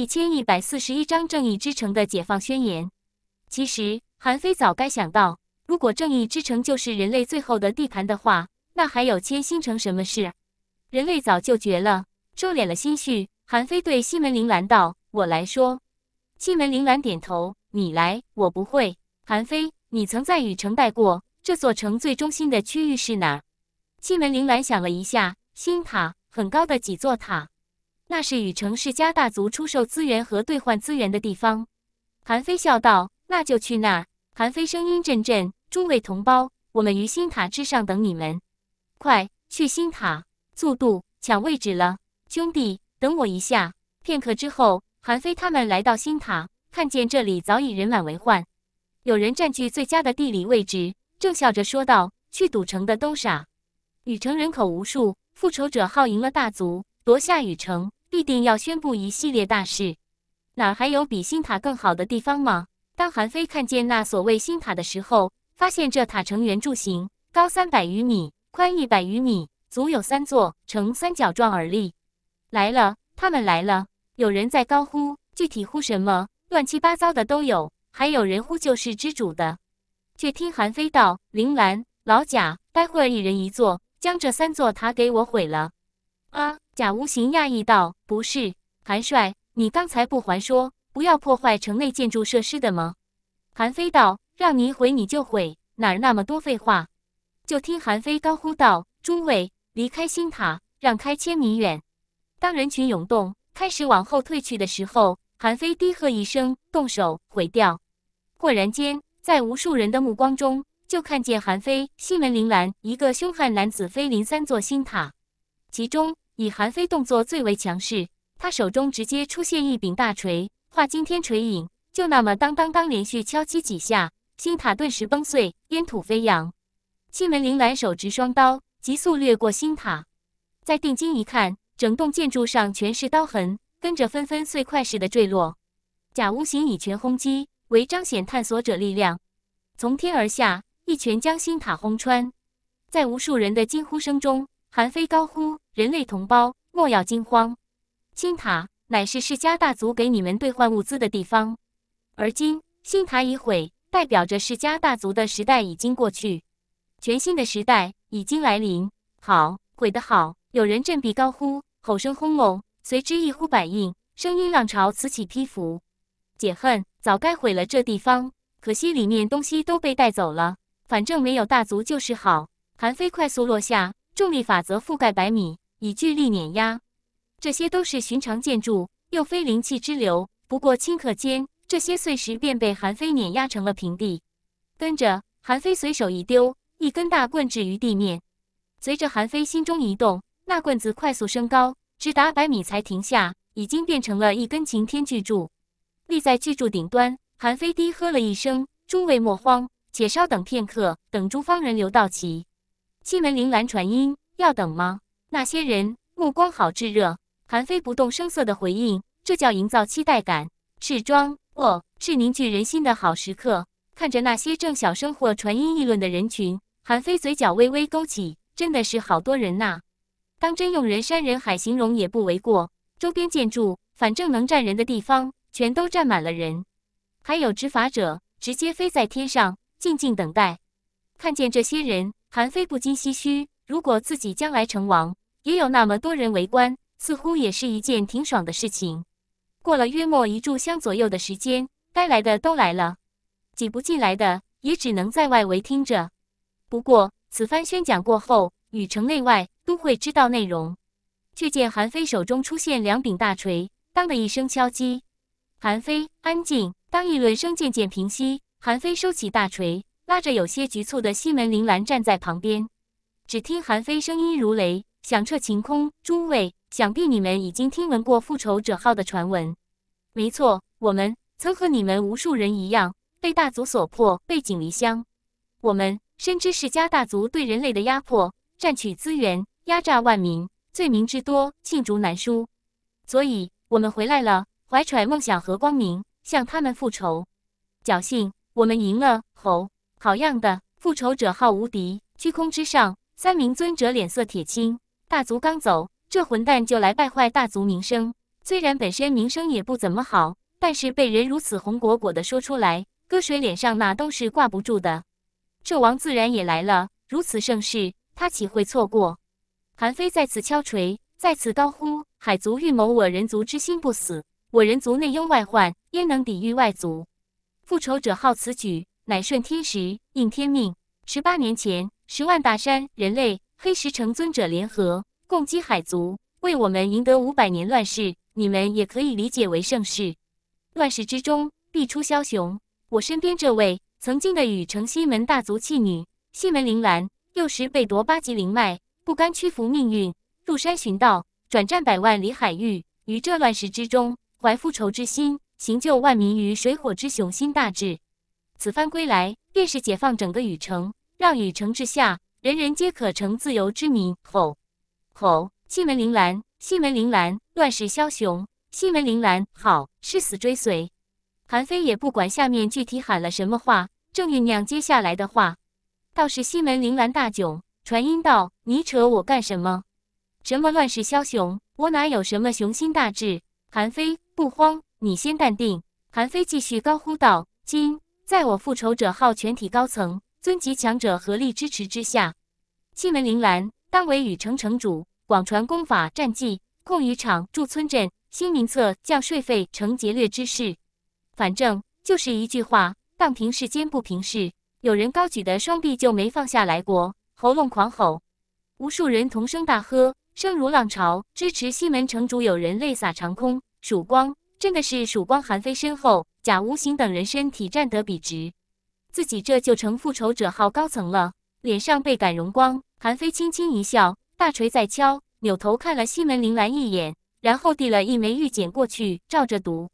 一千一百四十一张正义之城的解放宣言。其实韩非早该想到，如果正义之城就是人类最后的地盘的话，那还有千星城什么事？人类早就绝了，收敛了心绪。韩非对西门铃兰道：“我来说。”西门铃兰点头：“你来，我不会。”韩非：“你曾在雨城待过，这座城最中心的区域是哪？”西门铃兰想了一下：“星塔，很高的几座塔。”那是禹城世家大族出售资源和兑换资源的地方。韩非笑道：“那就去那。”韩非声音阵阵。诸位同胞，我们于新塔之上等你们。快去新塔，速度抢位置了。兄弟，等我一下。片刻之后，韩非他们来到新塔，看见这里早已人满为患，有人占据最佳的地理位置，正笑着说道：“去赌城的都傻。”禹城人口无数，复仇者号赢了大族，夺下禹城。必定要宣布一系列大事，哪还有比新塔更好的地方吗？当韩非看见那所谓新塔的时候，发现这塔呈圆柱形，高三百余米，宽一百余米，足有三座，呈三角状而立。来了，他们来了！有人在高呼，具体呼什么，乱七八糟的都有。还有人呼救是之主的，却听韩非道：“铃兰，老贾，待会儿一人一座，将这三座塔给我毁了。”啊！贾无形讶异道：“不是韩帅，你刚才不还说不要破坏城内建筑设施的吗？”韩非道：“让你毁你就毁，哪儿那么多废话！”就听韩非高呼道：“诸位，离开新塔，让开千米远！”当人群涌动开始往后退去的时候，韩非低喝一声：“动手毁掉！”忽然间，在无数人的目光中，就看见韩非、西门铃兰一个凶悍男子飞临三座新塔，其中。以韩非动作最为强势，他手中直接出现一柄大锤，化惊天锤影，就那么当当当连续敲击几下，星塔顿时崩碎，烟土飞扬。西门铃兰手执双刀，急速掠过星塔，在定睛一看，整栋建筑上全是刀痕，跟着纷纷碎块似的坠落。假无形以拳轰击，为彰显探索者力量，从天而下，一拳将星塔轰穿。在无数人的惊呼声中，韩非高呼。人类同胞莫要惊慌，青塔乃是世家大族给你们兑换物资的地方，而今青塔已毁，代表着世家大族的时代已经过去，全新的时代已经来临。好，毁得好！有人振臂高呼，吼声轰隆，随之一呼百应，声音浪潮此起彼伏。解恨，早该毁了这地方，可惜里面东西都被带走了，反正没有大族就是好。韩非快速落下，重力法则覆盖百米。以巨力碾压，这些都是寻常建筑，又非灵气之流。不过顷刻间，这些碎石便被韩非碾压成了平地。跟着，韩非随手一丢，一根大棍置于地面。随着韩非心中一动，那棍子快速升高，直达百米才停下，已经变成了一根擎天巨柱。立在巨柱顶端，韩非低喝了一声：“诸位莫慌，且稍等片刻，等诸方人流到齐。”西门铃兰传音：“要等吗？”那些人目光好炙热。韩非不动声色地回应：“这叫营造期待感。”是装，哦，是凝聚人心的好时刻。看着那些正小声或传音议论的人群，韩非嘴角微微勾起：“真的是好多人呐，当真用人山人海形容也不为过。周边建筑，反正能站人的地方全都站满了人。还有执法者直接飞在天上，静静等待。看见这些人，韩非不禁唏嘘：如果自己将来成王，也有那么多人围观，似乎也是一件挺爽的事情。过了约莫一炷香左右的时间，该来的都来了，挤不进来的也只能在外围听着。不过此番宣讲过后，禹城内外都会知道内容。却见韩非手中出现两柄大锤，当的一声敲击。韩非，安静。当议论声渐渐平息，韩非收起大锤，拉着有些局促的西门铃兰站在旁边。只听韩非声音如雷。响彻晴空，诸位，想必你们已经听闻过复仇者号的传闻。没错，我们曾和你们无数人一样，被大族所迫，背井离乡。我们深知世家大族对人类的压迫，占取资源，压榨万民，罪名之多，罄竹难书。所以，我们回来了，怀揣梦想和光明，向他们复仇。侥幸，我们赢了。吼，好样的！复仇者号无敌，虚空之上，三名尊者脸色铁青。大族刚走，这混蛋就来败坏大族名声。虽然本身名声也不怎么好，但是被人如此红果果的说出来，搁谁脸上那都是挂不住的。纣王自然也来了，如此盛世，他岂会错过？韩非再次敲锤，再次高呼：“海族预谋我人族之心不死，我人族内忧外患，焉能抵御外族？复仇者号此举，乃顺天时，应天命。十八年前，十万大山，人类。”黑石城尊者联合共击海族，为我们赢得五百年乱世。你们也可以理解为盛世。乱世之中必出枭雄。我身边这位，曾经的禹城西门大族弃女西门铃兰，幼时被夺八级灵脉，不甘屈服命运，入山寻道，转战百万里海域，于这乱世之中怀复仇之心，行救万民于水火之雄心大志。此番归来，便是解放整个禹城，让禹城之下。人人皆可成自由之民！吼吼！西门铃兰，西门铃兰，乱世枭雄，西门铃兰，好，誓死追随！韩非也不管下面具体喊了什么话，正酝酿接下来的话。倒是西门铃兰大窘，传音道：“你扯我干什么？什么乱世枭雄？我哪有什么雄心大志？”韩非不慌，你先淡定。韩非继续高呼道：“今，在我复仇者号全体高层。”尊级强者合力支持之下，西门铃兰当为禹城城主，广传功法战技，控渔场，驻村镇，新民策，降税费，成劫掠之事。反正就是一句话：荡平世间不平事。有人高举的双臂就没放下来过，喉咙狂吼，无数人同声大喝，声如浪潮，支持西门城主。有人泪洒长空，曙光，真的是曙光。韩非身后，贾无形等人身体站得笔直。自己这就成复仇者号高层了，脸上倍感荣光。韩非轻轻一笑，大锤在敲，扭头看了西门铃兰一眼，然后递了一枚玉简过去，照着读。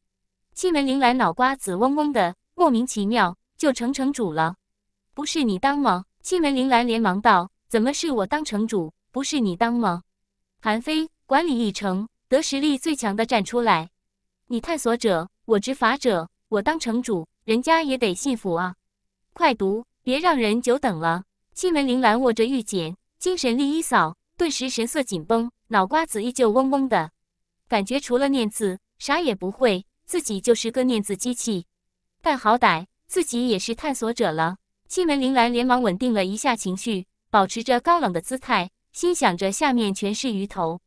西门铃兰脑瓜子嗡嗡的，莫名其妙就成城主了，不是你当吗？西门铃兰连忙道：“怎么是我当城主？不是你当吗？”韩非管理一城，得实力最强的站出来。你探索者，我执法者，我当城主，人家也得信服啊。快读，别让人久等了。西门铃兰握着玉简，精神力一扫，顿时神色紧绷，脑瓜子依旧嗡嗡的，感觉除了念字啥也不会，自己就是个念字机器。但好歹自己也是探索者了。西门铃兰连忙稳定了一下情绪，保持着高冷的姿态，心想着下面全是鱼头，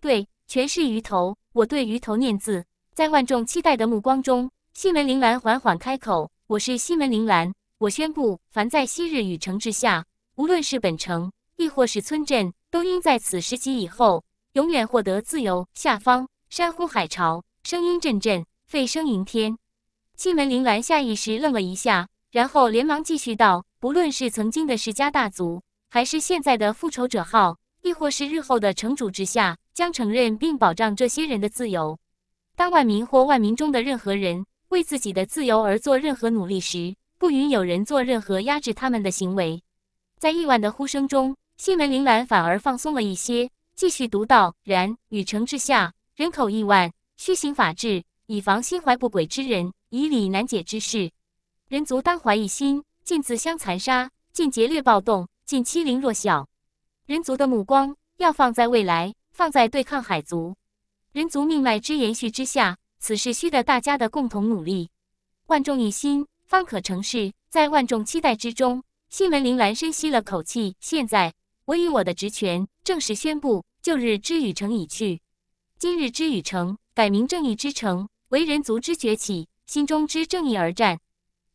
对，全是鱼头。我对鱼头念字，在万众期待的目光中，西门铃兰缓缓开口：“我是西门铃兰。”我宣布，凡在昔日雨城之下，无论是本城，亦或是村镇，都应在此时起以后，永远获得自由。下方山呼海潮，声音阵阵，沸声盈天。西门铃兰下意识愣了一下，然后连忙继续道：“不论是曾经的世家大族，还是现在的复仇者号，亦或是日后的城主之下，将承认并保障这些人的自由。当万民或万民中的任何人为自己的自由而做任何努力时。”不允有人做任何压制他们的行为。在亿万的呼声中，西门铃兰反而放松了一些，继续读道：“然禹城之下，人口亿万，虚行法治，以防心怀不轨之人以礼难解之事。人族当怀一心，尽自相残杀，尽劫掠暴动，尽欺凌弱小。人族的目光要放在未来，放在对抗海族。人族命脉之延续之下，此事需得大家的共同努力，万众一心。”方可成事。在万众期待之中，西门铃兰深吸了口气。现在，我以我的职权正式宣布：旧日之雨城已去，今日之雨城改名正义之城，为人族之崛起，心中之正义而战。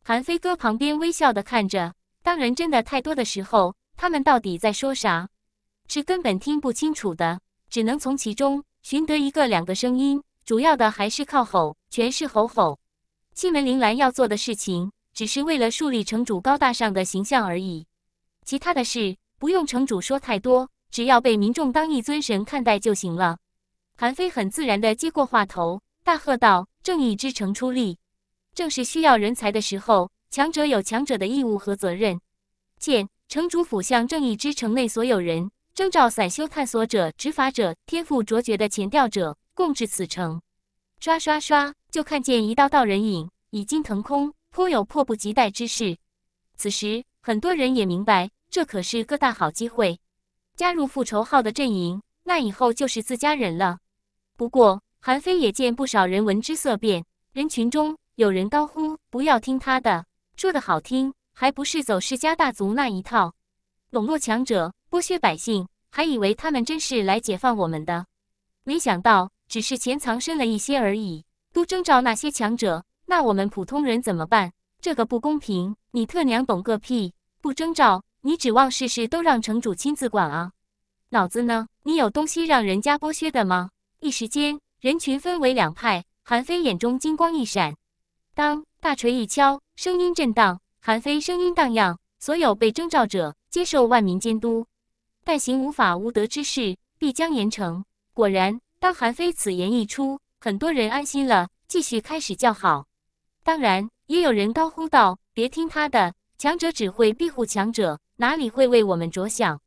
韩飞哥旁边微笑的看着。当人真的太多的时候，他们到底在说啥？是根本听不清楚的，只能从其中寻得一个两个声音，主要的还是靠吼，全是吼吼。西门铃兰要做的事情，只是为了树立城主高大上的形象而已。其他的事，不用城主说太多，只要被民众当一尊神看待就行了。韩非很自然的接过话头，大喝道：“正义之城出力，正是需要人才的时候。强者有强者的义务和责任。见城主府向正义之城内所有人征召：散修、探索者、执法者、天赋卓绝的前调者，共至此城。”刷刷刷。就看见一道道人影已经腾空，颇有迫不及待之势。此时，很多人也明白，这可是个大好机会，加入复仇号的阵营，那以后就是自家人了。不过，韩非也见不少人闻之色变。人群中有人高呼：“不要听他的，说的好听，还不是走世家大族那一套，笼络强者，剥削百姓，还以为他们真是来解放我们的，没想到只是潜藏深了一些而已。”都征召那些强者，那我们普通人怎么办？这个不公平！你特娘懂个屁！不征召，你指望事事都让城主亲自管啊？脑子呢？你有东西让人家剥削的吗？一时间，人群分为两派。韩非眼中金光一闪，当大锤一敲，声音震荡，韩非声音荡漾。所有被征召者接受万民监督，但行无法无德之事，必将严惩。果然，当韩非此言一出。很多人安心了，继续开始叫好。当然，也有人高呼道：“别听他的，强者只会庇护强者，哪里会为我们着想？”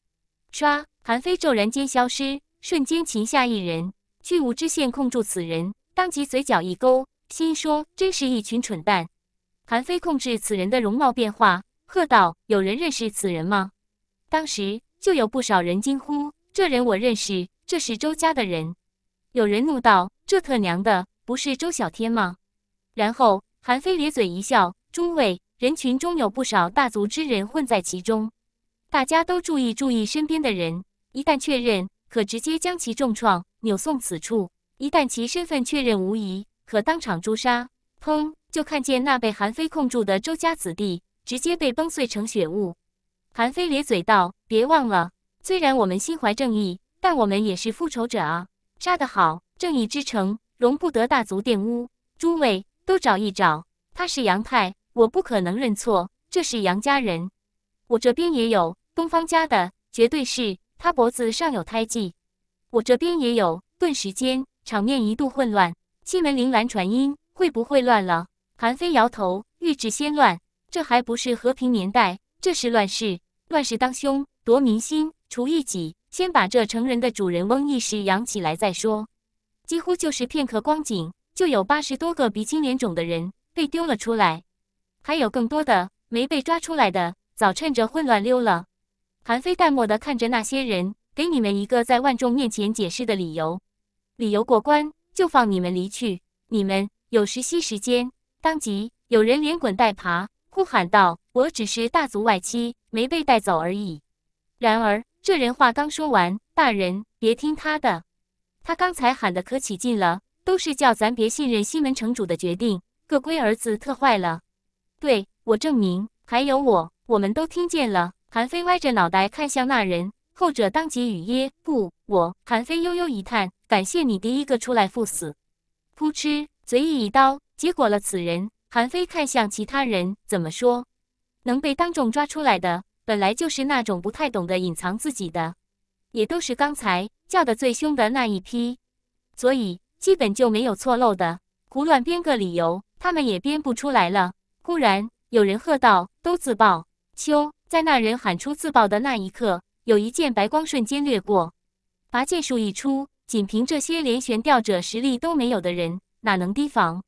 唰，韩非骤然间消失，瞬间擒下一人，巨无之线控住此人，当即嘴角一勾，心说：“真是一群蠢蛋。”韩非控制此人的容貌变化，喝道：“有人认识此人吗？”当时就有不少人惊呼：“这人我认识，这是周家的人。”有人怒道：“这特娘的不是周小天吗？”然后韩非咧嘴一笑：“诸位，人群中有不少大族之人混在其中，大家都注意注意身边的人，一旦确认，可直接将其重创，扭送此处；一旦其身份确认无疑，可当场诛杀。”砰！就看见那被韩非控住的周家子弟，直接被崩碎成血雾。韩非咧嘴道：“别忘了，虽然我们心怀正义，但我们也是复仇者啊！”杀得好！正义之城容不得大族玷污。诸位都找一找，他是杨泰，我不可能认错。这是杨家人，我这边也有东方家的，绝对是他脖子上有胎记。我这边也有。顿时间，场面一度混乱。西门铃兰传音会不会乱了？韩非摇头，欲治先乱。这还不是和平年代，这是乱世，乱世当凶，夺民心，除异己。先把这成人的主人翁意识养起来再说。几乎就是片刻光景，就有八十多个鼻青脸肿的人被丢了出来，还有更多的没被抓出来的，早趁着混乱溜了。韩非淡漠的看着那些人，给你们一个在万众面前解释的理由，理由过关就放你们离去。你们有实习时间。当即有人连滚带爬，呼喊道：“我只是大族外戚，没被带走而已。”然而。这人话刚说完，大人别听他的，他刚才喊的可起劲了，都是叫咱别信任西门城主的决定。个龟儿子特坏了，对我证明，还有我，我们都听见了。韩非歪着脑袋看向那人，后者当即语噎。不，我。韩非悠悠一叹，感谢你第一个出来赴死。扑哧，随意一刀结果了此人。韩非看向其他人，怎么说？能被当众抓出来的？本来就是那种不太懂得隐藏自己的，也都是刚才叫的最凶的那一批，所以基本就没有错漏的。胡乱编个理由，他们也编不出来了。忽然有人喝道：“都自爆！”秋在那人喊出自爆的那一刻，有一剑白光瞬间掠过。拔剑术一出，仅凭这些连悬吊者实力都没有的人，哪能提防？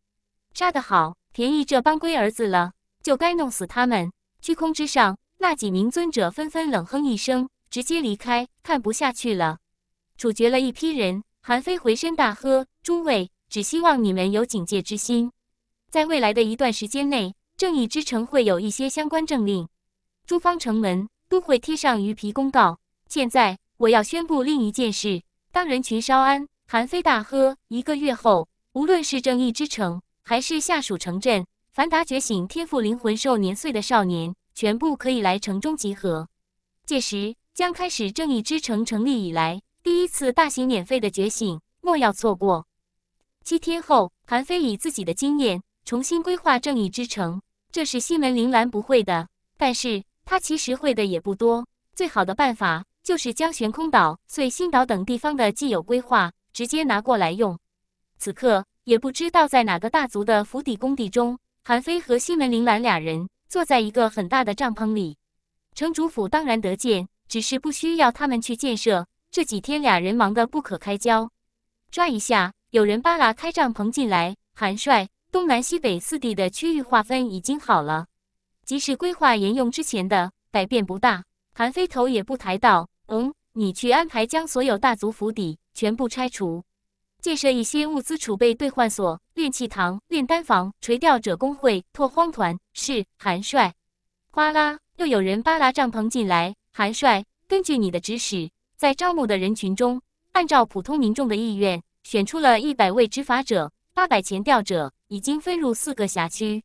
杀得好，便宜这帮龟儿子了，就该弄死他们。虚空之上。那几名尊者纷纷冷哼一声，直接离开，看不下去了。处决了一批人，韩非回身大喝：“诸位，只希望你们有警戒之心。在未来的一段时间内，正义之城会有一些相关政令，诸方城门都会贴上鱼皮公告。现在，我要宣布另一件事。当人群稍安，韩非大喝：一个月后，无论是正义之城还是下属城镇，凡达觉醒天赋灵魂兽年岁的少年。”全部可以来城中集合，届时将开始正义之城成立以来第一次大型免费的觉醒，莫要错过。七天后，韩非以自己的经验重新规划正义之城，这是西门铃兰不会的，但是他其实会的也不多。最好的办法就是将悬空岛、碎星岛等地方的既有规划直接拿过来用。此刻也不知道在哪个大族的府邸宫邸中，韩非和西门铃兰俩人。坐在一个很大的帐篷里，城主府当然得建，只是不需要他们去建设。这几天俩人忙得不可开交。抓一下，有人扒拉开帐篷进来。韩帅，东南西北四地的区域划分已经好了，即使规划沿用之前的，改变不大。韩飞头也不抬道：“嗯，你去安排将所有大族府邸全部拆除。”建设一些物资储备、兑换所、炼气堂、炼丹房、垂钓者工会、拓荒团。是韩帅。哗啦，又有人扒拉帐篷进来。韩帅，根据你的指使，在招募的人群中，按照普通民众的意愿，选出了一百位执法者，八百前钓者，已经分入四个辖区。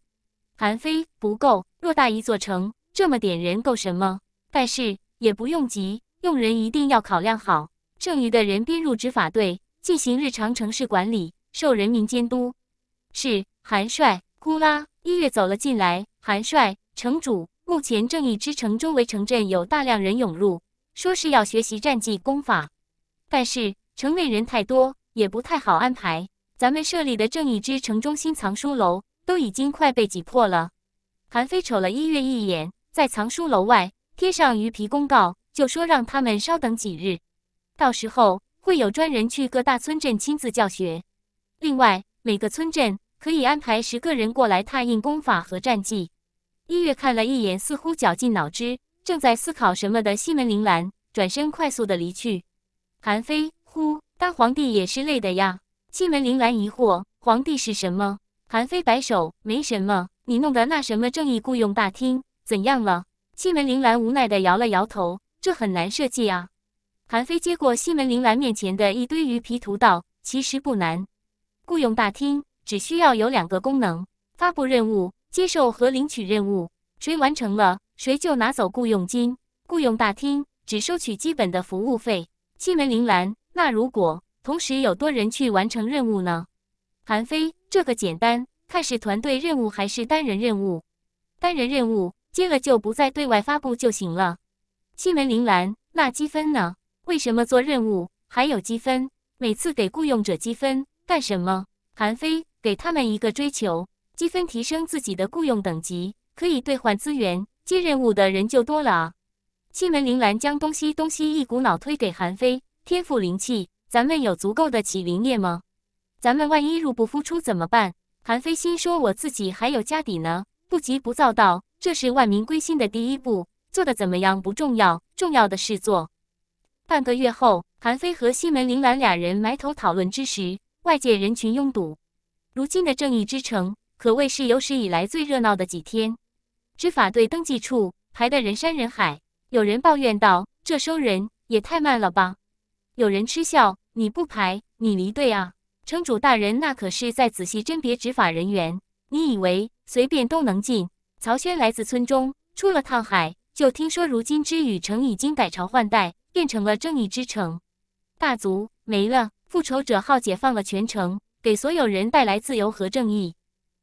韩非，不够，偌大一座城，这么点人够什么？但是也不用急，用人一定要考量好。剩余的人编入执法队。进行日常城市管理，受人民监督。是韩帅，呼啦，一月走了进来。韩帅，城主，目前正义之城周围城镇有大量人涌入，说是要学习战技功法，但是城内人太多，也不太好安排。咱们设立的正义之城中心藏书楼都已经快被挤破了。韩非瞅了一月一眼，在藏书楼外贴上鱼皮公告，就说让他们稍等几日，到时候。会有专人去各大村镇亲自教学，另外每个村镇可以安排十个人过来拓印功法和战绩。一月看了一眼，似乎绞尽脑汁，正在思考什么的西门铃兰，转身快速的离去。韩非，呼，当皇帝也是累的呀。西门铃兰疑惑，皇帝是什么？韩非摆手，没什么。你弄的那什么正义雇佣大厅怎样了？西门铃兰无奈的摇了摇头，这很难设计啊。韩非接过西门铃兰面前的一堆鱼皮图，道：“其实不难，雇佣大厅只需要有两个功能：发布任务、接受和领取任务。谁完成了，谁就拿走雇佣金。雇佣大厅只收取基本的服务费。”西门铃兰：“那如果同时有多人去完成任务呢？”韩非：“这个简单，看是团队任务还是单人任务。单人任务接了就不再对外发布就行了。”西门铃兰：“那积分呢？”为什么做任务还有积分？每次给雇佣者积分干什么？韩非给他们一个追求积分，提升自己的雇佣等级，可以兑换资源，接任务的人就多了啊！西门铃兰将东西东西一股脑推给韩非，天赋灵气，咱们有足够的起灵液吗？咱们万一入不敷出怎么办？韩非心说，我自己还有家底呢，不急不躁，道这是万民归心的第一步，做的怎么样不重要，重要的事做。半个月后，韩非和西门铃兰俩人埋头讨论之时，外界人群拥堵。如今的正义之城可谓是有史以来最热闹的几天。执法队登记处排的人山人海，有人抱怨道：“这收人也太慢了吧！”有人嗤笑：“你不排，你离队啊！”城主大人那可是在仔细甄别执法人员，你以为随便都能进？曹轩来自村中，出了趟海，就听说如今之雨城已经改朝换代。变成了正义之城，大族没了，复仇者号解放了全城，给所有人带来自由和正义。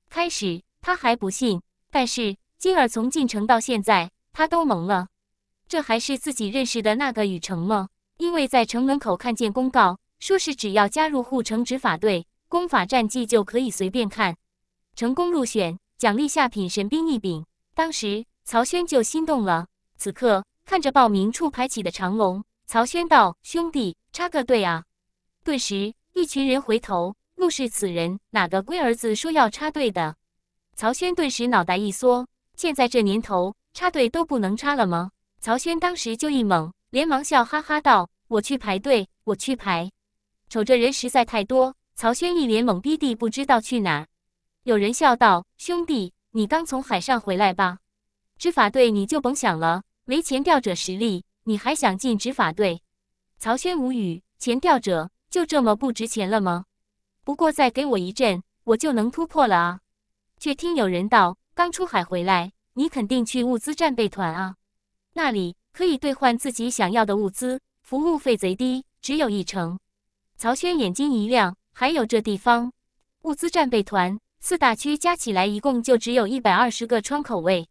开始他还不信，但是今儿从进城到现在，他都懵了，这还是自己认识的那个禹城吗？因为在城门口看见公告，说是只要加入护城执法队，功法战绩就可以随便看。成功入选，奖励下品神兵一柄。当时曹轩就心动了，此刻。看着报名处排起的长龙，曹轩道：“兄弟，插个队啊！”顿时，一群人回头怒视此人：“哪个龟儿子说要插队的？”曹轩顿时脑袋一缩。现在这年头，插队都不能插了吗？曹轩当时就一懵，连忙笑哈哈道：“我去排队，我去排。”瞅着人实在太多，曹轩一脸懵逼地不知道去哪。有人笑道：“兄弟，你刚从海上回来吧？执法队你就甭想了。”没钱钓者实力，你还想进执法队？曹轩无语，钱钓者就这么不值钱了吗？不过再给我一阵，我就能突破了啊！却听有人道：“刚出海回来，你肯定去物资战备团啊，那里可以兑换自己想要的物资，服务费贼低，只有一成。”曹轩眼睛一亮，还有这地方？物资战备团四大区加起来一共就只有一百二十个窗口位，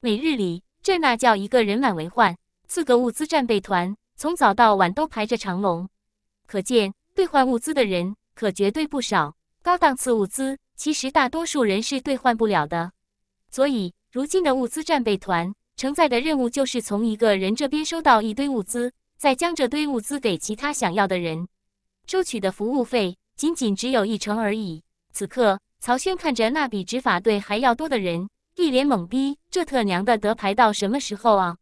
每日里。这那叫一个人满为患，四个物资战备团从早到晚都排着长龙，可见兑换物资的人可绝对不少。高档次物资其实大多数人是兑换不了的，所以如今的物资战备团承载的任务就是从一个人这边收到一堆物资，再将这堆物资给其他想要的人，收取的服务费仅仅只有一成而已。此刻，曹轩看着那比执法队还要多的人。一脸懵逼，这特娘的得排到什么时候啊？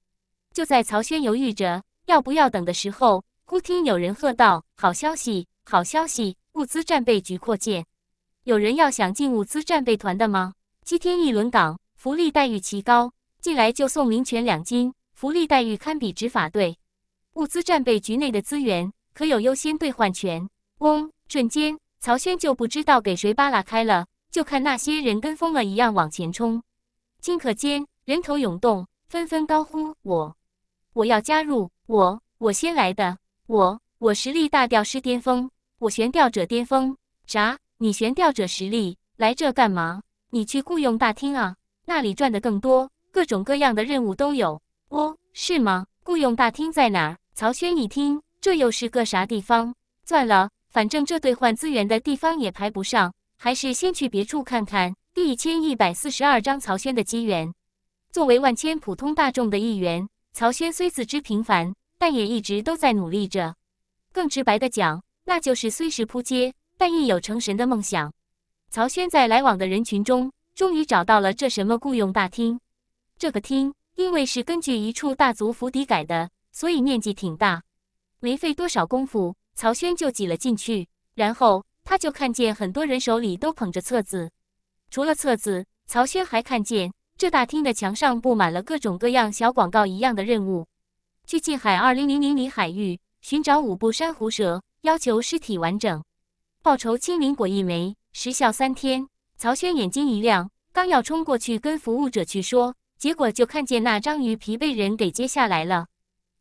就在曹轩犹豫着要不要等的时候，忽听有人喝道：“好消息，好消息！物资战备局扩建，有人要想进物资战备团的吗？七天一轮岗，福利待遇极高，进来就送名泉两斤，福利待遇堪比执法队。物资战备局内的资源可有优先兑换权？”嗡！瞬间，曹轩就不知道给谁扒拉开了，就看那些人跟疯了一样往前冲。顷刻间，人头涌动，纷纷高呼：“我，我要加入！我，我先来的！我，我实力大吊师巅峰！我悬吊者巅峰！啥？你悬吊者实力？来这干嘛？你去雇佣大厅啊，那里赚的更多，各种各样的任务都有。哦，是吗？雇佣大厅在哪儿？”曹轩一听，这又是个啥地方？算了，反正这兑换资源的地方也排不上，还是先去别处看看。第一千一百四十二章曹轩的机缘。作为万千普通大众的一员，曹轩虽自知平凡，但也一直都在努力着。更直白的讲，那就是虽是扑街，但亦有成神的梦想。曹轩在来往的人群中，终于找到了这什么雇佣大厅。这个厅因为是根据一处大族府邸改的，所以面积挺大。没费多少功夫，曹轩就挤了进去。然后他就看见很多人手里都捧着册子。除了册子，曹轩还看见这大厅的墙上布满了各种各样小广告一样的任务，去近海二零零零里海域寻找五步珊瑚蛇，要求尸体完整，报酬青灵果一枚，时效三天。曹轩眼睛一亮，刚要冲过去跟服务者去说，结果就看见那章鱼皮被人给揭下来了，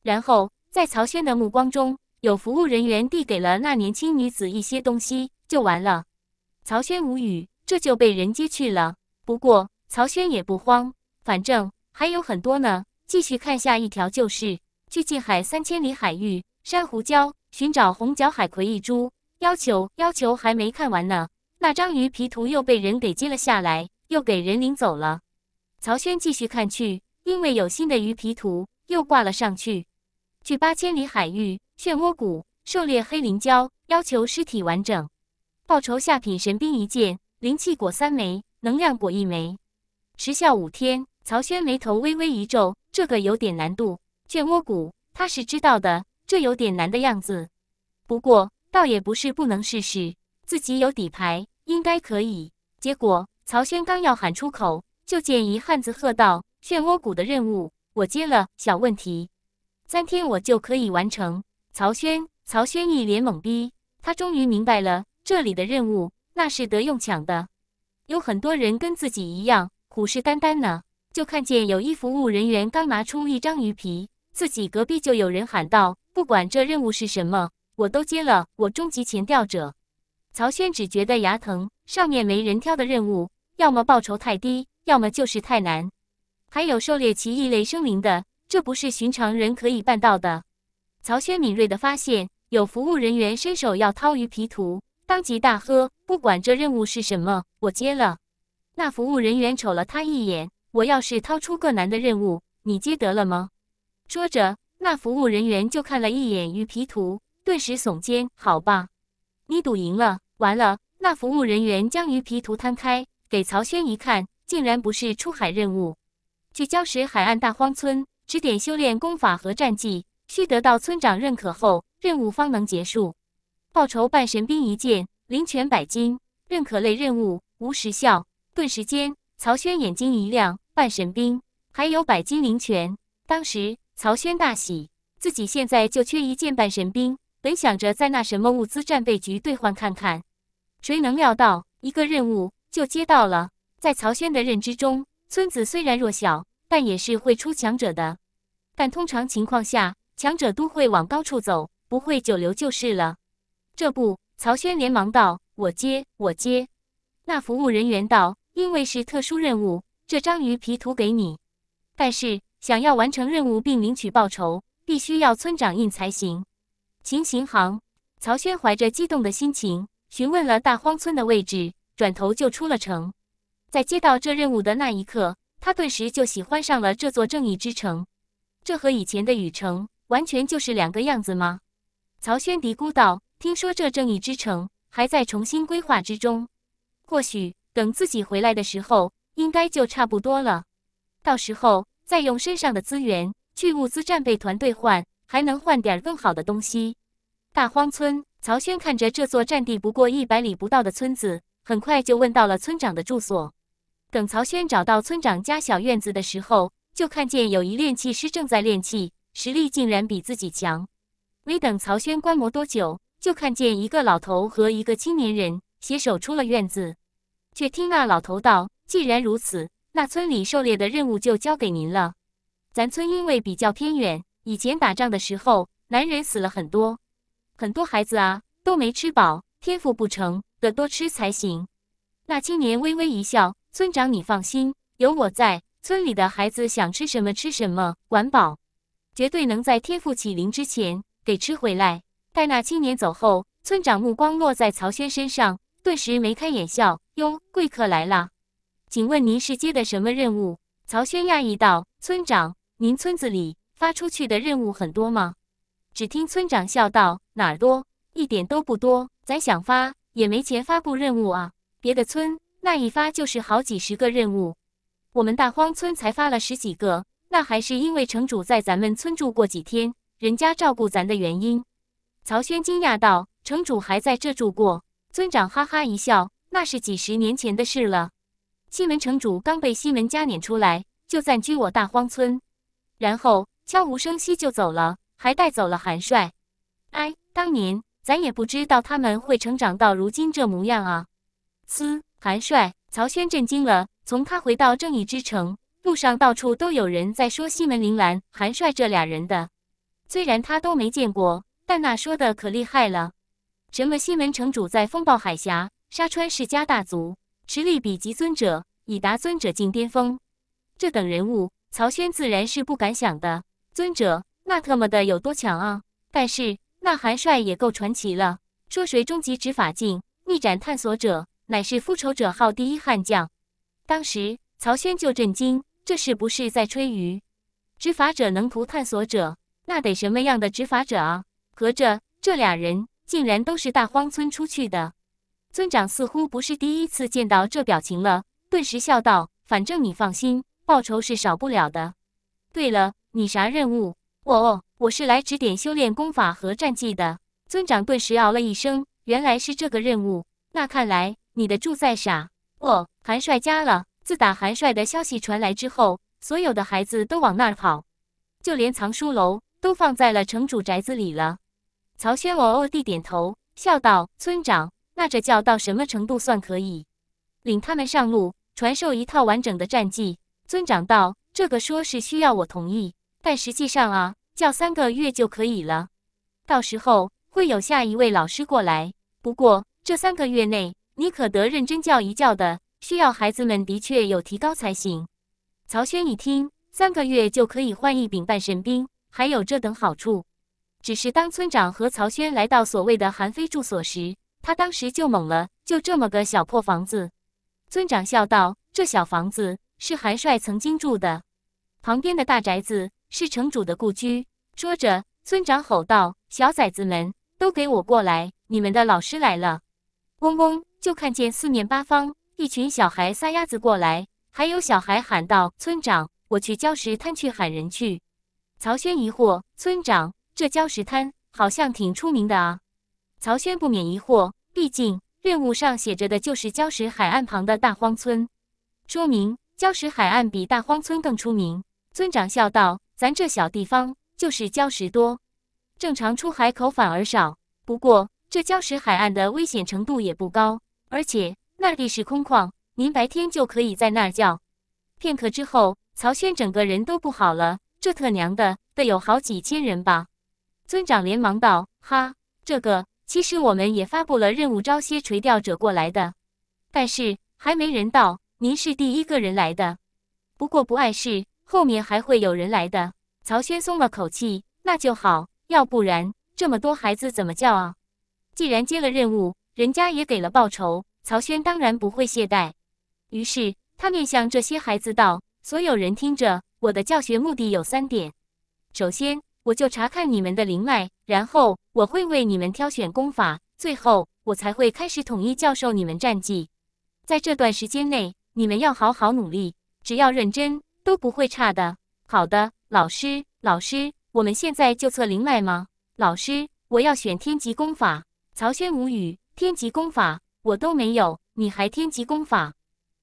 然后在曹轩的目光中，有服务人员递给了那年轻女子一些东西，就完了。曹轩无语。这就被人接去了。不过曹轩也不慌，反正还有很多呢。继续看下一条，就是去近海三千里海域珊瑚礁，寻找红角海葵一株，要求要求还没看完呢。那章鱼皮图又被人给接了下来，又给人领走了。曹轩继续看去，因为有新的鱼皮图又挂了上去。去八千里海域漩涡谷，狩猎黑鳞礁，要求尸体完整，报酬下品神兵一件。灵气果三枚，能量果一枚，时效五天。曹轩眉头微微一皱，这个有点难度。漩涡谷，他是知道的，这有点难的样子。不过，倒也不是不能试试，自己有底牌，应该可以。结果，曹轩刚要喊出口，就见一汉子喝道：“漩涡谷的任务，我接了。小问题，三天我就可以完成。”曹轩，曹轩一脸懵逼，他终于明白了这里的任务。那是得用抢的，有很多人跟自己一样虎视眈眈呢。就看见有一服务人员刚拿出一张鱼皮，自己隔壁就有人喊道：“不管这任务是什么，我都接了，我终极前调者。”曹轩只觉得牙疼。上面没人挑的任务，要么报酬太低，要么就是太难。还有狩猎奇异类生灵的，这不是寻常人可以办到的。曹轩敏锐地发现，有服务人员伸手要掏鱼皮图，当即大喝。不管这任务是什么，我接了。那服务人员瞅了他一眼：“我要是掏出个难的任务，你接得了吗？”说着，那服务人员就看了一眼鱼皮图，顿时耸肩：“好吧，你赌赢了。”完了，那服务人员将鱼皮图摊开给曹轩一看，竟然不是出海任务。去礁石海岸大荒村指点修炼功法和战技，需得到村长认可后，任务方能结束。报酬：半神兵一件。灵泉百金，认可类任务无时效。顿时间，曹轩眼睛一亮，半神兵，还有百金灵泉。当时，曹轩大喜，自己现在就缺一件半神兵。本想着在那什么物资战备局兑换看看，谁能料到一个任务就接到了。在曹轩的认知中，村子虽然弱小，但也是会出强者的。但通常情况下，强者都会往高处走，不会久留就是了。这不。曹轩连忙道：“我接，我接。”那服务人员道：“因为是特殊任务，这张鱼皮图给你，但是想要完成任务并领取报酬，必须要村长印才行。”行行行。曹轩怀着激动的心情询问了大荒村的位置，转头就出了城。在接到这任务的那一刻，他顿时就喜欢上了这座正义之城。这和以前的雨城完全就是两个样子吗？曹轩嘀咕道。听说这正义之城还在重新规划之中，或许等自己回来的时候，应该就差不多了。到时候再用身上的资源去物资战备团队换，还能换点更好的东西。大荒村，曹轩看着这座占地不过一百里不到的村子，很快就问到了村长的住所。等曹轩找到村长家小院子的时候，就看见有一炼气师正在炼气，实力竟然比自己强。没等曹轩观摩多久。就看见一个老头和一个青年人携手出了院子，却听那老头道：“既然如此，那村里狩猎的任务就交给您了。咱村因为比较偏远，以前打仗的时候男人死了很多，很多孩子啊都没吃饱。天赋不成得多吃才行。”那青年微微一笑：“村长，你放心，有我在，村里的孩子想吃什么吃什么，管饱，绝对能在天赋起灵之前给吃回来。”待那青年走后，村长目光落在曹轩身上，顿时眉开眼笑：“哟，贵客来了，请问您是接的什么任务？”曹轩讶异道：“村长，您村子里发出去的任务很多吗？”只听村长笑道：“哪儿多，一点都不多。咱想发也没钱发布任务啊。别的村那一发就是好几十个任务，我们大荒村才发了十几个，那还是因为城主在咱们村住过几天，人家照顾咱的原因。”曹轩惊讶道：“城主还在这住过？”村长哈哈一笑：“那是几十年前的事了。西门城主刚被西门家撵出来，就暂居我大荒村，然后悄无声息就走了，还带走了韩帅。哎，当年咱也不知道他们会成长到如今这模样啊！”嘶，韩帅！曹轩震惊了。从他回到正义之城路上，到处都有人在说西门铃兰、韩帅这俩人的，虽然他都没见过。但那说的可厉害了，什么西门城主在风暴海峡杀川世家大族，实力比极尊者已达尊者境巅峰，这等人物，曹轩自然是不敢想的。尊者那特么的有多强啊！但是那韩帅也够传奇了，说谁终极执法境逆斩探索者，乃是复仇者号第一悍将。当时曹轩就震惊，这是不是在吹嘘？执法者能屠探索者，那得什么样的执法者啊？合着这俩人竟然都是大荒村出去的，村长似乎不是第一次见到这表情了，顿时笑道：“反正你放心，报酬是少不了的。”对了，你啥任务？哦哦，我是来指点修炼功法和战绩的。村长顿时嗷了一声：“原来是这个任务，那看来你的住在傻哦，韩帅家了。自打韩帅的消息传来之后，所有的孩子都往那儿跑，就连藏书楼都放在了城主宅子里了。”曹轩哦哦地点头，笑道：“村长，那这叫到什么程度算可以？”领他们上路，传授一套完整的战技。村长道：“这个说是需要我同意，但实际上啊，叫三个月就可以了。到时候会有下一位老师过来。不过这三个月内，你可得认真教一教的，需要孩子们的确有提高才行。”曹轩一听，三个月就可以换一柄半神兵，还有这等好处。只是当村长和曹轩来到所谓的韩非住所时，他当时就懵了，就这么个小破房子。村长笑道：“这小房子是韩帅曾经住的，旁边的大宅子是城主的故居。”说着，村长吼道：“小崽子们，都给我过来！你们的老师来了！”嗡嗡，就看见四面八方一群小孩撒丫子过来，还有小孩喊道：“村长，我去礁石滩去喊人去。”曹轩疑惑：“村长？”这礁石滩好像挺出名的啊！曹轩不免疑惑，毕竟任务上写着的就是礁石海岸旁的大荒村，说明礁石海岸比大荒村更出名。村长笑道：“咱这小地方就是礁石多，正常出海口反而少。不过这礁石海岸的危险程度也不高，而且那地势空旷，您白天就可以在那儿叫。”片刻之后，曹轩整个人都不好了。这他娘的得有好几千人吧？村长连忙道：“哈，这个其实我们也发布了任务，招些垂钓者过来的，但是还没人到。您是第一个人来的，不过不碍事，后面还会有人来的。”曹轩松了口气：“那就好，要不然这么多孩子怎么叫啊？”既然接了任务，人家也给了报酬，曹轩当然不会懈怠。于是他面向这些孩子道：“所有人听着，我的教学目的有三点，首先。”我就查看你们的灵脉，然后我会为你们挑选功法，最后我才会开始统一教授你们战绩。在这段时间内，你们要好好努力，只要认真都不会差的。好的，老师，老师，我们现在就测灵脉吗？老师，我要选天级功法。曹轩无语，天级功法我都没有，你还天级功法？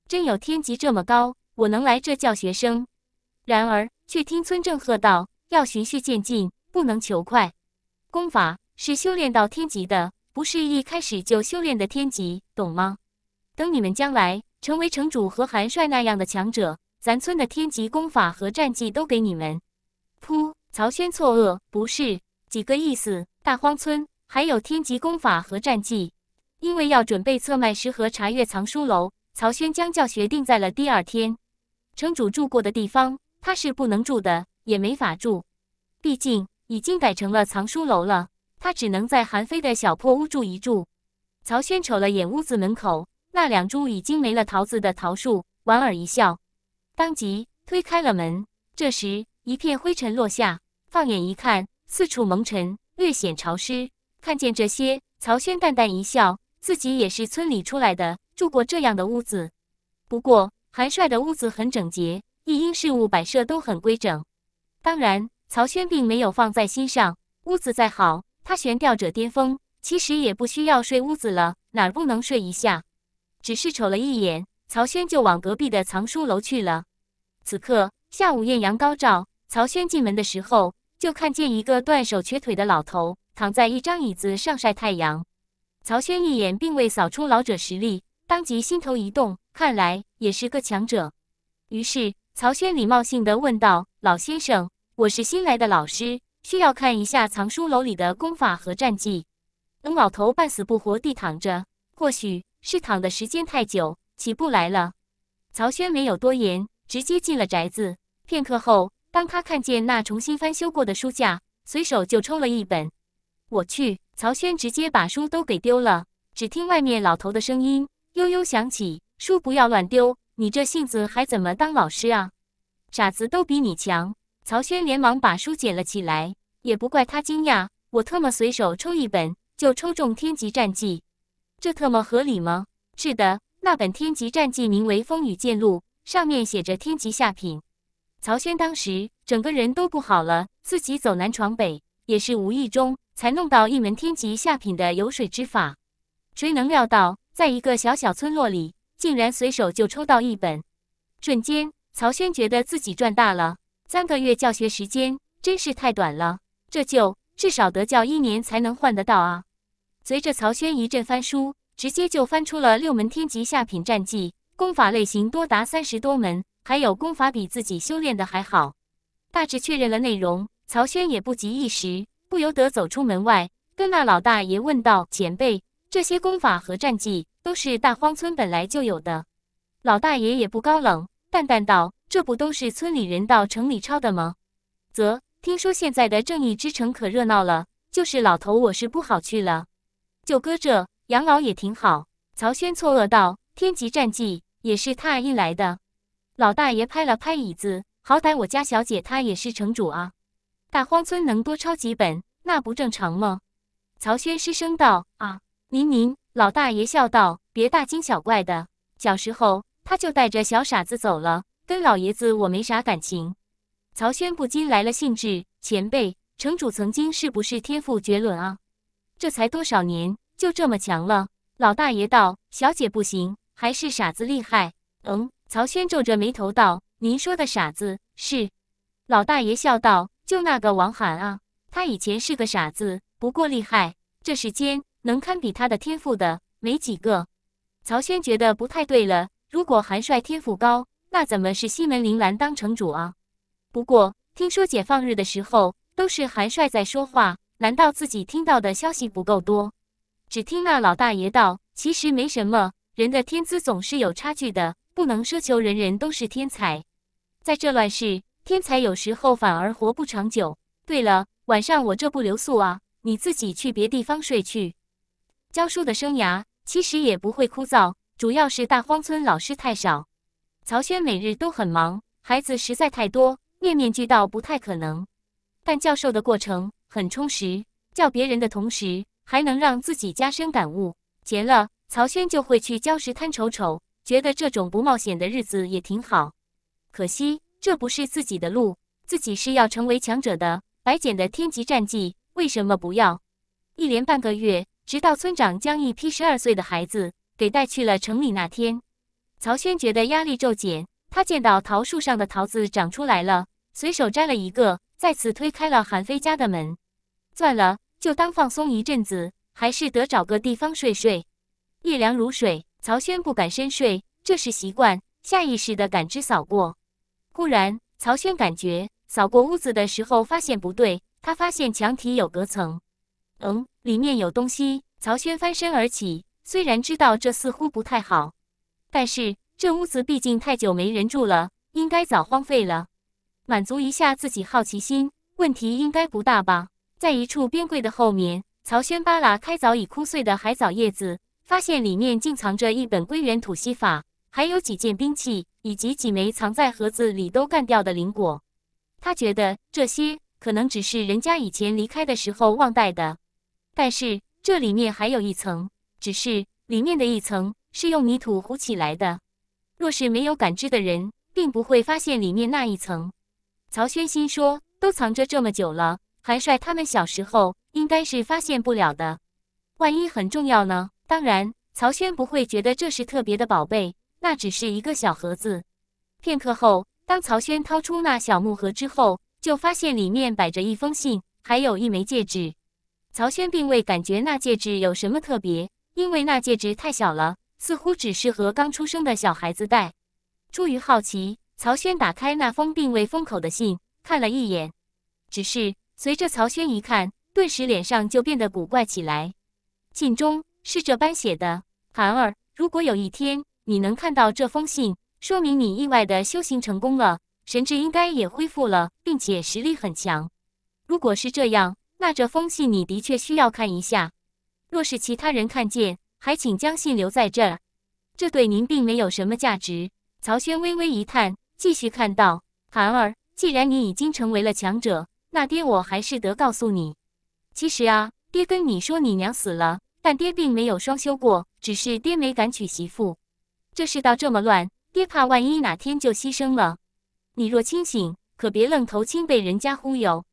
真有天级这么高？我能来这教学生？然而，却听村正喝道。要循序渐进，不能求快。功法是修炼到天级的，不是一开始就修炼的天级，懂吗？等你们将来成为城主和韩帅那样的强者，咱村的天级功法和战绩都给你们。噗！曹轩错愕，不是几个意思？大荒村还有天级功法和战绩？因为要准备策脉石和查阅藏书楼，曹轩将教学定在了第二天。城主住过的地方，他是不能住的。也没法住，毕竟已经改成了藏书楼了。他只能在韩非的小破屋住一住。曹轩瞅了眼屋子门口那两株已经没了桃子的桃树，莞尔一笑，当即推开了门。这时，一片灰尘落下。放眼一看，四处蒙尘，略显潮湿。看见这些，曹轩淡淡一笑，自己也是村里出来的，住过这样的屋子。不过，韩帅的屋子很整洁，一应事物摆设都很规整。当然，曹轩并没有放在心上。屋子再好，他悬吊者巅峰，其实也不需要睡屋子了，哪不能睡一下？只是瞅了一眼，曹轩就往隔壁的藏书楼去了。此刻下午艳阳高照，曹轩进门的时候，就看见一个断手瘸腿的老头躺在一张椅子上晒太阳。曹轩一眼并未扫出老者实力，当即心头一动，看来也是个强者。于是曹轩礼貌性的问道：“老先生。”我是新来的老师，需要看一下藏书楼里的功法和战绩。等老头半死不活地躺着，或许是躺的时间太久起不来了。曹轩没有多言，直接进了宅子。片刻后，当他看见那重新翻修过的书架，随手就抽了一本。我去！曹轩直接把书都给丢了。只听外面老头的声音悠悠响起：“书不要乱丢，你这性子还怎么当老师啊？傻子都比你强。”曹轩连忙把书捡了起来，也不怪他惊讶。我特么随手抽一本，就抽中天级战技，这特么合理吗？是的，那本天级战技名为《风雨剑录》，上面写着天级下品。曹轩当时整个人都不好了，自己走南闯北，也是无意中才弄到一门天级下品的游水之法。谁能料到，在一个小小村落里，竟然随手就抽到一本？瞬间，曹轩觉得自己赚大了。三个月教学时间真是太短了，这就至少得教一年才能换得到啊！随着曹轩一阵翻书，直接就翻出了六门天级下品战技，功法类型多达三十多门，还有功法比自己修炼的还好。大致确认了内容，曹轩也不急一时，不由得走出门外，跟那老大爷问道：“前辈，这些功法和战技都是大荒村本来就有的？”老大爷也不高冷，淡淡道。这不都是村里人到城里抄的吗？啧，听说现在的正义之城可热闹了，就是老头我是不好去了，就搁这养老也挺好。曹轩错愕道：“天级战绩也是他一来的。”老大爷拍了拍椅子：“好歹我家小姐她也是城主啊，大荒村能多抄几本，那不正常吗？”曹轩失声道：“啊，您您！”老大爷笑道：“别大惊小怪的，小时候他就带着小傻子走了。”跟老爷子我没啥感情，曹轩不禁来了兴致。前辈，城主曾经是不是天赋绝伦啊？这才多少年，就这么强了？老大爷道：“小姐不行，还是傻子厉害。”嗯，曹轩皱着眉头道：“您说的傻子是？”老大爷笑道：“就那个王涵啊，他以前是个傻子，不过厉害。这世间能堪比他的天赋的没几个。”曹轩觉得不太对了，如果韩帅天赋高。那怎么是西门铃兰当城主啊？不过听说解放日的时候都是韩帅在说话，难道自己听到的消息不够多？只听那老大爷道：“其实没什么，人的天资总是有差距的，不能奢求人人都是天才。在这乱世，天才有时候反而活不长久。”对了，晚上我这不留宿啊，你自己去别地方睡去。教书的生涯其实也不会枯燥，主要是大荒村老师太少。曹轩每日都很忙，孩子实在太多，面面俱到不太可能。但教授的过程很充实，教别人的同时还能让自己加深感悟。结了，曹轩就会去礁石滩瞅瞅，觉得这种不冒险的日子也挺好。可惜这不是自己的路，自己是要成为强者的。白捡的天级战绩，为什么不要？一连半个月，直到村长将一批十二岁的孩子给带去了城里那天。曹轩觉得压力骤减，他见到桃树上的桃子长出来了，随手摘了一个，再次推开了韩飞家的门。算了，就当放松一阵子，还是得找个地方睡睡。夜凉如水，曹轩不敢深睡，这是习惯，下意识的感知扫过。忽然，曹轩感觉扫过屋子的时候发现不对，他发现墙体有隔层。嗯，里面有东西。曹轩翻身而起，虽然知道这似乎不太好。但是这屋子毕竟太久没人住了，应该早荒废了。满足一下自己好奇心，问题应该不大吧？在一处边柜的后面，曹轩扒拉开早已枯碎的海藻叶子，发现里面竟藏着一本《归元吐息法》，还有几件兵器，以及几枚藏在盒子里都干掉的灵果。他觉得这些可能只是人家以前离开的时候忘带的，但是这里面还有一层，只是里面的一层。是用泥土糊起来的，若是没有感知的人，并不会发现里面那一层。曹轩心说，都藏着这么久了，韩帅他们小时候应该是发现不了的。万一很重要呢？当然，曹轩不会觉得这是特别的宝贝，那只是一个小盒子。片刻后，当曹轩掏出那小木盒之后，就发现里面摆着一封信，还有一枚戒指。曹轩并未感觉那戒指有什么特别，因为那戒指太小了。似乎只适合刚出生的小孩子戴。出于好奇，曹轩打开那封并未封口的信，看了一眼。只是随着曹轩一看，顿时脸上就变得古怪起来。信中是这般写的：“寒儿，如果有一天你能看到这封信，说明你意外的修行成功了，神智应该也恢复了，并且实力很强。如果是这样，那这封信你的确需要看一下。若是其他人看见。”还请将信留在这儿，这对您并没有什么价值。曹轩微微一叹，继续看道：“寒儿，既然你已经成为了强者，那爹我还是得告诉你。其实啊，爹跟你说你娘死了，但爹并没有双修过，只是爹没敢娶媳妇。这世道这么乱，爹怕万一哪天就牺牲了。你若清醒，可别愣头青被人家忽悠。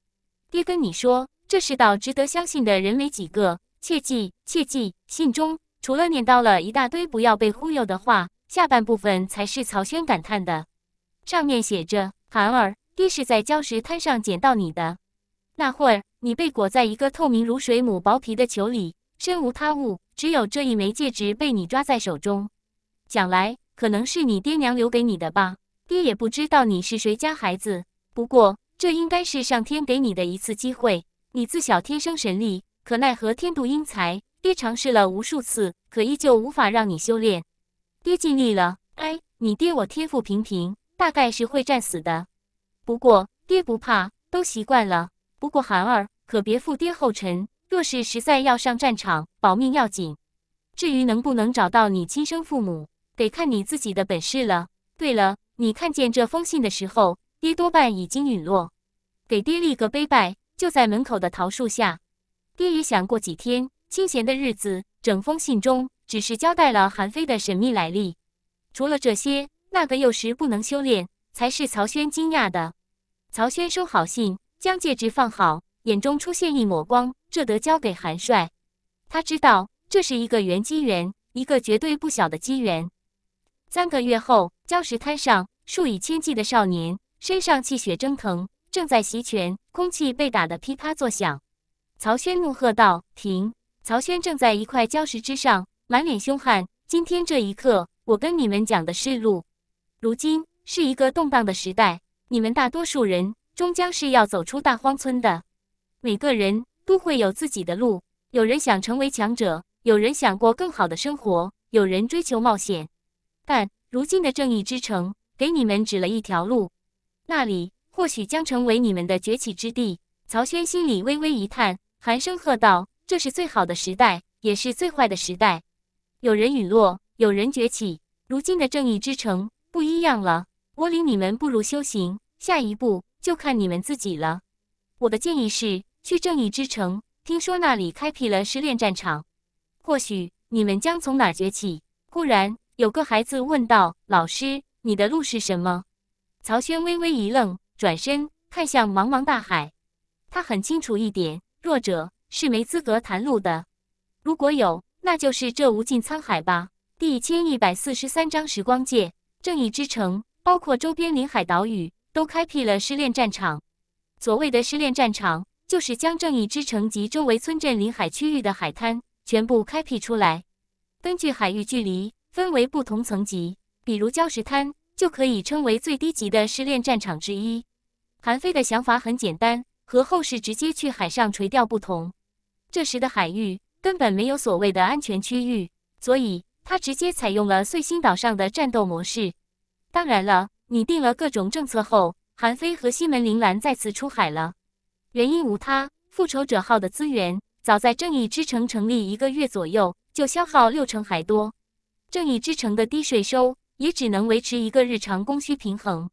爹跟你说，这世道值得相信的人没几个，切记切记，信中。除了念叨了一大堆不要被忽悠的话，下半部分才是曹轩感叹的。上面写着：“寒儿，爹是在礁石滩上捡到你的。那会儿你被裹在一个透明如水母薄皮的球里，身无他物，只有这一枚戒指被你抓在手中。想来可能是你爹娘留给你的吧。爹也不知道你是谁家孩子，不过这应该是上天给你的一次机会。你自小天生神力，可奈何天妒英才。”爹尝试了无数次，可依旧无法让你修炼。爹尽力了，哎，你爹我天赋平平，大概是会战死的。不过爹不怕，都习惯了。不过寒儿可别负爹后尘。若是实在要上战场，保命要紧。至于能不能找到你亲生父母，得看你自己的本事了。对了，你看见这封信的时候，爹多半已经陨落。给爹立个碑拜，就在门口的桃树下。爹也想过几天。清闲的日子，整封信中只是交代了韩非的神秘来历。除了这些，那个幼时不能修炼，才是曹轩惊讶的。曹轩收好信，将戒指放好，眼中出现一抹光，这得交给韩帅。他知道这是一个缘机缘，一个绝对不小的机缘。三个月后，礁石滩上数以千计的少年身上气血蒸腾，正在袭拳，空气被打得噼啪作响。曹轩怒喝道：“停！”曹轩正在一块礁石之上，满脸凶悍。今天这一刻，我跟你们讲的是路。如今是一个动荡的时代，你们大多数人终将是要走出大荒村的。每个人都会有自己的路，有人想成为强者，有人想过更好的生活，有人追求冒险。但如今的正义之城给你们指了一条路，那里或许将成为你们的崛起之地。曹轩心里微微一叹，寒声喝道。这是最好的时代，也是最坏的时代。有人陨落，有人崛起。如今的正义之城不一样了。我领你们不如修行，下一步就看你们自己了。我的建议是去正义之城，听说那里开辟了失恋战场。或许你们将从哪儿崛起。忽然，有个孩子问道：“老师，你的路是什么？”曹轩微微一愣，转身看向茫茫大海。他很清楚一点：弱者。是没资格谈路的，如果有，那就是这无尽沧海吧。第一千一百四十三章时光界，正义之城，包括周边临海岛屿，都开辟了失恋战场。所谓的失恋战场，就是将正义之城及周围村镇临海区域的海滩全部开辟出来，根据海域距离分为不同层级。比如礁石滩，就可以称为最低级的失恋战场之一。韩非的想法很简单，和后世直接去海上垂钓不同。这时的海域根本没有所谓的安全区域，所以他直接采用了碎星岛上的战斗模式。当然了，拟定了各种政策后，韩非和西门铃兰再次出海了。原因无他，复仇者号的资源早在正义之城成立一个月左右就消耗六成还多，正义之城的低税收也只能维持一个日常供需平衡。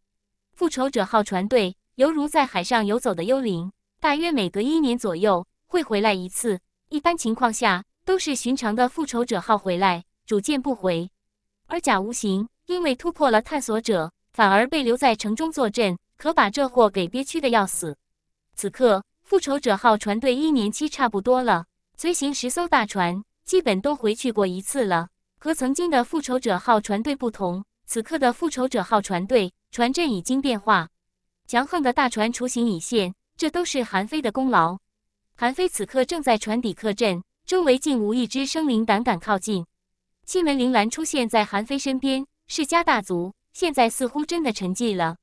复仇者号船队犹如在海上游走的幽灵，大约每隔一年左右。会回来一次，一般情况下都是寻常的复仇者号回来，主舰不回。而假无形因为突破了探索者，反而被留在城中坐镇，可把这货给憋屈的要死。此刻复仇者号船队一年期差不多了，随行十艘大船基本都回去过一次了。和曾经的复仇者号船队不同，此刻的复仇者号船队船阵已经变化，强横的大船雏形已现，这都是韩非的功劳。韩非此刻正在船底客栈，周围竟无一只生灵胆敢靠近。西门铃兰出现在韩非身边。世家大族现在似乎真的沉寂了，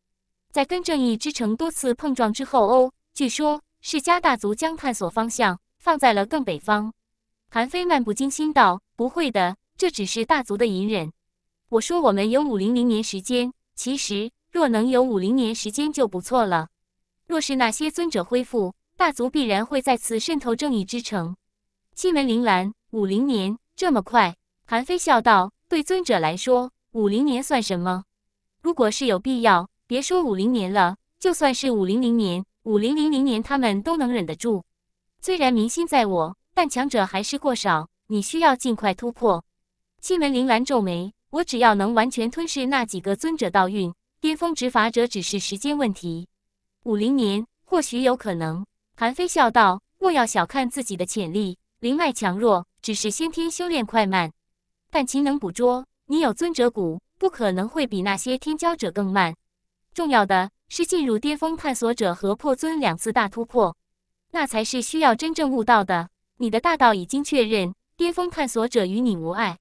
在跟正义之城多次碰撞之后哦，据说世家大族将探索方向放在了更北方。韩非漫不经心道：“不会的，这只是大族的隐忍。我说我们有五零零年时间，其实若能有五零年时间就不错了。若是那些尊者恢复……”大族必然会再次渗透正义之城。西门铃兰，五零年这么快？韩非笑道：“对尊者来说，五零年算什么？如果是有必要，别说五零年了，就算是五零零年、五零零零年，他们都能忍得住。虽然民心在我，但强者还是过少。你需要尽快突破。”西门铃兰皱眉：“我只要能完全吞噬那几个尊者道运，巅峰执法者只是时间问题。五零年，或许有可能。”韩非笑道：“莫要小看自己的潜力，灵脉强弱只是先天修炼快慢，但勤能补拙。你有尊者骨，不可能会比那些天骄者更慢。重要的是进入巅峰探索者和破尊两次大突破，那才是需要真正悟道的。你的大道已经确认，巅峰探索者与你无碍，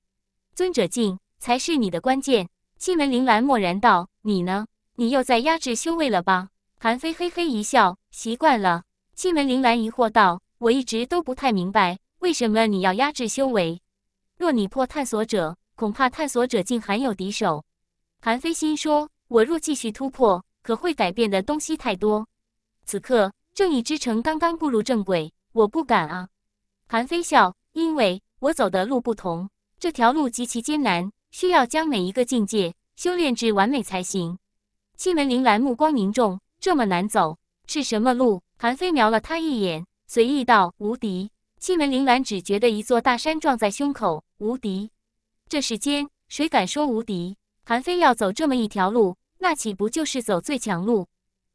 尊者境才是你的关键。”西门铃兰默然道：“你呢？你又在压制修为了吧？”韩非嘿嘿一笑：“习惯了。”西门铃兰疑惑道：“我一直都不太明白，为什么你要压制修为？若你破探索者，恐怕探索者竟还有敌手。”韩非心说：“我若继续突破，可会改变的东西太多。此刻正义之城刚刚步入正轨，我不敢啊。”韩非笑：“因为我走的路不同，这条路极其艰难，需要将每一个境界修炼至完美才行。”西门铃兰目光凝重：“这么难走是什么路？”韩非瞄了他一眼，随意道：“无敌。”西门铃兰只觉得一座大山撞在胸口。无敌，这世间谁敢说无敌？韩非要走这么一条路，那岂不就是走最强路？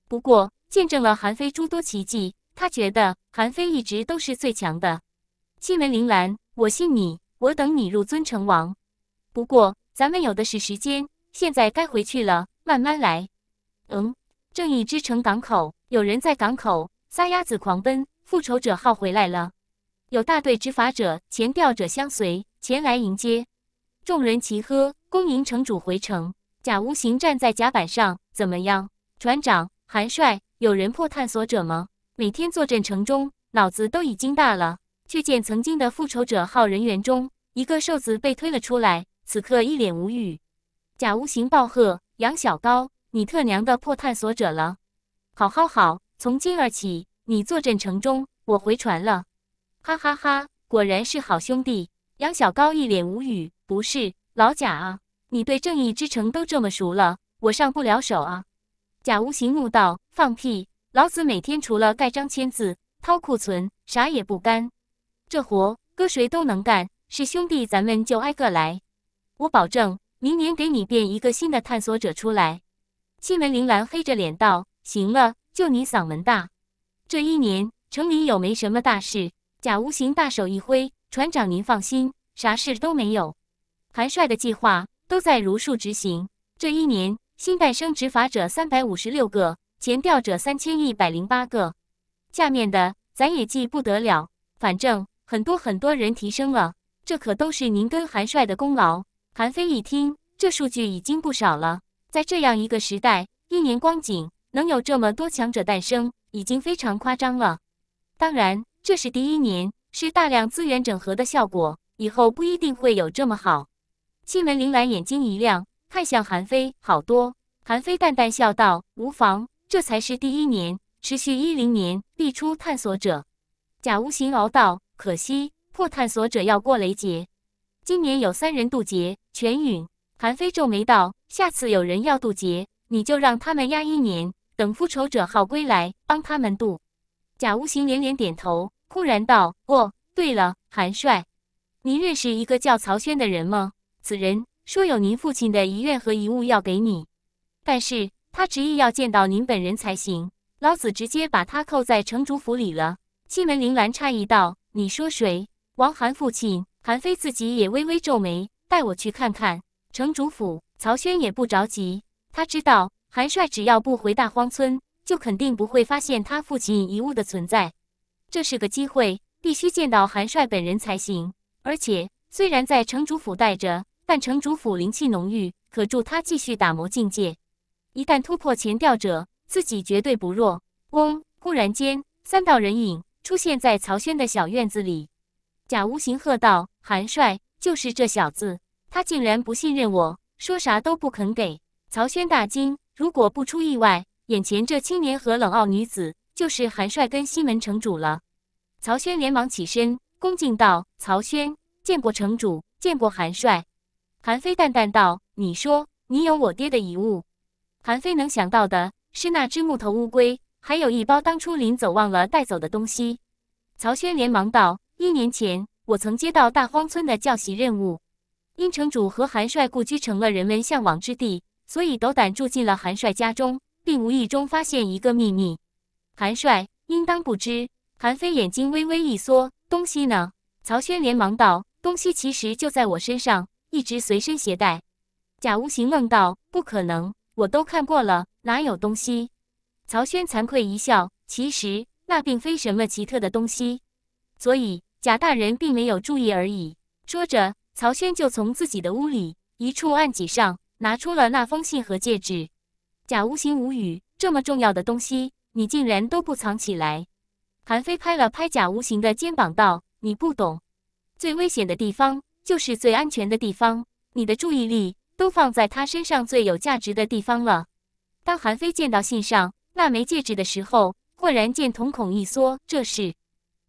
不过，见证了韩非诸多奇迹，他觉得韩非一直都是最强的。西门铃兰，我信你，我等你入尊成王。不过，咱们有的是时间，现在该回去了，慢慢来。嗯，正义之城港口，有人在港口。撒丫子狂奔，复仇者号回来了，有大队执法者、前调者相随前来迎接，众人齐喝，恭迎城主回城。贾无形站在甲板上，怎么样？船长韩帅，有人破探索者吗？每天坐镇城中，脑子都已经大了。却见曾经的复仇者号人员中，一个瘦子被推了出来，此刻一脸无语。贾无形暴喝：“杨小高，你特娘的破探索者了！好，好，好。”从今儿起，你坐镇城中，我回船了。哈哈哈，果然是好兄弟。杨小高一脸无语。不是，老贾啊，你对正义之城都这么熟了，我上不了手啊。贾无形怒道：“放屁！老子每天除了盖章签字、掏库存，啥也不干。这活搁谁都能干，是兄弟，咱们就挨个来。我保证，明年给你变一个新的探索者出来。”西门铃兰黑着脸道：“行了。”就你嗓门大，这一年城里有没什么大事？贾无形大手一挥：“船长，您放心，啥事都没有。韩帅的计划都在如数执行。这一年，新诞生执法者三百五十六个，前调者三千一百零八个，下面的咱也记不得了。反正很多很多人提升了，这可都是您跟韩帅的功劳。”韩非一听，这数据已经不少了，在这样一个时代，一年光景。能有这么多强者诞生，已经非常夸张了。当然，这是第一年，是大量资源整合的效果，以后不一定会有这么好。西门灵兰眼睛一亮，看向韩非，好多。韩非淡淡笑道：“无妨，这才是第一年，持续一零年，必出探索者。”贾无形熬道：“可惜，破探索者要过雷劫，今年有三人渡劫，全陨。”韩非皱眉道：“下次有人要渡劫，你就让他们压一年。”等复仇者号归来，帮他们渡。贾无形连连点头，忽然道：“哦，对了，韩帅，您认识一个叫曹轩的人吗？此人说有您父亲的遗愿和遗物要给你，但是他执意要见到您本人才行。老子直接把他扣在城主府里了。”西门铃兰诧异道：“你说谁？王寒父亲？”韩非自己也微微皱眉，带我去看看城主府。曹轩也不着急，他知道。韩帅只要不回大荒村，就肯定不会发现他父亲遗物的存在。这是个机会，必须见到韩帅本人才行。而且，虽然在城主府待着，但城主府灵气浓郁，可助他继续打磨境界。一旦突破前调者，自己绝对不弱。嗡！忽然间，三道人影出现在曹轩的小院子里。贾无形喝道：“韩帅，就是这小子！他竟然不信任我，说啥都不肯给。”曹轩大惊。如果不出意外，眼前这青年和冷傲女子就是韩帅跟西门城主了。曹轩连忙起身，恭敬道：“曹轩见过城主，见过韩帅。”韩非淡淡道：“你说，你有我爹的遗物？”韩非能想到的是那只木头乌龟，还有一包当初临走忘了带走的东西。曹轩连忙道：“一年前，我曾接到大荒村的教习任务，因城主和韩帅故居成了人们向往之地。”所以斗胆住进了韩帅家中，并无意中发现一个秘密，韩帅应当不知。韩非眼睛微微一缩：“东西呢？”曹轩连忙道：“东西其实就在我身上，一直随身携带。”贾无行愣道：“不可能，我都看过了，哪有东西？”曹轩惭愧一笑：“其实那并非什么奇特的东西，所以贾大人并没有注意而已。”说着，曹轩就从自己的屋里一处案几上。拿出了那封信和戒指，假无形无语。这么重要的东西，你竟然都不藏起来？韩非拍了拍假无形的肩膀，道：“你不懂，最危险的地方就是最安全的地方。你的注意力都放在他身上最有价值的地方了。”当韩非见到信上那枚戒指的时候，豁然间瞳孔一缩。这是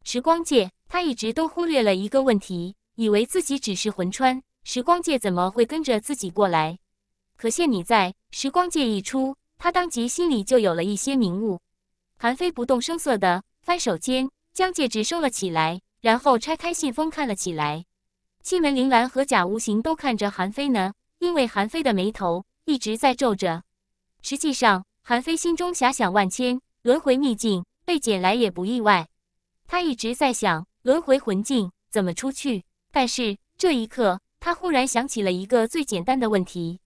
时光戒。他一直都忽略了一个问题，以为自己只是魂穿，时光戒怎么会跟着自己过来？可现你在时光界一出，他当即心里就有了一些明悟。韩非不动声色的翻手间将戒指收了起来，然后拆开信封看了起来。西门铃兰和贾无形都看着韩非呢，因为韩非的眉头一直在皱着。实际上，韩非心中遐想万千，轮回秘境被捡来也不意外。他一直在想轮回魂境怎么出去，但是这一刻，他忽然想起了一个最简单的问题。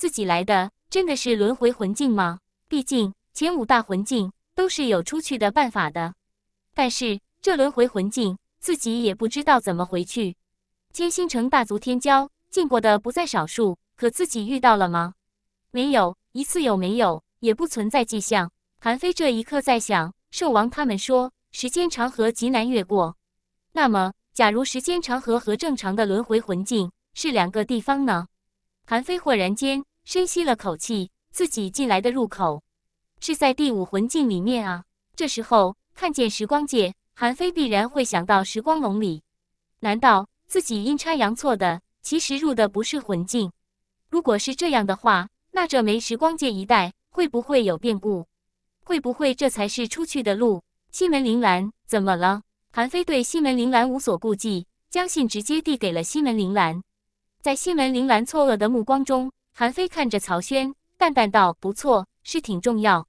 自己来的真的是轮回魂境吗？毕竟前五大魂境都是有出去的办法的，但是这轮回魂境自己也不知道怎么回去。千星城大族天骄进过的不在少数，可自己遇到了吗？没有一次，有没有也不存在迹象。韩非这一刻在想：兽王他们说时间长河极难越过，那么假如时间长河和正常的轮回魂境是两个地方呢？韩非豁然间。深吸了口气，自己进来的入口是在第五魂境里面啊。这时候看见时光界，韩非必然会想到时光龙里。难道自己阴差阳错的，其实入的不是魂境？如果是这样的话，那这枚时光界一带会不会有变故？会不会这才是出去的路？西门铃兰怎么了？韩非对西门铃兰无所顾忌，将信直接递给了西门铃兰。在西门铃兰错愕的目光中。韩非看着曹轩，淡淡道：“不错，是挺重要。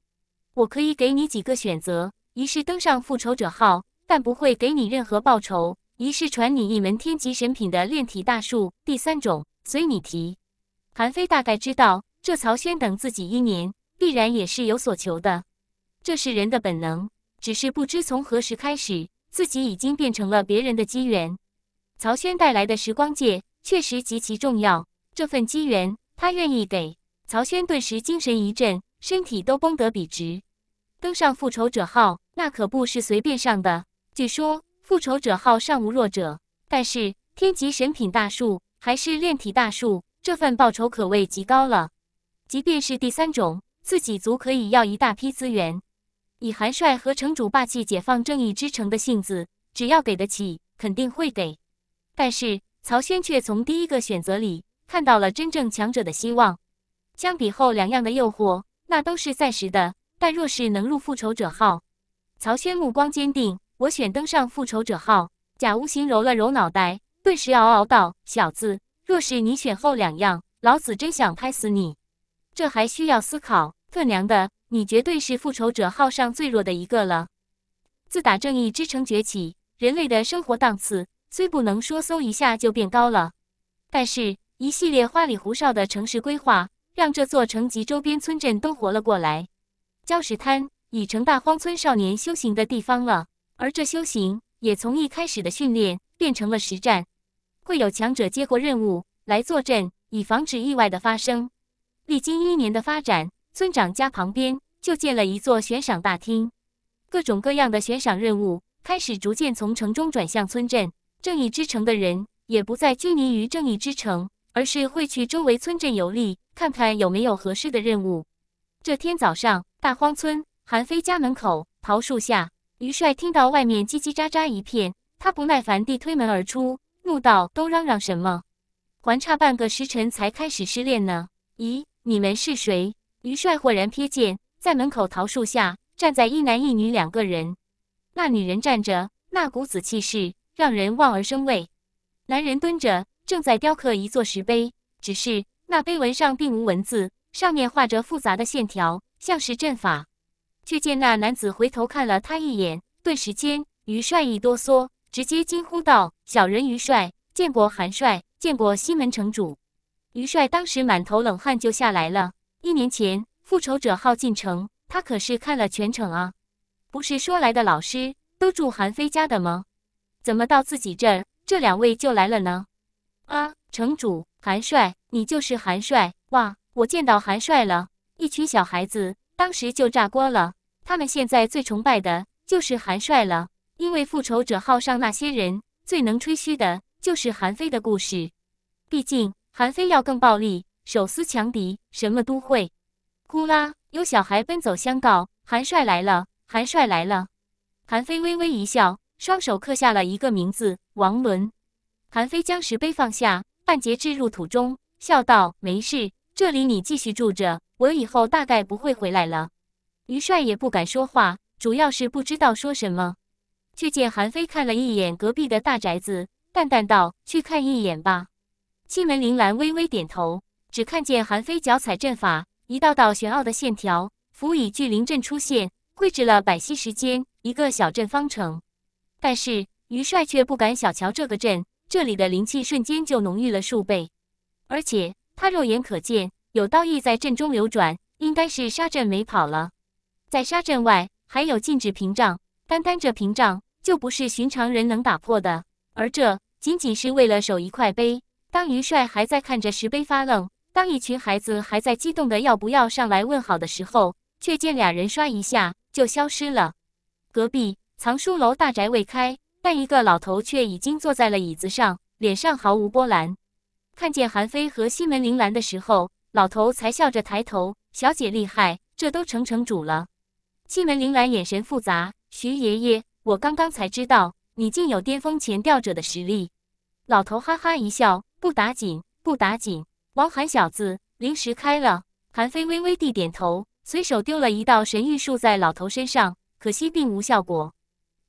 我可以给你几个选择：一是登上复仇者号，但不会给你任何报酬；一是传你一门天级神品的炼体大术；第三种，随你提。”韩非大概知道，这曹轩等自己一年，必然也是有所求的。这是人的本能，只是不知从何时开始，自己已经变成了别人的机缘。曹轩带来的时光界确实极其重要，这份机缘。他愿意给曹轩，顿时精神一振，身体都绷得笔直。登上复仇者号，那可不是随便上的。据说复仇者号上无弱者，但是天级神品大树还是炼体大树，这份报酬可谓极高了。即便是第三种，自己足可以要一大批资源。以韩帅和城主霸气解放正义之城的性子，只要给得起，肯定会给。但是曹轩却从第一个选择里。看到了真正强者的希望，相比后两样的诱惑，那都是暂时的。但若是能入复仇者号，曹轩目光坚定，我选登上复仇者号。贾无形揉了揉脑袋，顿时嗷嗷道：“小子，若是你选后两样，老子真想拍死你！这还需要思考？特娘的，你绝对是复仇者号上最弱的一个了。自打正义之城崛起，人类的生活档次虽不能说嗖一下就变高了，但是。”一系列花里胡哨的城市规划，让这座城及周边村镇都活了过来。礁石滩已成大荒村少年修行的地方了，而这修行也从一开始的训练变成了实战。会有强者接过任务来坐镇，以防止意外的发生。历经一年的发展，村长家旁边就建了一座悬赏大厅，各种各样的悬赏任务开始逐渐从城中转向村镇。正义之城的人也不再拘泥于正义之城。而是会去周围村镇游历，看看有没有合适的任务。这天早上，大荒村韩飞家门口桃树下，于帅听到外面叽叽喳喳一片，他不耐烦地推门而出，怒道：“都嚷嚷什么？还差半个时辰才开始失恋呢！”咦，你们是谁？于帅豁然瞥见，在门口桃树下站在一男一女两个人。那女人站着，那股子气势让人望而生畏；男人蹲着。正在雕刻一座石碑，只是那碑文上并无文字，上面画着复杂的线条，像是阵法。却见那男子回头看了他一眼，顿时间，于帅一哆嗦，直接惊呼道：“小人于帅，见过韩帅，见过西门城主。”于帅当时满头冷汗就下来了。一年前，复仇者号进城，他可是看了全程啊！不是说来的老师都住韩非家的吗？怎么到自己这儿，这两位就来了呢？啊！城主韩帅，你就是韩帅哇！我见到韩帅了，一群小孩子当时就炸锅了。他们现在最崇拜的就是韩帅了，因为复仇者号上那些人最能吹嘘的就是韩非的故事。毕竟韩非要更暴力，手撕强敌，什么都会。呼啦，有小孩奔走相告：“韩帅来了，韩帅来了。”韩非微微一笑，双手刻下了一个名字：王伦。韩非将石碑放下，半截置入土中，笑道：“没事，这里你继续住着，我以后大概不会回来了。”于帅也不敢说话，主要是不知道说什么。却见韩非看了一眼隔壁的大宅子，淡淡道：“去看一眼吧。”西门铃兰微微点头，只看见韩非脚踩阵法，一道道玄奥的线条辅以巨灵阵出现，绘制了百息时间，一个小阵方程。但是于帅却不敢小瞧这个阵。这里的灵气瞬间就浓郁了数倍，而且他肉眼可见有刀意在阵中流转，应该是沙阵没跑了。在沙阵外还有禁止屏障，单单这屏障就不是寻常人能打破的。而这仅仅是为了守一块碑。当于帅还在看着石碑发愣，当一群孩子还在激动的要不要上来问好的时候，却见俩人刷一下就消失了。隔壁藏书楼大宅未开。但一个老头却已经坐在了椅子上，脸上毫无波澜。看见韩非和西门铃兰的时候，老头才笑着抬头：“小姐厉害，这都成城主了。”西门铃兰眼神复杂：“徐爷爷，我刚刚才知道，你竟有巅峰前吊者的实力。”老头哈哈一笑：“不打紧，不打紧。”王寒小子，灵石开了。韩非微微地点头，随手丢了一道神玉术在老头身上，可惜并无效果。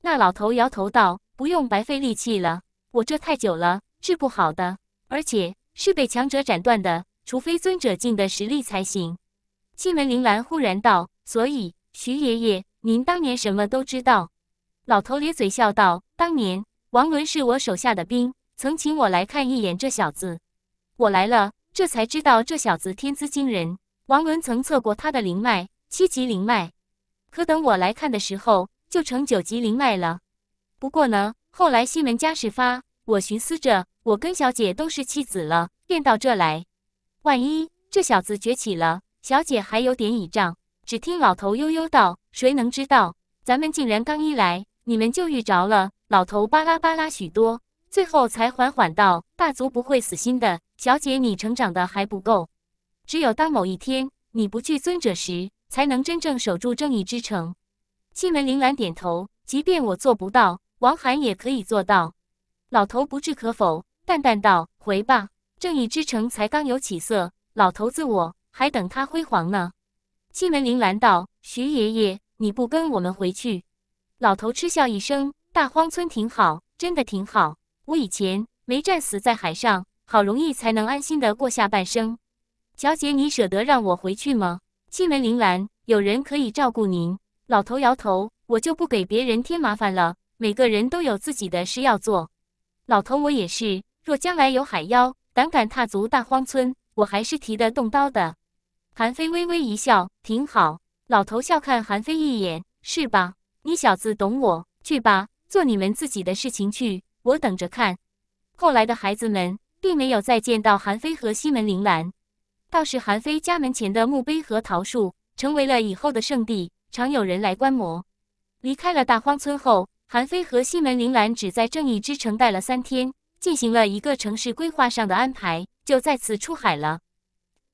那老头摇头道：“不用白费力气了，我这太久了，治不好的，而且是被强者斩断的，除非尊者境的实力才行。”西门，铃兰忽然道：“所以，徐爷爷，您当年什么都知道？”老头咧嘴笑道：“当年王伦是我手下的兵，曾请我来看一眼这小子，我来了，这才知道这小子天资惊人。王伦曾测过他的灵脉，七级灵脉，可等我来看的时候。”就成九级灵脉了。不过呢，后来西门家事发，我寻思着，我跟小姐都是妻子了，便到这来。万一这小子崛起了，小姐还有点倚仗。只听老头悠悠道：“谁能知道？咱们竟然刚一来，你们就遇着了。”老头巴拉巴拉许多，最后才缓缓道：“大族不会死心的，小姐你成长的还不够。只有当某一天你不惧尊者时，才能真正守住正义之城。”西门铃兰点头，即便我做不到，王涵也可以做到。老头不置可否，淡淡道：“回吧，正义之城才刚有起色，老头子我还等他辉煌呢。”西门铃兰道：“徐爷爷，你不跟我们回去？”老头嗤笑一声：“大荒村挺好，真的挺好。我以前没战死在海上，好容易才能安心的过下半生。乔姐，你舍得让我回去吗？”西门铃兰：“有人可以照顾您。”老头摇头，我就不给别人添麻烦了。每个人都有自己的事要做。老头，我也是。若将来有海妖胆敢踏足大荒村，我还是提得动刀的。韩非微微一笑，挺好。老头笑看韩非一眼，是吧？你小子懂我。去吧，做你们自己的事情去。我等着看。后来的孩子们并没有再见到韩非和西门铃兰，倒是韩非家门前的墓碑和桃树成为了以后的圣地。常有人来观摩。离开了大荒村后，韩非和西门铃兰只在正义之城待了三天，进行了一个城市规划上的安排，就再次出海了。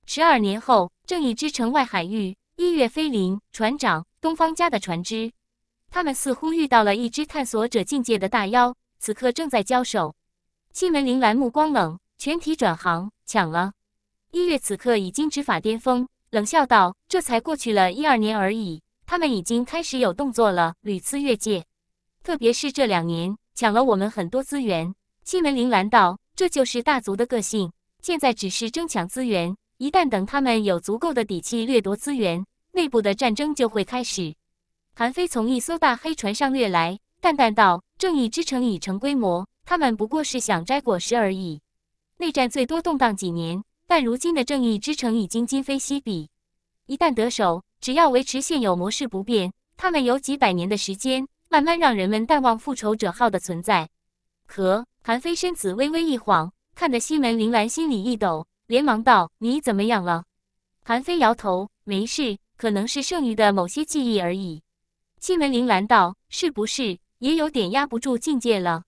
十二年后，正义之城外海域，一月飞临船长东方家的船只，他们似乎遇到了一只探索者境界的大妖，此刻正在交手。西门铃兰目光冷，全体转行抢了。一月此刻已经执法巅峰，冷笑道：“这才过去了一二年而已。”他们已经开始有动作了，屡次越界，特别是这两年抢了我们很多资源。西门铃兰道，这就是大族的个性，现在只是争抢资源，一旦等他们有足够的底气掠夺资源，内部的战争就会开始。韩非从一艘大黑船上掠来，淡淡道：“正义之城已成规模，他们不过是想摘果实而已。内战最多动荡几年，但如今的正义之城已经今非昔比，一旦得手。”只要维持现有模式不变，他们有几百年的时间，慢慢让人们淡忘复仇者号的存在。可韩非身子微微一晃，看得西门铃兰心里一抖，连忙道：“你怎么样了？”韩非摇头：“没事，可能是剩余的某些记忆而已。”西门铃兰道：“是不是也有点压不住境界了？”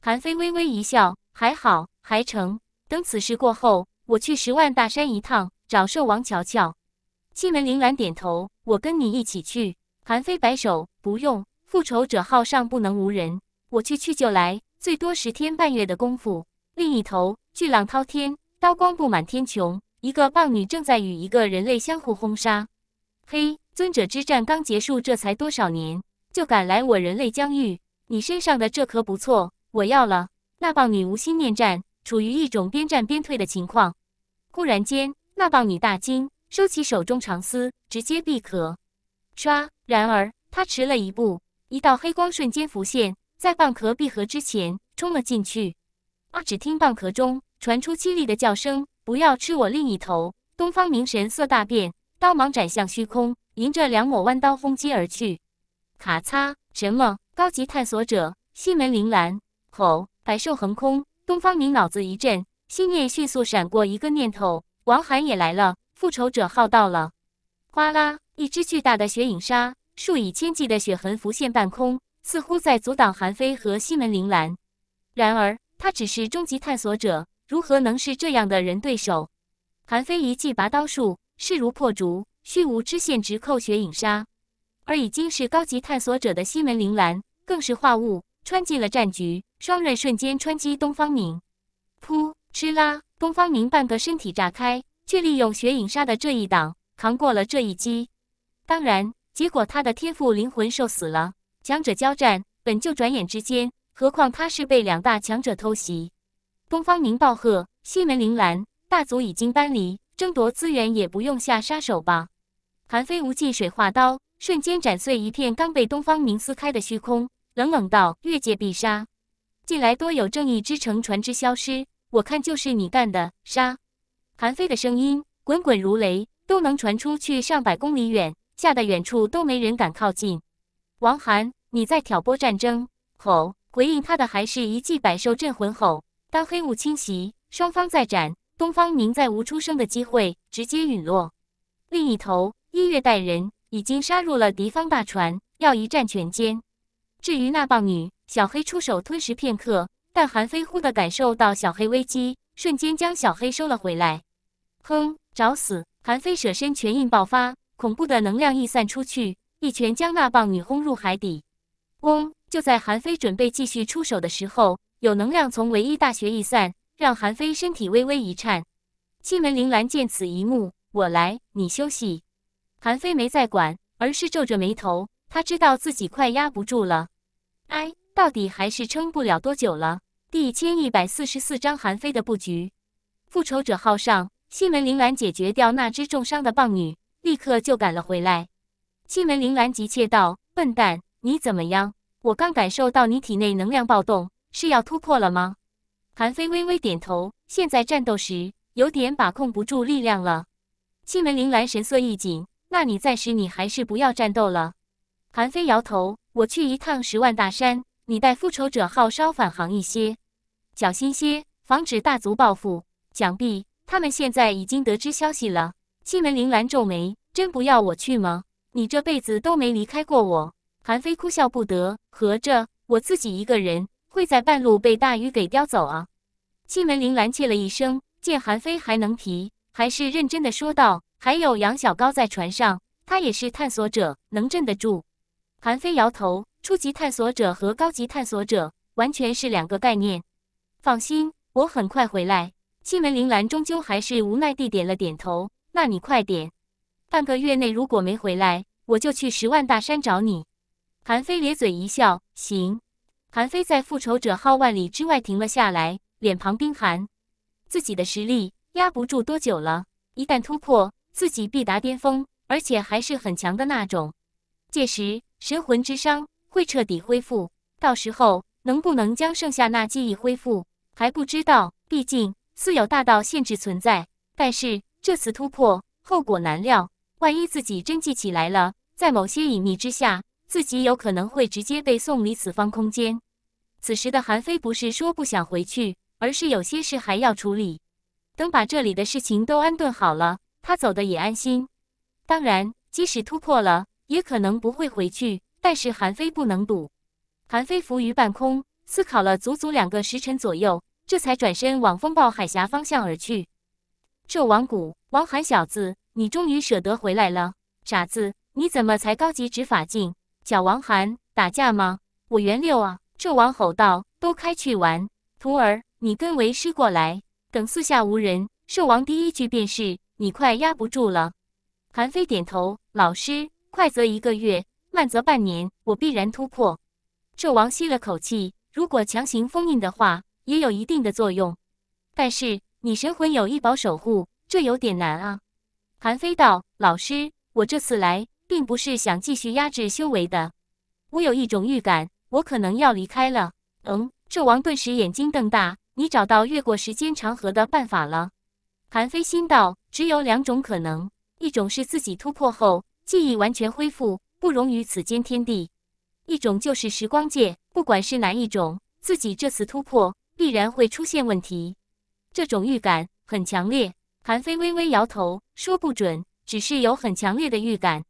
韩非微微一笑：“还好，还成。等此事过后，我去十万大山一趟，找兽王瞧瞧。”西门凌然点头：“我跟你一起去。”韩非摆手：“不用，复仇者号上不能无人，我去去就来，最多十天半月的功夫。”另一头，巨浪滔天，刀光布满天穹，一个棒女正在与一个人类相互轰杀。嘿，尊者之战刚结束，这才多少年，就敢来我人类疆域？你身上的这颗不错，我要了。那棒女无心恋战，处于一种边战边退的情况。忽然间，那棒女大惊。收起手中长丝，直接闭壳，唰！然而他迟了一步，一道黑光瞬间浮现在蚌壳闭合之前，冲了进去。啊！只听蚌壳中传出凄厉的叫声：“不要吃我另一头！”东方明神色大变，刀芒斩向虚空，迎着两抹弯刀轰击而去。咔嚓！什么？高级探索者西门铃兰吼，百兽横空。东方明脑子一震，心念迅速闪过一个念头：王涵也来了。复仇者号到了，哗啦！一只巨大的雪影鲨，数以千计的血痕浮现半空，似乎在阻挡韩非和西门铃兰。然而，他只是终极探索者，如何能是这样的人对手？韩非一记拔刀术，势如破竹，虚无之线直扣雪影鲨。而已经是高级探索者的西门铃兰，更是化雾穿进了战局，双刃瞬间穿击东方明。噗吃啦！东方明半个身体炸开。却利用雪影杀的这一挡扛过了这一击，当然，结果他的天赋灵魂兽死了。强者交战本就转眼之间，何况他是被两大强者偷袭。东方明暴喝：“西门铃兰，大族已经搬离，争夺资源也不用下杀手吧？”韩非无忌水化刀瞬间斩碎一片刚被东方明撕开的虚空，冷冷道：“越界必杀！近来多有正义之城船只消失，我看就是你干的！杀！”韩非的声音滚滚如雷，都能传出去上百公里远，吓得远处都没人敢靠近。王寒，你在挑拨战争！吼！回应他的还是一记百兽镇魂吼。当黑雾侵袭，双方再战，东方明再无出声的机会，直接陨落。另一头，一月带人已经杀入了敌方大船，要一战全歼。至于那棒女，小黑出手吞噬片刻，但韩非忽地感受到小黑危机，瞬间将小黑收了回来。哼，找死！韩非舍身全印爆发，恐怖的能量溢散出去，一拳将那棒女轰入海底。嗡！就在韩非准备继续出手的时候，有能量从唯一大穴溢散，让韩非身体微微一颤。西门铃兰见此一幕，我来，你休息。韩非没再管，而是皱着眉头，他知道自己快压不住了。哎，到底还是撑不了多久了。第一千一百四十四章韩非的布局。复仇者号上。西门铃兰解决掉那只重伤的棒女，立刻就赶了回来。西门铃兰急切道：“笨蛋，你怎么样？我刚感受到你体内能量暴动，是要突破了吗？”韩非微微点头。现在战斗时有点把控不住力量了。西门铃兰神色一紧：“那你暂时你还是不要战斗了。”韩非摇头：“我去一趟十万大山，你带复仇者号稍返航一些，小心些，防止大族报复。”想必。他们现在已经得知消息了。西门铃兰皱眉：“真不要我去吗？你这辈子都没离开过我。”韩非哭笑不得：“合着我自己一个人会在半路被大鱼给叼走啊？”西门铃兰切了一声，见韩非还能提，还是认真的说道：“还有杨小高在船上，他也是探索者，能镇得住。”韩非摇头：“初级探索者和高级探索者完全是两个概念。放心，我很快回来。”西门铃兰终究还是无奈地点了点头。那你快点，半个月内如果没回来，我就去十万大山找你。韩非咧嘴一笑：“行。”韩非在复仇者号万里之外停了下来，脸庞冰寒。自己的实力压不住多久了，一旦突破，自己必达巅峰，而且还是很强的那种。届时神魂之伤会彻底恢复，到时候能不能将剩下那记忆恢复还不知道，毕竟……似有大道限制存在，但是这次突破后果难料，万一自己真记起来了，在某些隐秘之下，自己有可能会直接被送离此方空间。此时的韩非不是说不想回去，而是有些事还要处理。等把这里的事情都安顿好了，他走的也安心。当然，即使突破了，也可能不会回去。但是韩非不能赌。韩非浮于半空，思考了足足两个时辰左右。这才转身往风暴海峡方向而去。纣王谷，王寒小子，你终于舍得回来了，傻子，你怎么才高级执法镜？小王寒，打架吗？我元六啊！纣王吼道：“都开去玩，徒儿，你跟为师过来，等四下无人，纣王第一句便是：你快压不住了。”韩非点头：“老师，快则一个月，慢则半年，我必然突破。”纣王吸了口气：“如果强行封印的话。”也有一定的作用，但是你神魂有一宝守护，这有点难啊。韩非道：“老师，我这次来，并不是想继续压制修为的。我有一种预感，我可能要离开了。”嗯，纣王顿时眼睛瞪大：“你找到越过时间长河的办法了？”韩非心道：“只有两种可能，一种是自己突破后记忆完全恢复，不容于此间天地；一种就是时光界。不管是哪一种，自己这次突破。”必然会出现问题，这种预感很强烈。韩非微微摇头，说不准，只是有很强烈的预感。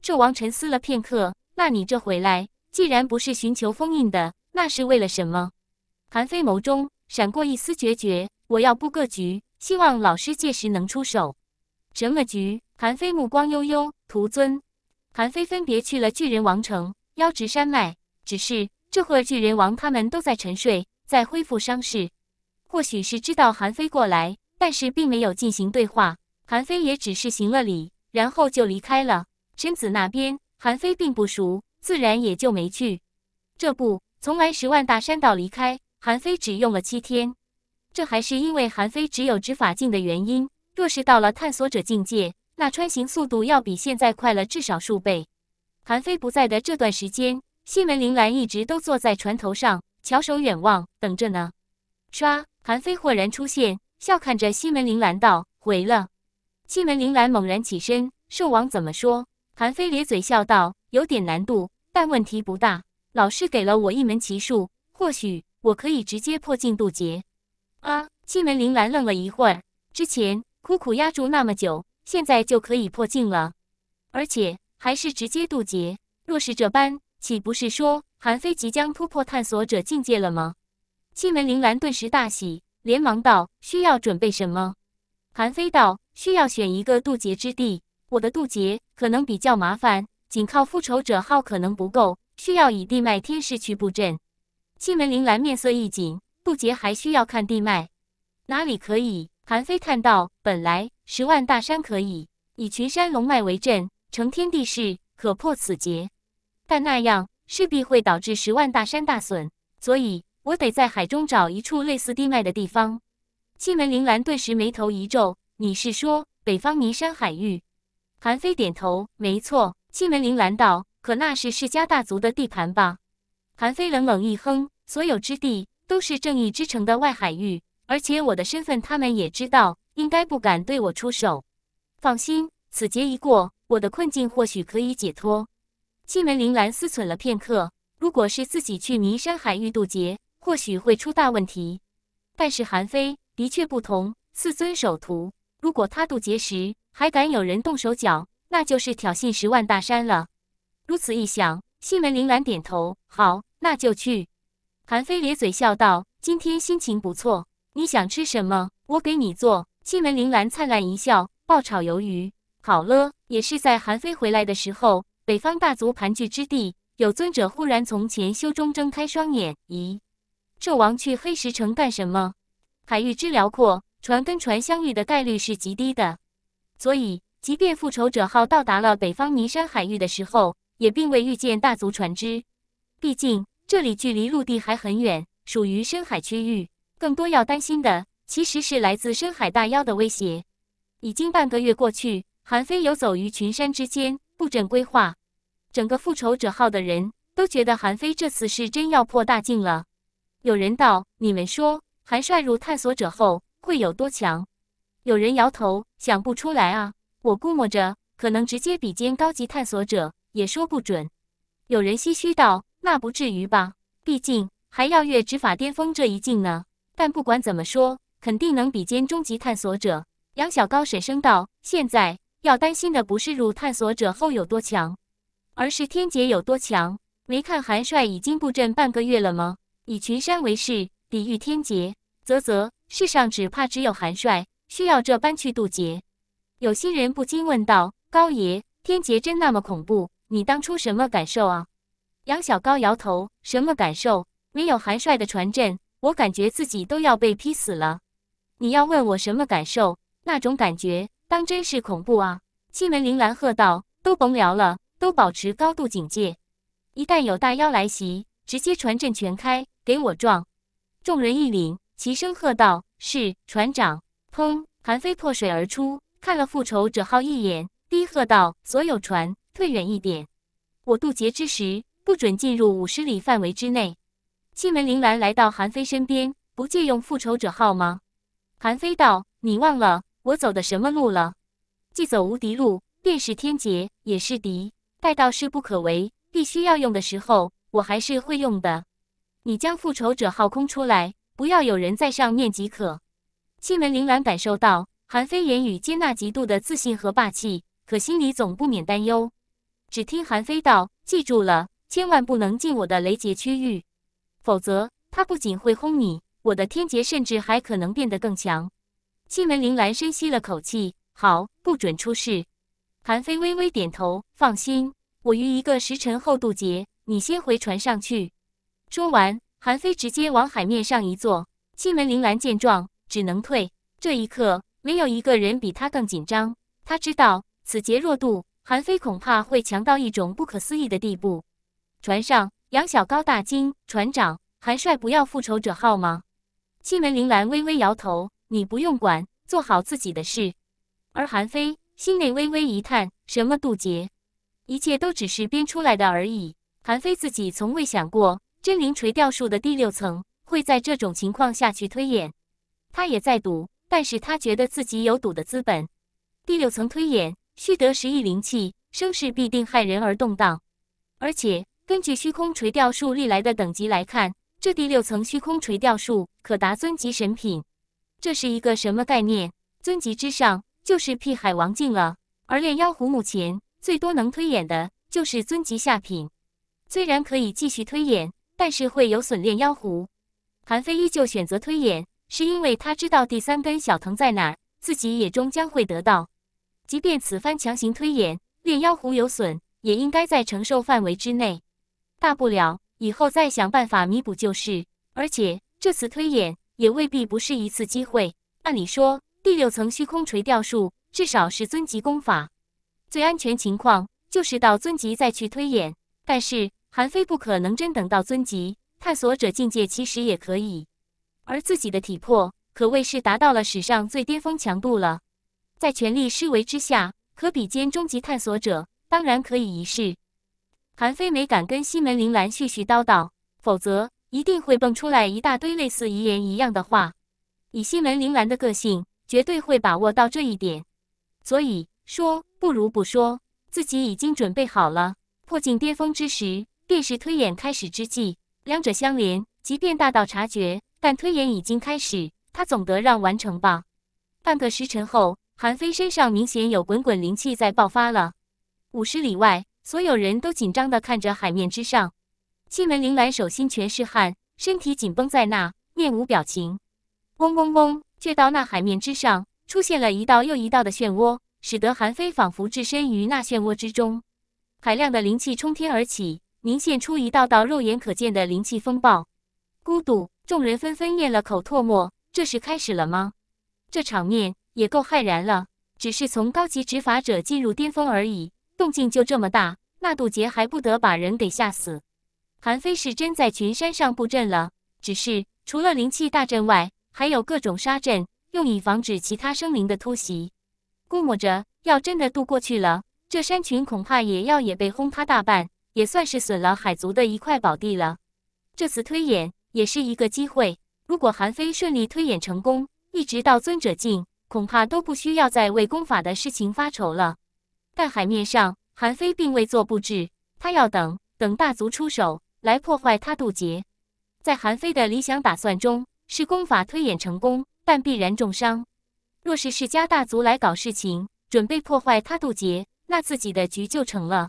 纣王沉思了片刻，那你这回来，既然不是寻求封印的，那是为了什么？韩非眸中闪过一丝决绝，我要布个局，希望老师届时能出手。什么局？韩非目光悠悠。徒尊，韩非分别去了巨人王城、妖折山脉，只是这会巨人王他们都在沉睡。在恢复伤势，或许是知道韩非过来，但是并没有进行对话。韩非也只是行了礼，然后就离开了。贞子那边，韩非并不熟，自然也就没去。这不，从来十万大山道离开，韩非只用了七天。这还是因为韩非只有执法境的原因。若是到了探索者境界，那穿行速度要比现在快了至少数倍。韩非不在的这段时间，西门灵兰一直都坐在船头上。翘首远望，等着呢。唰，韩非豁然出现，笑看着西门铃兰道：“回了。”西门铃兰猛然起身，兽王怎么说？韩非咧嘴笑道：“有点难度，但问题不大。老师给了我一门奇术，或许我可以直接破镜渡劫。”啊！西门铃兰愣了一会儿，之前苦苦压住那么久，现在就可以破镜了，而且还是直接渡劫。若是这般……岂不是说韩非即将突破探索者境界了吗？西门铃兰顿时大喜，连忙道：“需要准备什么？”韩非道：“需要选一个渡劫之地，我的渡劫可能比较麻烦，仅靠复仇者号可能不够，需要以地脉天势去布阵。”西门铃兰面色一紧，渡劫还需要看地脉，哪里可以？韩非叹道：“本来十万大山可以，以群山龙脉为阵，成天地势，可破此劫。”但那样势必会导致十万大山大损，所以我得在海中找一处类似地脉的地方。西门铃兰顿时眉头一皱：“你是说北方名山海域？”韩非点头：“没错。”西门铃兰道：“可那是世家大族的地盘吧？”韩非冷冷一哼：“所有之地都是正义之城的外海域，而且我的身份他们也知道，应该不敢对我出手。放心，此劫一过，我的困境或许可以解脱。”西门铃兰思忖了片刻，如果是自己去迷山海域渡劫，或许会出大问题。但是韩非的确不同，四尊首徒，如果他渡劫时还敢有人动手脚，那就是挑衅十万大山了。如此一想，西门铃兰点头：“好，那就去。”韩非咧嘴笑道：“今天心情不错，你想吃什么？我给你做。”西门铃兰灿烂一笑：“爆炒鱿鱼。”好了，也是在韩非回来的时候。北方大族盘踞之地，有尊者忽然从前修中睁开双眼。咦，纣王去黑石城干什么？海域之辽阔，船跟船相遇的概率是极低的。所以，即便复仇者号到达了北方尼山海域的时候，也并未遇见大族船只。毕竟这里距离陆地还很远，属于深海区域。更多要担心的，其实是来自深海大妖的威胁。已经半个月过去，韩非游走于群山之间。布阵规划，整个复仇者号的人都觉得韩非这次是真要破大境了。有人道：“你们说，韩帅入探索者后会有多强？”有人摇头，想不出来啊。我估摸着可能直接比肩高级探索者，也说不准。有人唏嘘道：“那不至于吧，毕竟还要越执法巅峰这一境呢。”但不管怎么说，肯定能比肩终极探索者。杨小高水声道：“现在。”要担心的不是入探索者后有多强，而是天劫有多强。没看韩帅已经布阵半个月了吗？以群山为誓，抵御天劫，啧啧，世上只怕只有韩帅需要这般去渡劫。有心人不禁问道：“高爷，天劫真那么恐怖？你当初什么感受啊？”杨小高摇头：“什么感受？没有韩帅的传阵，我感觉自己都要被劈死了。你要问我什么感受？那种感觉。”当真是恐怖啊！西门铃兰喝道：“都甭聊了，都保持高度警戒，一旦有大妖来袭，直接船阵全开，给我撞！”众人一领，齐声喝道：“是，船长！”砰，韩非破水而出，看了复仇者号一眼，低喝道：“所有船退远一点，我渡劫之时不准进入五十里范围之内。”西门铃兰来到韩非身边：“不借用复仇者号吗？”韩非道：“你忘了。”我走的什么路了？既走无敌路，便是天劫，也是敌。待到势不可为，必须要用的时候，我还是会用的。你将复仇者号空出来，不要有人在上面即可。西门铃兰感受到韩飞言语接纳极度的自信和霸气，可心里总不免担忧。只听韩飞道：“记住了，千万不能进我的雷劫区域，否则他不仅会轰你，我的天劫甚至还可能变得更强。”西门铃兰深吸了口气，好，不准出事。韩非微微点头，放心，我于一个时辰后渡劫，你先回船上去。说完，韩非直接往海面上一坐。西门铃兰见状，只能退。这一刻，没有一个人比他更紧张。他知道，此劫若渡，韩非恐怕会强到一种不可思议的地步。船上，杨小高大惊：“船长，韩帅不要复仇者号吗？”西门铃兰微微摇头。你不用管，做好自己的事。而韩非心内微微一叹，什么渡劫，一切都只是编出来的而已。韩非自己从未想过，真灵垂钓术的第六层会在这种情况下去推演。他也在赌，但是他觉得自己有赌的资本。第六层推演，虚得十亿灵气，声势必定骇人而动荡。而且根据虚空垂钓术历来的等级来看，这第六层虚空垂钓术可达尊级神品。这是一个什么概念？尊级之上就是辟海王境了，而炼妖壶目前最多能推演的就是尊级下品。虽然可以继续推演，但是会有损炼妖壶。韩非依旧选择推演，是因为他知道第三根小藤在哪，儿，自己也终将会得到。即便此番强行推演炼妖壶有损，也应该在承受范围之内，大不了以后再想办法弥补就是。而且这次推演。也未必不是一次机会。按理说，第六层虚空垂钓术至少是尊级功法，最安全情况就是到尊级再去推演。但是韩非不可能真等到尊级，探索者境界其实也可以。而自己的体魄可谓是达到了史上最巅峰强度了，在全力施为之下，可比肩终极探索者，当然可以一试。韩非没敢跟西门铃兰絮絮叨叨，否则。一定会蹦出来一大堆类似遗言一样的话。以西门铃兰的个性，绝对会把握到这一点。所以说，不如不说，自己已经准备好了。破境巅峰之时，便是推演开始之际。两者相连，即便大道察觉，但推演已经开始，他总得让完成吧。半个时辰后，韩非身上明显有滚滚灵气在爆发了。五十里外，所有人都紧张地看着海面之上。西门铃兰手心全是汗，身体紧绷在那，面无表情。嗡嗡嗡，却到那海面之上出现了一道又一道的漩涡，使得韩非仿佛置身于那漩涡之中。海量的灵气冲天而起，凝现出一道道肉眼可见的灵气风暴。咕嘟，众人纷纷咽了口唾沫，这是开始了吗？这场面也够骇然了，只是从高级执法者进入巅峰而已，动静就这么大，那渡劫还不得把人给吓死？韩非是真在群山上布阵了，只是除了灵气大阵外，还有各种杀阵，用以防止其他生灵的突袭。估摸着要真的渡过去了，这山群恐怕也要也被轰塌大半，也算是损了海族的一块宝地了。这次推演也是一个机会，如果韩非顺利推演成功，一直到尊者境，恐怕都不需要再为功法的事情发愁了。但海面上，韩非并未做布置，他要等等大族出手。来破坏他渡劫，在韩非的理想打算中，是功法推演成功，但必然重伤。若是世家大族来搞事情，准备破坏他渡劫，那自己的局就成了，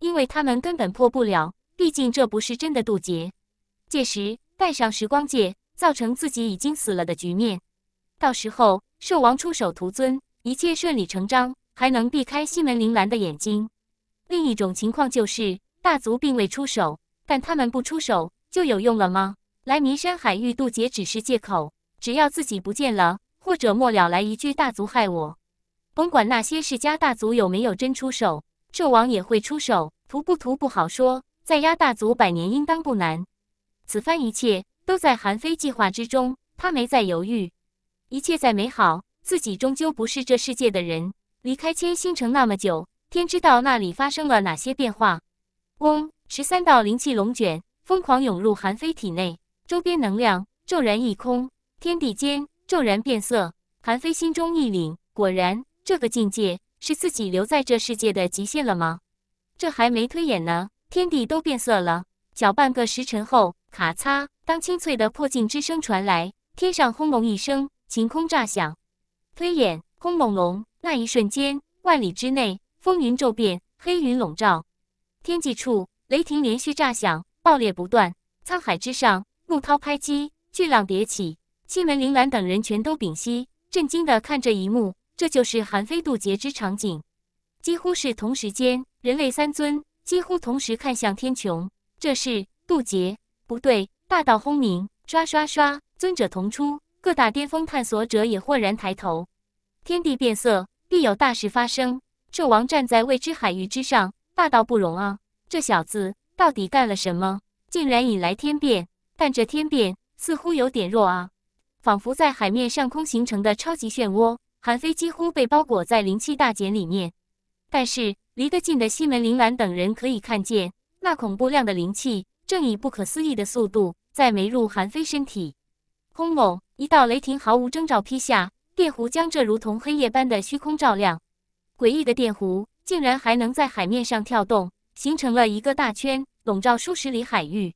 因为他们根本破不了，毕竟这不是真的渡劫。届时带上时光戒，造成自己已经死了的局面，到时候兽王出手屠尊，一切顺理成章，还能避开西门铃兰的眼睛。另一种情况就是大族并未出手。但他们不出手，就有用了吗？来弥山海域渡劫只是借口，只要自己不见了，或者末了来一句大族害我，甭管那些世家大族有没有真出手，纣王也会出手，屠不屠不好说。再压大族百年，应当不难。此番一切都在韩非计划之中，他没再犹豫。一切再美好，自己终究不是这世界的人。离开千星城那么久，天知道那里发生了哪些变化。嗡。十三道灵气龙卷疯狂涌入韩非体内，周边能量骤然一空，天地间骤然变色。韩非心中一凛，果然，这个境界是自己留在这世界的极限了吗？这还没推演呢，天地都变色了。搅半个时辰后，咔嚓，当清脆的破镜之声传来，天上轰隆一声，晴空炸响。推演轰隆隆，那一瞬间，万里之内风云骤变，黑云笼罩天际处。雷霆连续炸响，爆裂不断。沧海之上，怒涛拍击，巨浪迭起。西门铃兰等人全都屏息，震惊地看这一幕。这就是韩非渡劫之场景。几乎是同时间，人类三尊几乎同时看向天穹。这是渡劫？不对，大道轰鸣，刷刷刷！尊者同出，各大巅峰探索者也豁然抬头。天地变色，必有大事发生。纣王站在未知海域之上，大道不容啊！这小子到底干了什么？竟然引来天变！但这天变似乎有点弱啊，仿佛在海面上空形成的超级漩涡。韩非几乎被包裹在灵气大茧里面，但是离得近的西门铃兰等人可以看见，那恐怖量的灵气正以不可思议的速度在没入韩非身体。轰隆！一道雷霆毫无征兆劈下，电弧将这如同黑夜般的虚空照亮。诡异的电弧竟然还能在海面上跳动。形成了一个大圈，笼罩数十里海域，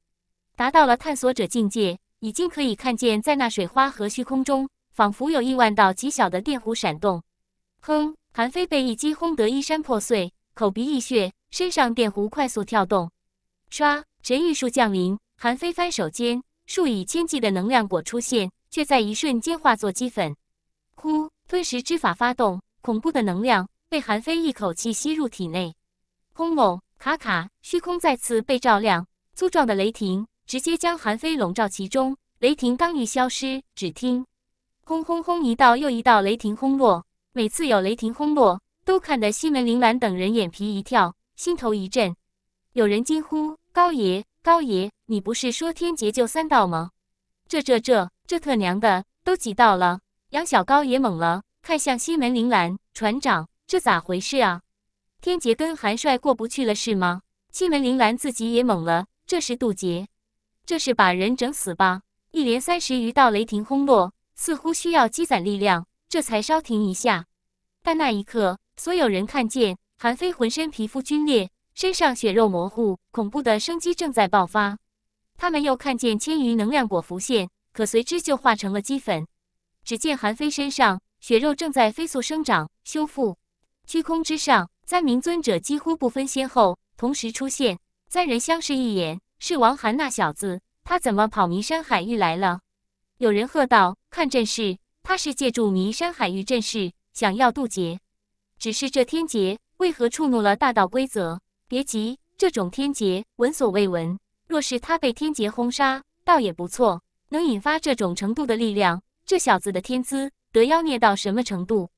达到了探索者境界，已经可以看见，在那水花和虚空中，仿佛有亿万道极小的电弧闪动。哼，韩非被一击轰得衣衫破碎，口鼻溢血，身上电弧快速跳动。唰，神谕术降临，韩非翻手间，数以千计的能量果出现，却在一瞬间化作齑粉。呼，吞食之法发动，恐怖的能量被韩非一口气吸入体内。轰隆！卡卡，虚空再次被照亮，粗壮的雷霆直接将韩非笼罩其中。雷霆刚一消失，只听轰轰轰，一道又一道雷霆轰落。每次有雷霆轰落，都看得西门铃兰等人眼皮一跳，心头一震。有人惊呼：“高爷，高爷，你不是说天劫就三道吗？这、这、这、这特娘的，都几道了？”杨小高也懵了，看向西门铃兰船长：“这咋回事啊？”天劫跟韩帅过不去了是吗？西门铃兰自己也懵了。这是渡劫？这是把人整死吧？一连三十余道雷霆轰落，似乎需要积攒力量，这才稍停一下。但那一刻，所有人看见韩非浑身皮肤皲裂，身上血肉模糊，恐怖的生机正在爆发。他们又看见千余能量果浮现，可随之就化成了齑粉。只见韩非身上血肉正在飞速生长、修复。虚空之上。三名尊者几乎不分先后，同时出现。三人相视一眼，是王涵那小子，他怎么跑弥山海域来了？有人喝道：“看阵势，他是借助弥山海域阵势，想要渡劫。只是这天劫为何触怒了大道规则？别急，这种天劫闻所未闻。若是他被天劫轰杀，倒也不错，能引发这种程度的力量。这小子的天资得妖孽到什么程度？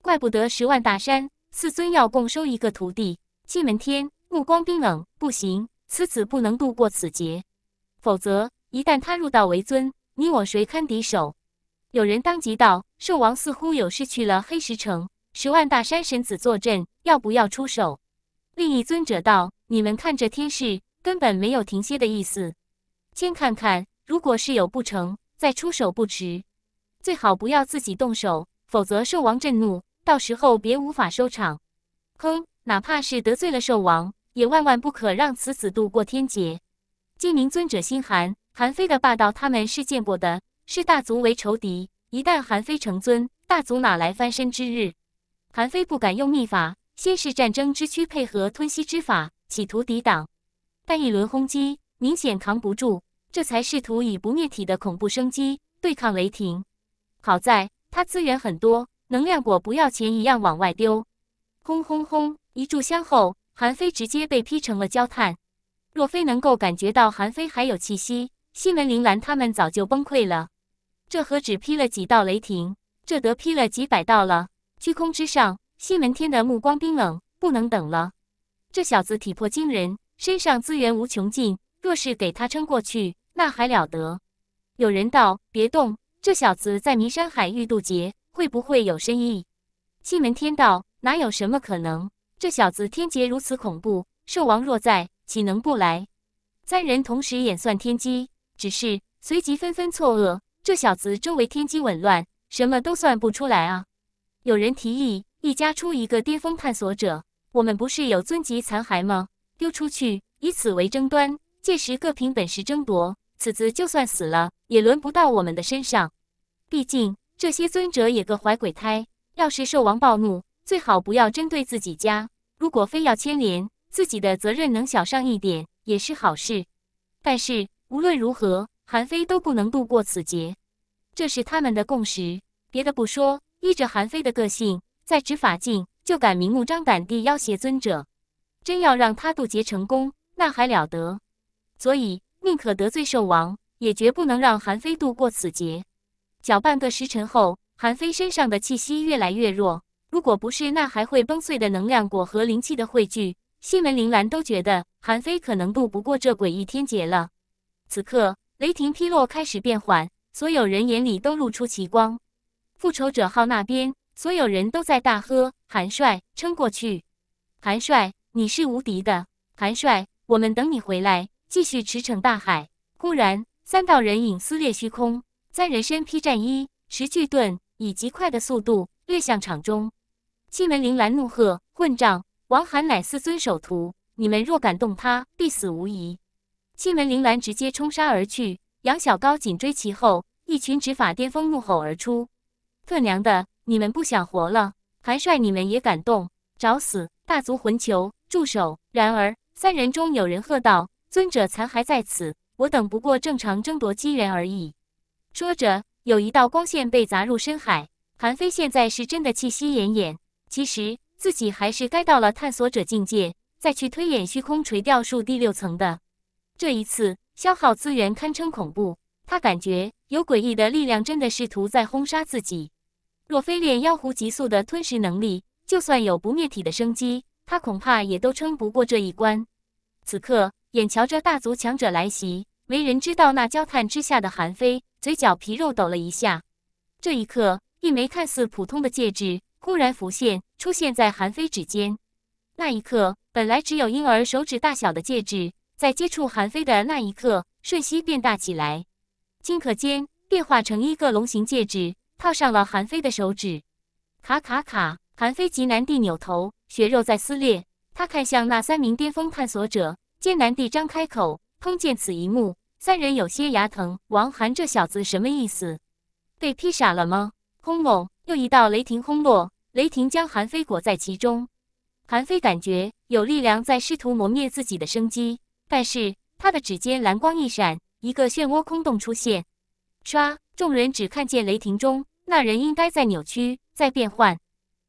怪不得十万大山。”四尊要共收一个徒弟，西门天目光冰冷，不行，此子不能度过此劫，否则一旦他入道为尊，你我谁堪敌手？有人当即道：“兽王似乎有事去了黑石城，十万大山神子坐镇，要不要出手？”另一尊者道：“你们看这天势根本没有停歇的意思，先看看，如果是有不成，再出手不迟。最好不要自己动手，否则兽王震怒。”到时候别无法收场，哼！哪怕是得罪了兽王，也万万不可让此子度过天劫。金明尊者心寒，韩非的霸道他们是见过的，视大族为仇敌。一旦韩非成尊，大族哪来翻身之日？韩非不敢用秘法，先是战争之躯配合吞噬之法，企图抵挡，但一轮轰击明显扛不住，这才试图以不灭体的恐怖生机对抗雷霆。好在他资源很多。能量果不要钱一样往外丢，轰轰轰！一炷香后，韩非直接被劈成了焦炭。若非能够感觉到韩非还有气息，西门铃兰他们早就崩溃了。这何止劈了几道雷霆，这得劈了几百道了！虚空之上，西门天的目光冰冷，不能等了。这小子体魄惊人，身上资源无穷尽，若是给他撑过去，那还了得？有人道：“别动，这小子在弥山海域渡劫。”会不会有深意？西门天道哪有什么可能？这小子天劫如此恐怖，兽王若在，岂能不来？三人同时演算天机，只是随即纷纷错愕。这小子周围天机紊乱，什么都算不出来啊！有人提议，一家出一个巅峰探索者。我们不是有尊级残骸吗？丢出去，以此为争端，届时各凭本事争夺。此子就算死了，也轮不到我们的身上。毕竟。这些尊者也各怀鬼胎，要是兽王暴怒，最好不要针对自己家。如果非要牵连，自己的责任能小上一点也是好事。但是无论如何，韩非都不能度过此劫，这是他们的共识。别的不说，依着韩非的个性，在执法境就敢明目张胆地要挟尊者，真要让他渡劫成功，那还了得？所以，宁可得罪兽王，也绝不能让韩非度过此劫。小半个时辰后，韩非身上的气息越来越弱。如果不是那还会崩碎的能量果和灵气的汇聚，西门铃兰都觉得韩非可能渡不过这诡异天劫了。此刻，雷霆劈落开始变缓，所有人眼里都露出奇光。复仇者号那边，所有人都在大喝：“韩帅，撑过去！韩帅，你是无敌的！韩帅，我们等你回来，继续驰骋大海。”忽然，三道人影撕裂虚空。三人身披战衣，持巨盾，以极快的速度掠向场中。七门铃兰怒喝：“混账！王寒乃四尊首徒，你们若敢动他，必死无疑！”七门铃兰直接冲杀而去，杨小高紧追其后。一群执法巅峰怒吼而出：“特娘的！你们不想活了？韩帅，你们也敢动？找死！大族魂球，住手！”然而，三人中有人喝道：“尊者残骸在此，我等不过正常争夺机缘而已。”说着，有一道光线被砸入深海。韩非现在是真的气息奄奄，其实自己还是该到了探索者境界，再去推演虚空垂钓术第六层的。这一次消耗资源堪称恐怖，他感觉有诡异的力量真的试图在轰杀自己。若非炼妖狐急速的吞噬能力，就算有不灭体的生机，他恐怕也都撑不过这一关。此刻眼瞧着大族强者来袭。没人知道那焦炭之下的韩非嘴角皮肉抖了一下。这一刻，一枚看似普通的戒指忽然浮现，出现在韩非指尖。那一刻，本来只有婴儿手指大小的戒指，在接触韩非的那一刻，瞬息变大起来，顷刻间变化成一个龙形戒指，套上了韩非的手指。卡卡卡！韩非极难地扭头，血肉在撕裂。他看向那三名巅峰探索者，艰难地张开口。碰见此一幕，三人有些牙疼。王寒这小子什么意思？被劈傻了吗？轰隆！又一道雷霆轰落，雷霆将韩非裹在其中。韩非感觉有力量在试图磨灭自己的生机，但是他的指尖蓝光一闪，一个漩涡空洞出现。唰！众人只看见雷霆中那人应该在扭曲，在变换。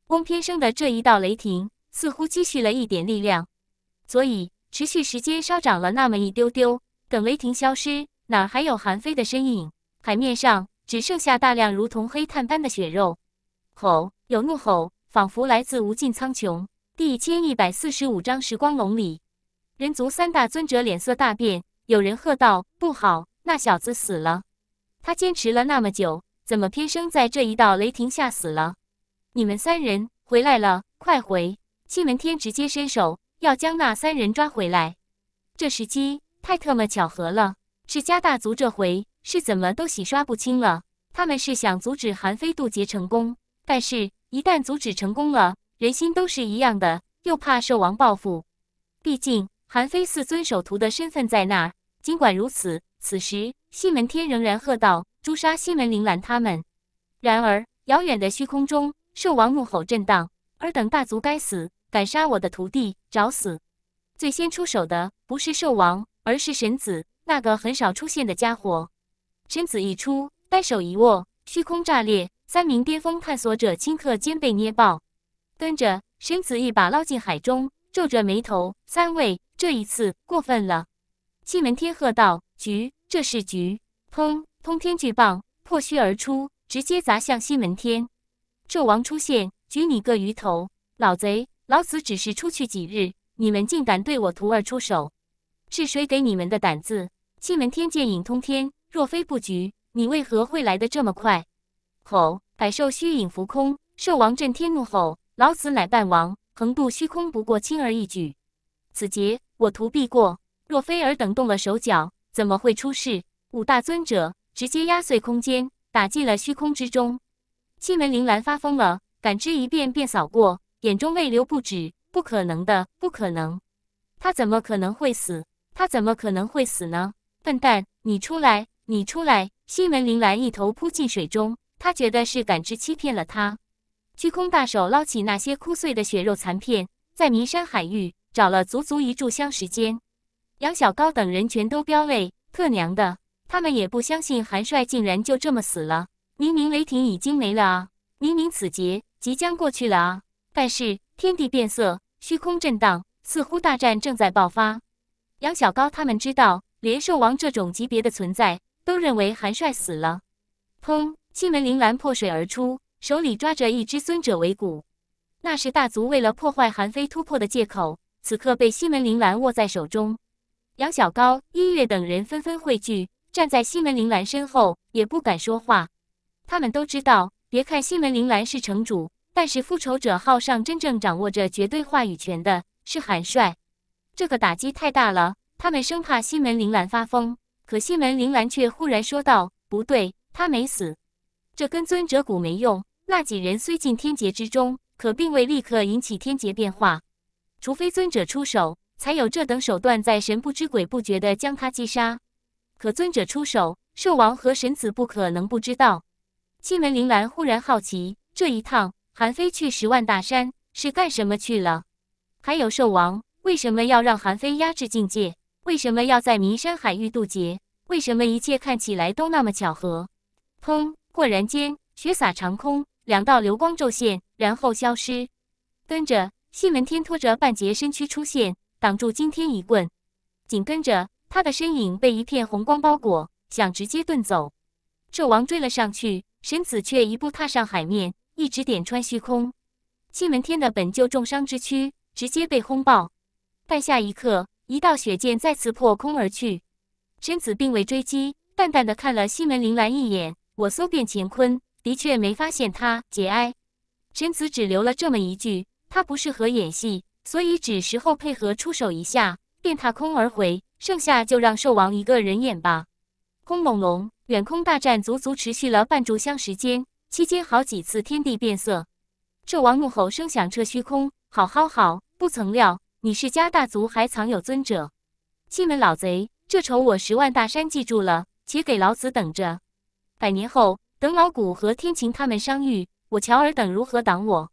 翁偏生的这一道雷霆似乎积蓄了一点力量，所以。持续时间稍长了那么一丢丢，等雷霆消失，哪还有韩非的身影？海面上只剩下大量如同黑炭般的血肉。吼！有怒吼，仿佛来自无尽苍穹。第一千一百四十五章时光龙里，人族三大尊者脸色大变，有人喝道：“不好！那小子死了！他坚持了那么久，怎么偏生在这一道雷霆下死了？”你们三人回来了，快回！西门天直接伸手。要将那三人抓回来，这时机太特么巧合了！世家大族这回是怎么都洗刷不清了。他们是想阻止韩非渡劫成功，但是，一旦阻止成功了，人心都是一样的，又怕兽王报复。毕竟，韩非四尊首徒的身份在那儿。尽管如此，此时西门天仍然喝道：“诛杀西门铃兰他们！”然而，遥远的虚空中，兽王怒吼震荡：“尔等大族，该死！”反杀我的徒弟，找死！最先出手的不是兽王，而是神子，那个很少出现的家伙。神子一出，单手一握，虚空炸裂，三名巅峰探索者顷刻间被捏爆。跟着，神子一把捞进海中，皱着眉头：“三位，这一次过分了。”西门天喝道：“局，这是局！”砰，通天巨棒破虚而出，直接砸向西门天。纣王出现，举你个鱼头，老贼！老子只是出去几日，你们竟敢对我徒儿出手，是谁给你们的胆子？气门天剑影通天，若非布局，你为何会来的这么快？吼！百兽虚影浮空，兽王震天怒吼。老子乃半王，横渡虚空不过轻而易举。此劫我徒避过，若非尔等动了手脚，怎么会出事？五大尊者直接压碎空间，打进了虚空之中。西门铃兰发疯了，感知一遍便扫过。眼中泪流不止，不可能的，不可能！他怎么可能会死？他怎么可能会死呢？笨蛋，你出来，你出来！西门铃兰一头扑进水中，他觉得是感知欺骗了他。虚空大手捞起那些枯碎的血肉残片，在迷山海域找了足足一炷香时间。杨小高等人全都飙泪，特娘的，他们也不相信韩帅竟然就这么死了！明明雷霆已经没了啊，明明此劫即将过去了啊！但是天地变色，虚空震荡，似乎大战正在爆发。杨小高他们知道，连兽王这种级别的存在都认为韩帅死了。砰！西门铃兰破水而出，手里抓着一只尊者尾骨，那是大族为了破坏韩非突破的借口，此刻被西门铃兰握在手中。杨小高、音乐等人纷纷汇聚，站在西门铃兰身后，也不敢说话。他们都知道，别看西门铃兰是城主。但是复仇者号上真正掌握着绝对话语权的是韩帅，这个打击太大了，他们生怕西门铃兰发疯。可西门铃兰却忽然说道：“不对，他没死，这跟尊者谷没用。那几人虽进天劫之中，可并未立刻引起天劫变化，除非尊者出手，才有这等手段在神不知鬼不觉的将他击杀。可尊者出手，兽王和神子不可能不知道。西门铃兰忽然好奇，这一趟。”韩非去十万大山是干什么去了？还有兽王为什么要让韩非压制境界？为什么要在弥山海域渡劫？为什么一切看起来都那么巧合？砰！忽然间，雪洒长空，两道流光骤现，然后消失。跟着，西门天拖着半截身躯出现，挡住惊天一棍。紧跟着，他的身影被一片红光包裹，想直接遁走。兽王追了上去，神子却一步踏上海面。一指点穿虚空，西门天的本就重伤之躯直接被轰爆。但下一刻，一道血剑再次破空而去。贞子并未追击，淡淡的看了西门铃兰一眼：“我搜遍乾坤，的确没发现他。节哀。”贞子只留了这么一句。他不适合演戏，所以只时候配合出手一下，便踏空而回。剩下就让兽王一个人演吧。空隆龙远空大战足足持续了半炷香时间。期间好几次天地变色，纣王怒吼声响彻虚空。好好好，不曾料你世家大族还藏有尊者，西门老贼，这仇我十万大山记住了，且给老子等着！百年后，等老谷和天晴他们商议，我乔尔等如何挡我！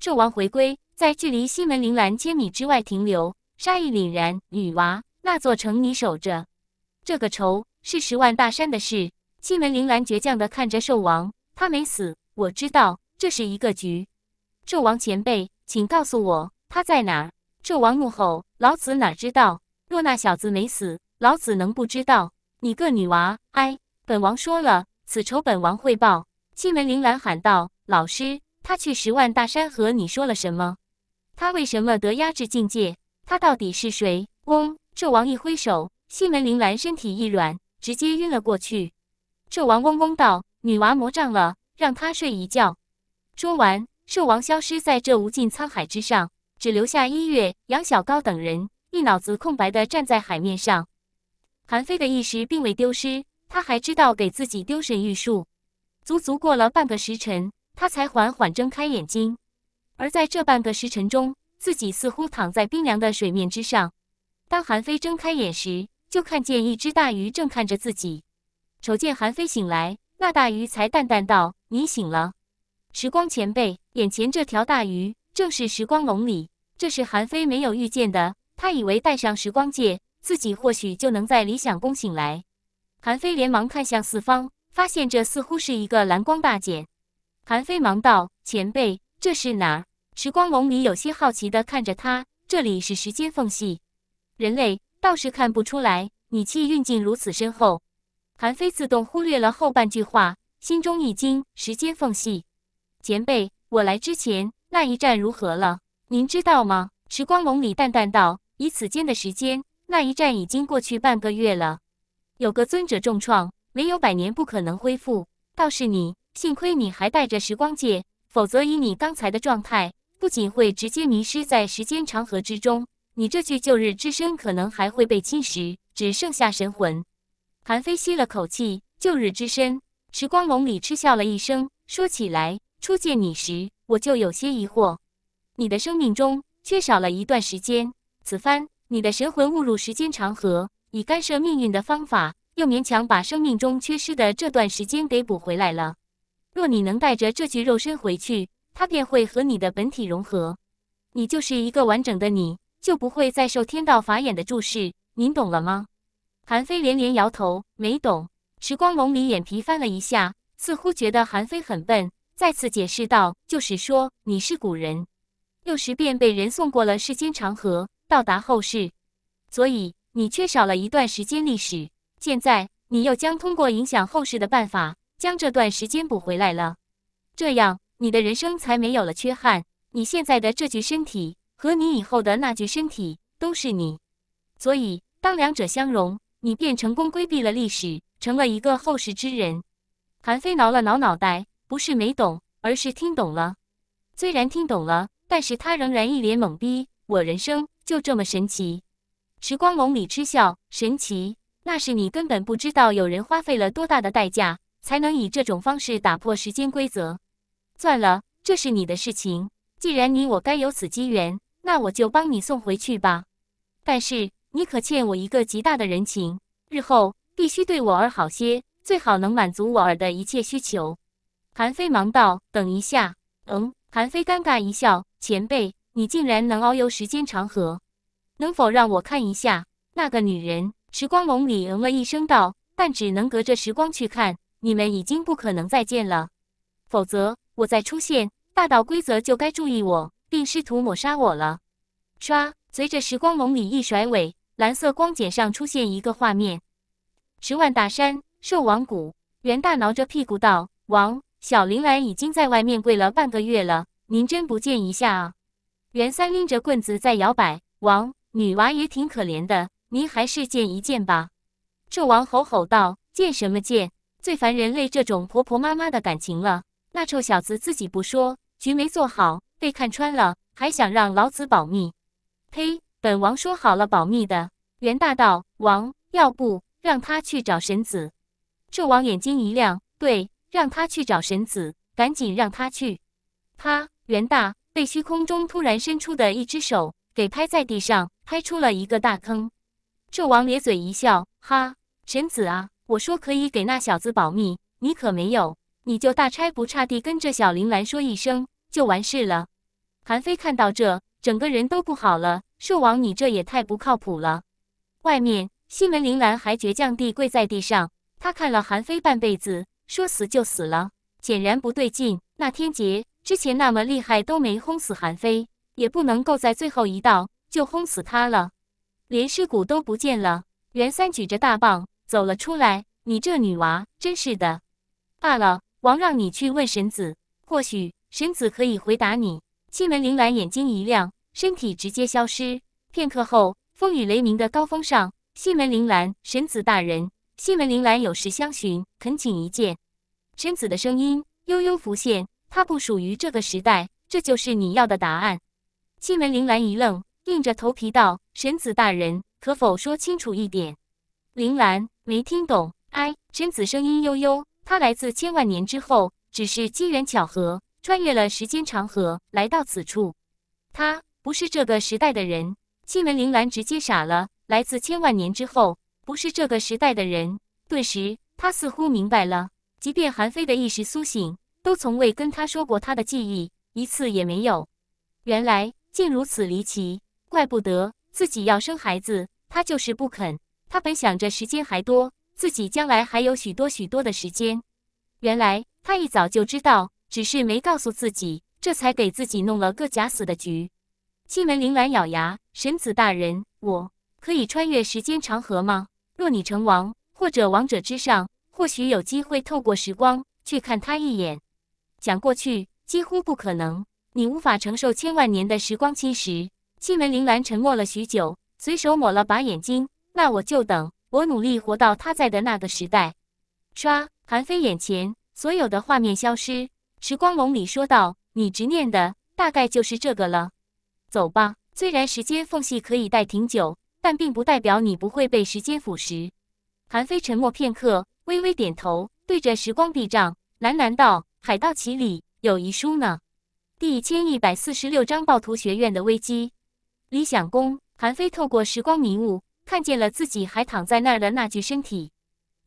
纣王回归，在距离西门铃兰千米之外停留，杀意凛然。女娃，那座城你守着，这个仇是十万大山的事。西门铃兰倔强地看着兽王。他没死，我知道这是一个局。纣王前辈，请告诉我他在哪。纣王怒吼：“老子哪知道？若那小子没死，老子能不知道？你个女娃，哎，本王说了，此仇本王会报。”西门铃兰喊道：“老师，他去十万大山和你说了什么？他为什么得压制境界？他到底是谁？”嗡！纣王一挥手，西门铃兰身体一软，直接晕了过去。纣王嗡嗡道。女娃魔障了，让她睡一觉。说完，兽王消失在这无尽沧海之上，只留下一月、杨小高等人一脑子空白的站在海面上。韩非的意识并未丢失，他还知道给自己丢神玉树。足足过了半个时辰，他才缓缓睁开眼睛。而在这半个时辰中，自己似乎躺在冰凉的水面之上。当韩非睁开眼时，就看见一只大鱼正看着自己，瞅见韩非醒来。那大鱼才淡淡道：“你醒了，时光前辈。眼前这条大鱼正是时光龙里，这是韩非没有遇见的。他以为带上时光戒，自己或许就能在理想宫醒来。”韩非连忙看向四方，发现这似乎是一个蓝光大茧。韩非忙道：“前辈，这是哪儿？”时光龙里有些好奇地看着他：“这里是时间缝隙，人类倒是看不出来，你气运竟如此深厚。”韩非自动忽略了后半句话，心中一惊。时间缝隙，前辈，我来之前那一战如何了？您知道吗？时光龙里淡淡道：“以此间的时间，那一战已经过去半个月了。有个尊者重创，没有百年不可能恢复。倒是你，幸亏你还带着时光戒，否则以你刚才的状态，不仅会直接迷失在时间长河之中，你这具旧日之身可能还会被侵蚀，只剩下神魂。”韩非吸了口气，旧日之身，时光龙里嗤笑了一声，说：“起来，初见你时，我就有些疑惑，你的生命中缺少了一段时间。此番你的神魂误入时间长河，以干涉命运的方法，又勉强把生命中缺失的这段时间给补回来了。若你能带着这具肉身回去，它便会和你的本体融合，你就是一个完整的，你就不会再受天道法眼的注视。您懂了吗？”韩非连连摇头，没懂。时光龙里眼皮翻了一下，似乎觉得韩非很笨，再次解释道：“就是说，你是古人，幼时便被人送过了世间长河，到达后世，所以你缺少了一段时间历史。现在，你又将通过影响后世的办法，将这段时间补回来了。这样，你的人生才没有了缺憾。你现在的这具身体和你以后的那具身体都是你，所以当两者相融。”你便成功规避了历史，成了一个后世之人。韩非挠了挠脑袋，不是没懂，而是听懂了。虽然听懂了，但是他仍然一脸懵逼。我人生就这么神奇？时光龙里嗤笑，神奇？那是你根本不知道有人花费了多大的代价，才能以这种方式打破时间规则。算了，这是你的事情。既然你我该有此机缘，那我就帮你送回去吧。但是。你可欠我一个极大的人情，日后必须对我儿好些，最好能满足我儿的一切需求。韩非忙道：“等一下。”嗯。韩非尴尬一笑：“前辈，你竟然能遨游时间长河，能否让我看一下那个女人？”时光龙里嗯了一声道：“但只能隔着时光去看，你们已经不可能再见了。否则，我再出现，大道规则就该注意我，并试图抹杀我了。”唰，随着时光龙里一甩尾。蓝色光茧上出现一个画面，十万大山，兽王谷，袁大挠着屁股道：“王，小铃兰已经在外面跪了半个月了，您真不见一下啊？”袁三拎着棍子在摇摆：“王，女娃也挺可怜的，您还是见一见吧。”纣王吼吼道：“见什么见？最烦人类这种婆婆妈妈的感情了。那臭小子自己不说，局没做好被看穿了，还想让老子保密？呸！”本王说好了保密的，袁大道王，要不让他去找神子？纣王眼睛一亮，对，让他去找神子，赶紧让他去！啪，袁大被虚空中突然伸出的一只手给拍在地上，拍出了一个大坑。纣王咧嘴一笑，哈，神子啊，我说可以给那小子保密，你可没有，你就大差不差地跟着小铃兰说一声就完事了。韩非看到这，整个人都不好了。兽王，你这也太不靠谱了！外面，西门铃兰还倔强地跪在地上。他看了韩非半辈子，说死就死了，显然不对劲。那天劫之前那么厉害都没轰死韩非，也不能够在最后一道就轰死他了，连尸骨都不见了。袁三举着大棒走了出来：“你这女娃真是的，罢了，王让你去问神子，或许神子可以回答你。”西门铃兰眼睛一亮。身体直接消失。片刻后，风雨雷鸣的高峰上，西门铃兰，神子大人，西门铃兰有事相询，恳请一见。神子的声音悠悠浮现，他不属于这个时代，这就是你要的答案。西门铃兰一愣，硬着头皮道：“神子大人，可否说清楚一点？”铃兰没听懂，哎。神子声音悠悠，他来自千万年之后，只是机缘巧合，穿越了时间长河，来到此处。他。不是这个时代的人，西门铃兰直接傻了。来自千万年之后，不是这个时代的人，顿时他似乎明白了。即便韩非的意识苏醒，都从未跟他说过他的记忆，一次也没有。原来竟如此离奇，怪不得自己要生孩子，他就是不肯。他本想着时间还多，自己将来还有许多许多的时间。原来他一早就知道，只是没告诉自己，这才给自己弄了个假死的局。西门铃兰咬牙：“神子大人，我可以穿越时间长河吗？若你成王或者王者之上，或许有机会透过时光去看他一眼。讲过去几乎不可能，你无法承受千万年的时光侵蚀。”西门铃兰沉默了许久，随手抹了把眼睛。那我就等，我努力活到他在的那个时代。唰，韩非眼前所有的画面消失。时光龙里说道：“你执念的大概就是这个了。”走吧，虽然时间缝隙可以待挺久，但并不代表你不会被时间腐蚀。韩非沉默片刻，微微点头，对着时光壁障喃喃道：“海盗旗里有遗书呢。”第一千一百四十六章暴徒学院的危机。理想宫，韩非透过时光迷雾，看见了自己还躺在那儿的那具身体。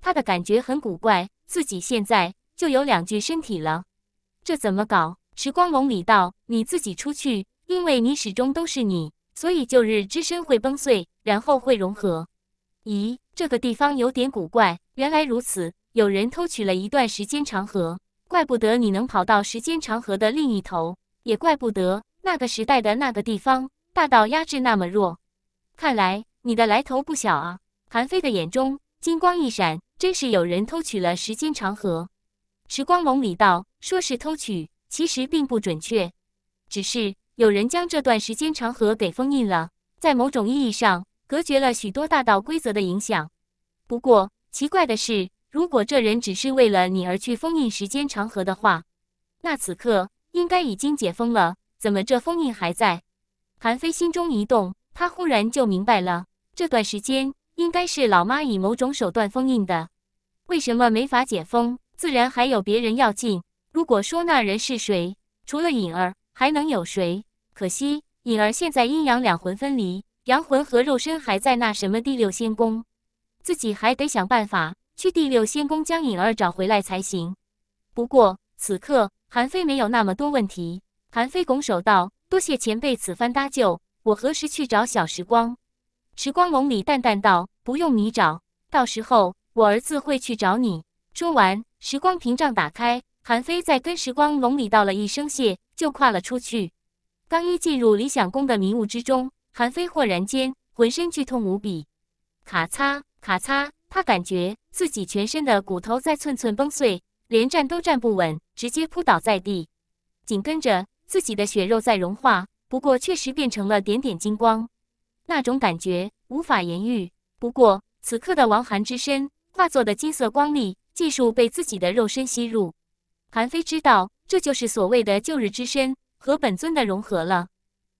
他的感觉很古怪，自己现在就有两具身体了，这怎么搞？时光龙里道：“你自己出去。”因为你始终都是你，所以旧日之身会崩碎，然后会融合。咦，这个地方有点古怪。原来如此，有人偷取了一段时间长河，怪不得你能跑到时间长河的另一头，也怪不得那个时代的那个地方大道压制那么弱。看来你的来头不小啊！韩非的眼中金光一闪，真是有人偷取了时间长河。时光龙里道，说是偷取，其实并不准确，只是。有人将这段时间长河给封印了，在某种意义上隔绝了许多大道规则的影响。不过奇怪的是，如果这人只是为了你而去封印时间长河的话，那此刻应该已经解封了。怎么这封印还在？韩非心中一动，他忽然就明白了，这段时间应该是老妈以某种手段封印的。为什么没法解封？自然还有别人要进。如果说那人是谁，除了颖儿，还能有谁？可惜，隐儿现在阴阳两魂分离，阳魂和肉身还在那什么第六仙宫，自己还得想办法去第六仙宫将隐儿找回来才行。不过此刻韩非没有那么多问题，韩非拱手道：“多谢前辈此番搭救，我何时去找小时光？”时光龙里淡淡道：“不用你找，到时候我儿子会去找你。”说完，时光屏障打开，韩非在跟时光龙里道了一声谢，就跨了出去。刚一进入理想宫的迷雾之中，韩非豁然间浑身剧痛无比，咔嚓咔嚓，他感觉自己全身的骨头在寸寸崩碎，连站都站不稳，直接扑倒在地。紧跟着自己的血肉在融化，不过确实变成了点点金光，那种感觉无法言喻。不过此刻的王寒之身化作的金色光粒，技术被自己的肉身吸入。韩非知道，这就是所谓的旧日之身。和本尊的融合了，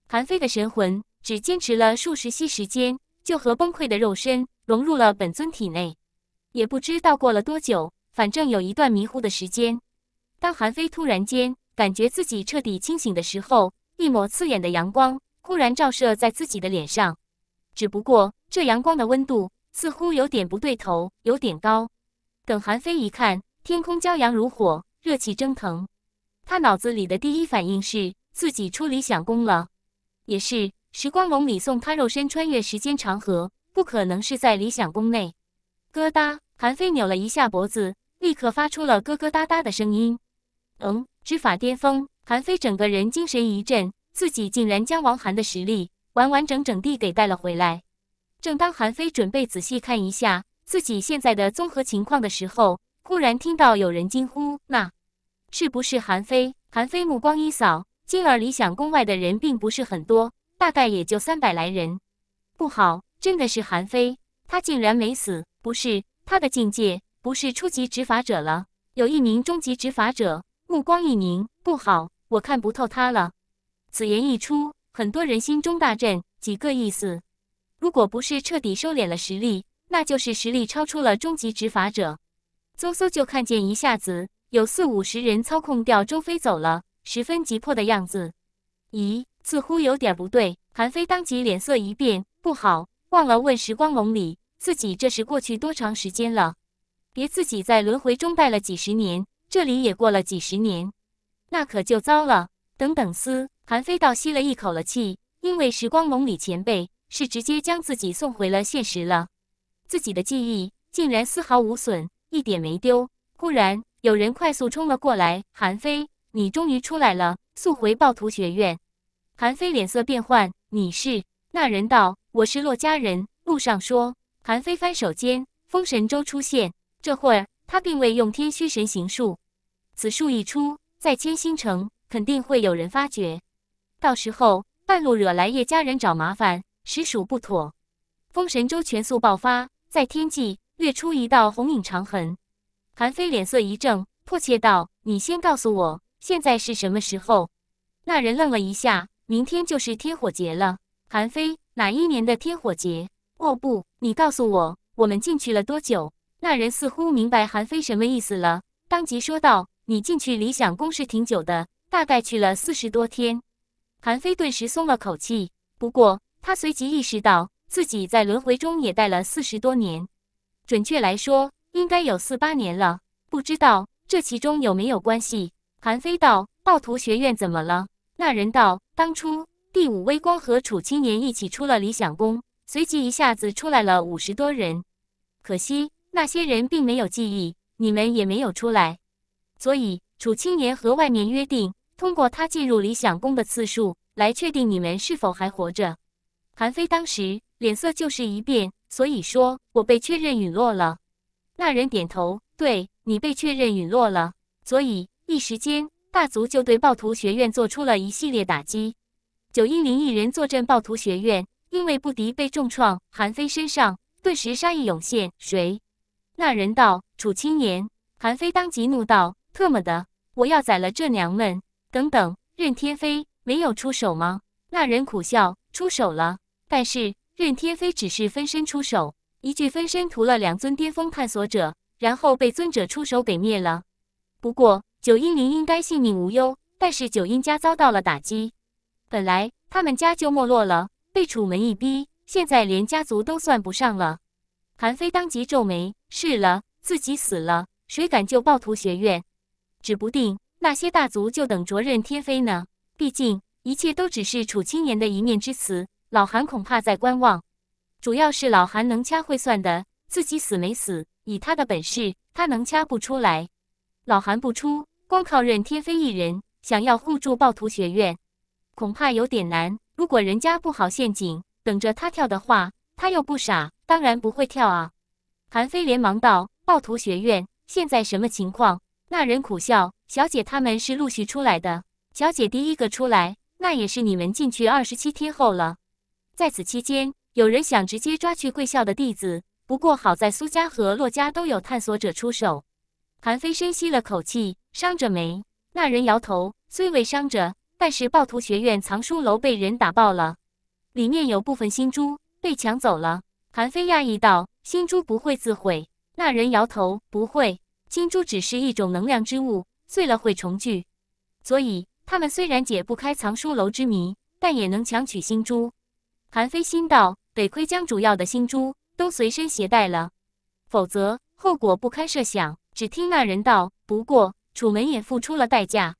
韩非的神魂只坚持了数十息时间，就和崩溃的肉身融入了本尊体内。也不知道过了多久，反正有一段迷糊的时间。当韩非突然间感觉自己彻底清醒的时候，一抹刺眼的阳光忽然照射在自己的脸上。只不过这阳光的温度似乎有点不对头，有点高。等韩非一看，天空骄阳如火，热气蒸腾。他脑子里的第一反应是自己出理想宫了，也是时光龙里送他肉身穿越时间长河，不可能是在理想宫内。咯哒，韩非扭了一下脖子，立刻发出了咯咯哒哒的声音。嗯，执法巅峰，韩非整个人精神一振，自己竟然将王涵的实力完完整整地给带了回来。正当韩非准备仔细看一下自己现在的综合情况的时候，忽然听到有人惊呼：“那！”是不是韩非？韩非目光一扫，今儿理想宫外的人并不是很多，大概也就三百来人。不好，真的是韩非，他竟然没死！不是他的境界，不是初级执法者了。有一名终极执法者，目光一凝。不好，我看不透他了。此言一出，很多人心中大震。几个意思？如果不是彻底收敛了实力，那就是实力超出了终极执法者。邹苏就看见一下子。有四五十人操控掉周飞走了，十分急迫的样子。咦，似乎有点不对。韩飞当即脸色一变，不好，忘了问时光龙里，自己这是过去多长时间了？别自己在轮回中待了几十年，这里也过了几十年，那可就糟了。等等思，韩飞倒吸了一口了气，因为时光龙里前辈是直接将自己送回了现实了，自己的记忆竟然丝毫无损，一点没丢。忽然。有人快速冲了过来，韩非，你终于出来了，速回暴徒学院。韩非脸色变幻，你是？那人道：“我是洛家人。”路上说。韩非翻手间，封神舟出现。这会儿他并未用天虚神行术，此术一出，在千星城肯定会有人发觉，到时候半路惹来叶家人找麻烦，实属不妥。封神舟全速爆发，在天际掠出一道红影长痕。韩非脸色一正，迫切道：“你先告诉我，现在是什么时候？”那人愣了一下：“明天就是天火节了。”韩非：“哪一年的天火节？”“哦不，你告诉我，我们进去了多久？”那人似乎明白韩非什么意思了，当即说道：“你进去理想宫是挺久的，大概去了四十多天。”韩非顿时松了口气，不过他随即意识到自己在轮回中也待了四十多年，准确来说。应该有四八年了，不知道这其中有没有关系。韩非道：“暴徒学院怎么了？”那人道：“当初第五微光和楚青年一起出了理想宫，随即一下子出来了五十多人。可惜那些人并没有记忆，你们也没有出来，所以楚青年和外面约定，通过他进入理想宫的次数来确定你们是否还活着。”韩非当时脸色就是一变，所以说：“我被确认陨落了。”那人点头，对你被确认陨落了，所以一时间大族就对暴徒学院做出了一系列打击。九阴灵一人坐镇暴徒学院，因为不敌被重创，韩非身上顿时杀意涌现。谁？那人道楚青言。韩非当即怒道：“特么的，我要宰了这娘们！”等等，任天飞没有出手吗？那人苦笑：“出手了，但是任天飞只是分身出手。”一具分身屠了两尊巅峰探索者，然后被尊者出手给灭了。不过九阴灵应该性命无忧，但是九阴家遭到了打击。本来他们家就没落了，被楚门一逼，现在连家族都算不上了。韩非当即皱眉：是了，自己死了，谁敢救暴徒学院？指不定那些大族就等着任天飞呢。毕竟一切都只是楚青年的一面之词，老韩恐怕在观望。主要是老韩能掐会算的，自己死没死？以他的本事，他能掐不出来。老韩不出，光靠任天飞一人，想要护住暴徒学院，恐怕有点难。如果人家布好陷阱等着他跳的话，他又不傻，当然不会跳啊。韩非连忙道：“暴徒学院现在什么情况？”那人苦笑：“小姐他们是陆续出来的，小姐第一个出来，那也是你们进去二十七天后了。在此期间……”有人想直接抓去贵校的弟子，不过好在苏家和洛家都有探索者出手。韩非深吸了口气，伤着没？那人摇头。虽未伤着，但是暴徒学院藏书楼被人打爆了，里面有部分星珠被抢走了。韩非讶异道：“星珠不会自毁？”那人摇头：“不会，金珠只是一种能量之物，碎了会重聚。所以他们虽然解不开藏书楼之谜，但也能强取星珠。”韩非心道。得亏将主要的心珠都随身携带了，否则后果不堪设想。只听那人道：“不过楚门也付出了代价。”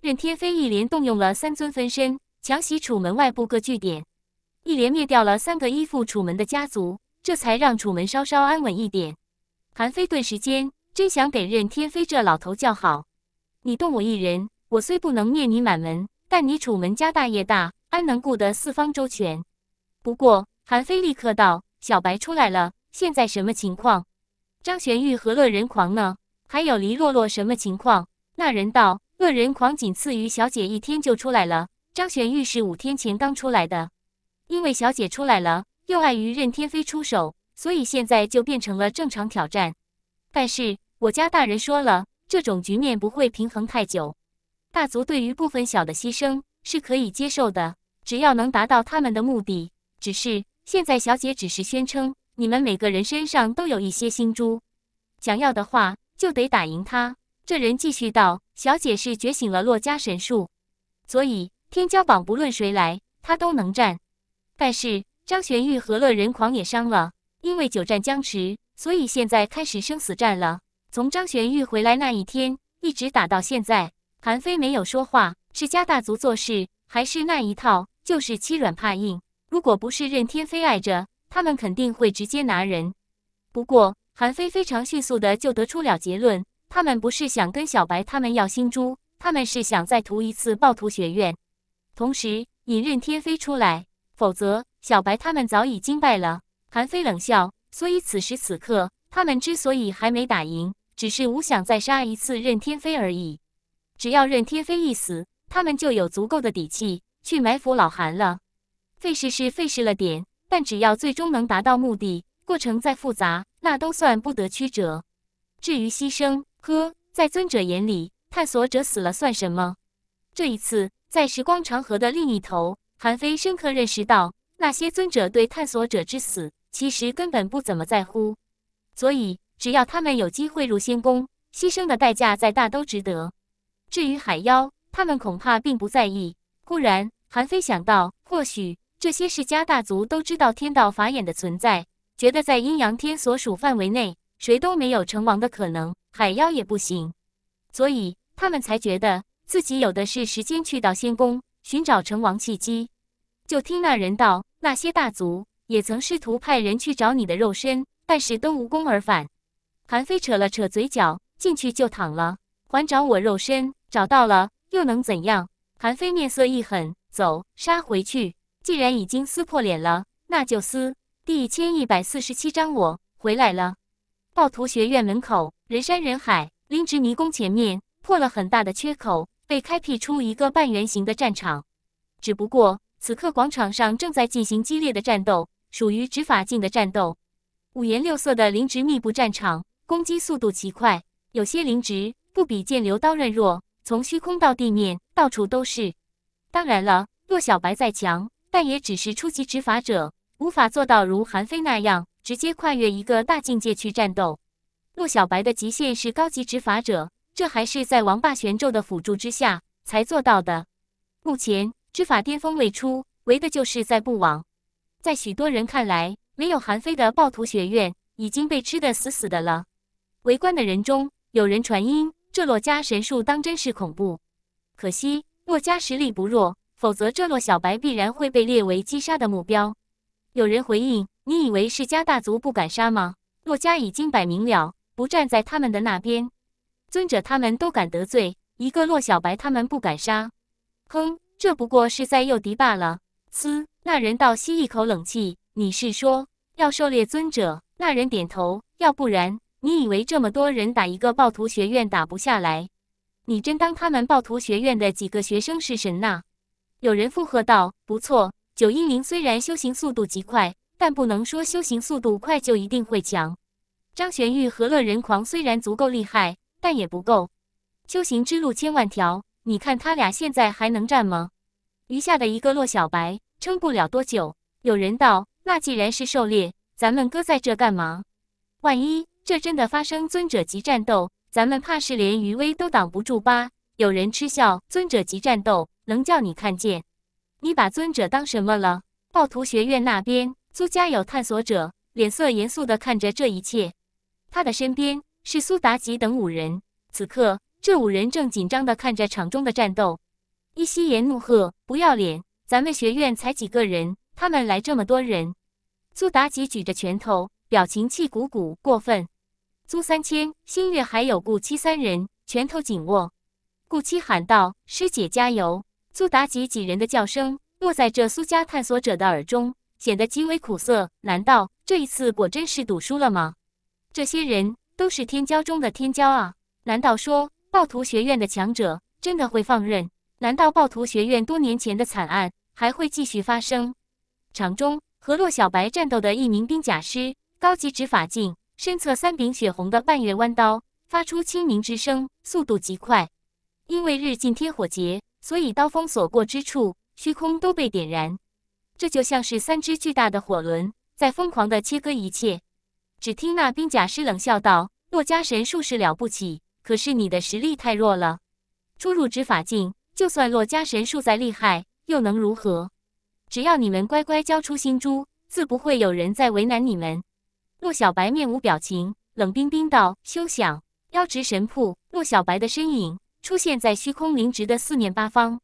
任天飞一连动用了三尊分身，强袭楚门外部各据点，一连灭掉了三个依附楚门的家族，这才让楚门稍稍安稳一点。韩非顿时间真想给任天飞这老头叫好。你动我一人，我虽不能灭你满门，但你楚门家大业大，安能顾得四方周全？不过。韩非立刻道：“小白出来了，现在什么情况？张玄玉和乐人狂呢？还有黎洛洛什么情况？”那人道：“恶人狂仅次于小姐，一天就出来了。张玄玉是五天前刚出来的，因为小姐出来了，又碍于任天飞出手，所以现在就变成了正常挑战。但是我家大人说了，这种局面不会平衡太久。大族对于部分小的牺牲是可以接受的，只要能达到他们的目的。只是……”现在，小姐只是宣称你们每个人身上都有一些星珠，想要的话就得打赢他。这人继续道：“小姐是觉醒了洛家神术，所以天骄榜不论谁来，她都能战。但是张玄玉和乐人狂也伤了，因为久战僵持，所以现在开始生死战了。从张玄玉回来那一天，一直打到现在。韩非没有说话，是家大族做事还是那一套，就是欺软怕硬。”如果不是任天飞碍着他们，肯定会直接拿人。不过韩非非常迅速的就得出了结论：他们不是想跟小白他们要星珠，他们是想再屠一次暴徒学院。同时引任天飞出来，否则小白他们早已经败了。韩非冷笑，所以此时此刻他们之所以还没打赢，只是无想再杀一次任天飞而已。只要任天飞一死，他们就有足够的底气去埋伏老韩了。费事是费事了点，但只要最终能达到目的，过程再复杂那都算不得曲折。至于牺牲，呵，在尊者眼里，探索者死了算什么？这一次，在时光长河的另一头，韩非深刻认识到，那些尊者对探索者之死其实根本不怎么在乎。所以，只要他们有机会入仙宫，牺牲的代价再大都值得。至于海妖，他们恐怕并不在意。忽然，韩非想到，或许。这些世家大族都知道天道法眼的存在，觉得在阴阳天所属范围内，谁都没有成王的可能，海妖也不行，所以他们才觉得自己有的是时间去到仙宫寻找成王契机。就听那人道：“那些大族也曾试图派人去找你的肉身，但是都无功而返。”韩非扯了扯嘴角，进去就躺了。还找我肉身？找到了又能怎样？韩非面色一狠，走，杀回去。既然已经撕破脸了，那就撕。第一千一百四十七章，我回来了。暴徒学院门口人山人海，灵植迷宫前面破了很大的缺口，被开辟出一个半圆形的战场。只不过此刻广场上正在进行激烈的战斗，属于执法境的战斗。五颜六色的灵植密布战场，攻击速度奇快，有些灵植不比剑流刀刃弱，从虚空到地面到处都是。当然了，若小白再强。但也只是初级执法者，无法做到如韩非那样直接跨越一个大境界去战斗。洛小白的极限是高级执法者，这还是在王霸玄咒的辅助之下才做到的。目前执法巅峰未出，为的就是在不往。在许多人看来，没有韩非的暴徒学院已经被吃得死死的了。围观的人中，有人传音：“这洛家神术当真是恐怖，可惜洛家实力不弱。”否则，这洛小白必然会被列为击杀的目标。有人回应：“你以为世家大族不敢杀吗？洛家已经摆明了不站在他们的那边，尊者他们都敢得罪，一个洛小白他们不敢杀。”哼，这不过是在诱敌罢了。嘶，那人倒吸一口冷气：“你是说要狩猎尊者？”那人点头：“要不然，你以为这么多人打一个暴徒学院打不下来？你真当他们暴徒学院的几个学生是神呐？”有人附和道：“不错，九阴灵虽然修行速度极快，但不能说修行速度快就一定会强。张玄玉和乐人狂虽然足够厉害，但也不够。修行之路千万条，你看他俩现在还能战吗？余下的一个洛小白撑不了多久。有人道：那既然是狩猎，咱们搁在这干嘛？万一这真的发生尊者级战斗，咱们怕是连余威都挡不住吧？有人嗤笑：尊者级战斗。”能叫你看见？你把尊者当什么了？暴徒学院那边，苏家有探索者，脸色严肃的看着这一切。他的身边是苏妲己等五人，此刻这五人正紧张的看着场中的战斗。一夕颜怒喝：“不要脸！咱们学院才几个人，他们来这么多人！”苏妲己举着拳头，表情气鼓鼓，过分。苏三千、星月还有顾七三人拳头紧握，顾七喊道：“师姐，加油！”苏妲己几人的叫声，落在这苏家探索者的耳中，显得极为苦涩。难道这一次果真是赌输了吗？这些人都是天骄中的天骄啊！难道说暴徒学院的强者真的会放任？难道暴徒学院多年前的惨案还会继续发生？场中和洛小白战斗的一名兵甲师，高级执法镜身侧三柄血红的半月弯刀发出轻鸣之声，速度极快，因为日进贴火节。所以，刀锋所过之处，虚空都被点燃。这就像是三只巨大的火轮在疯狂地切割一切。只听那兵甲师冷笑道：“洛家神术是了不起，可是你的实力太弱了。初入执法境，就算洛家神术再厉害，又能如何？只要你们乖乖交出星珠，自不会有人再为难你们。”洛小白面无表情，冷冰冰道：“休想！”妖直神瀑，洛小白的身影。出现在虚空灵植的四面八方，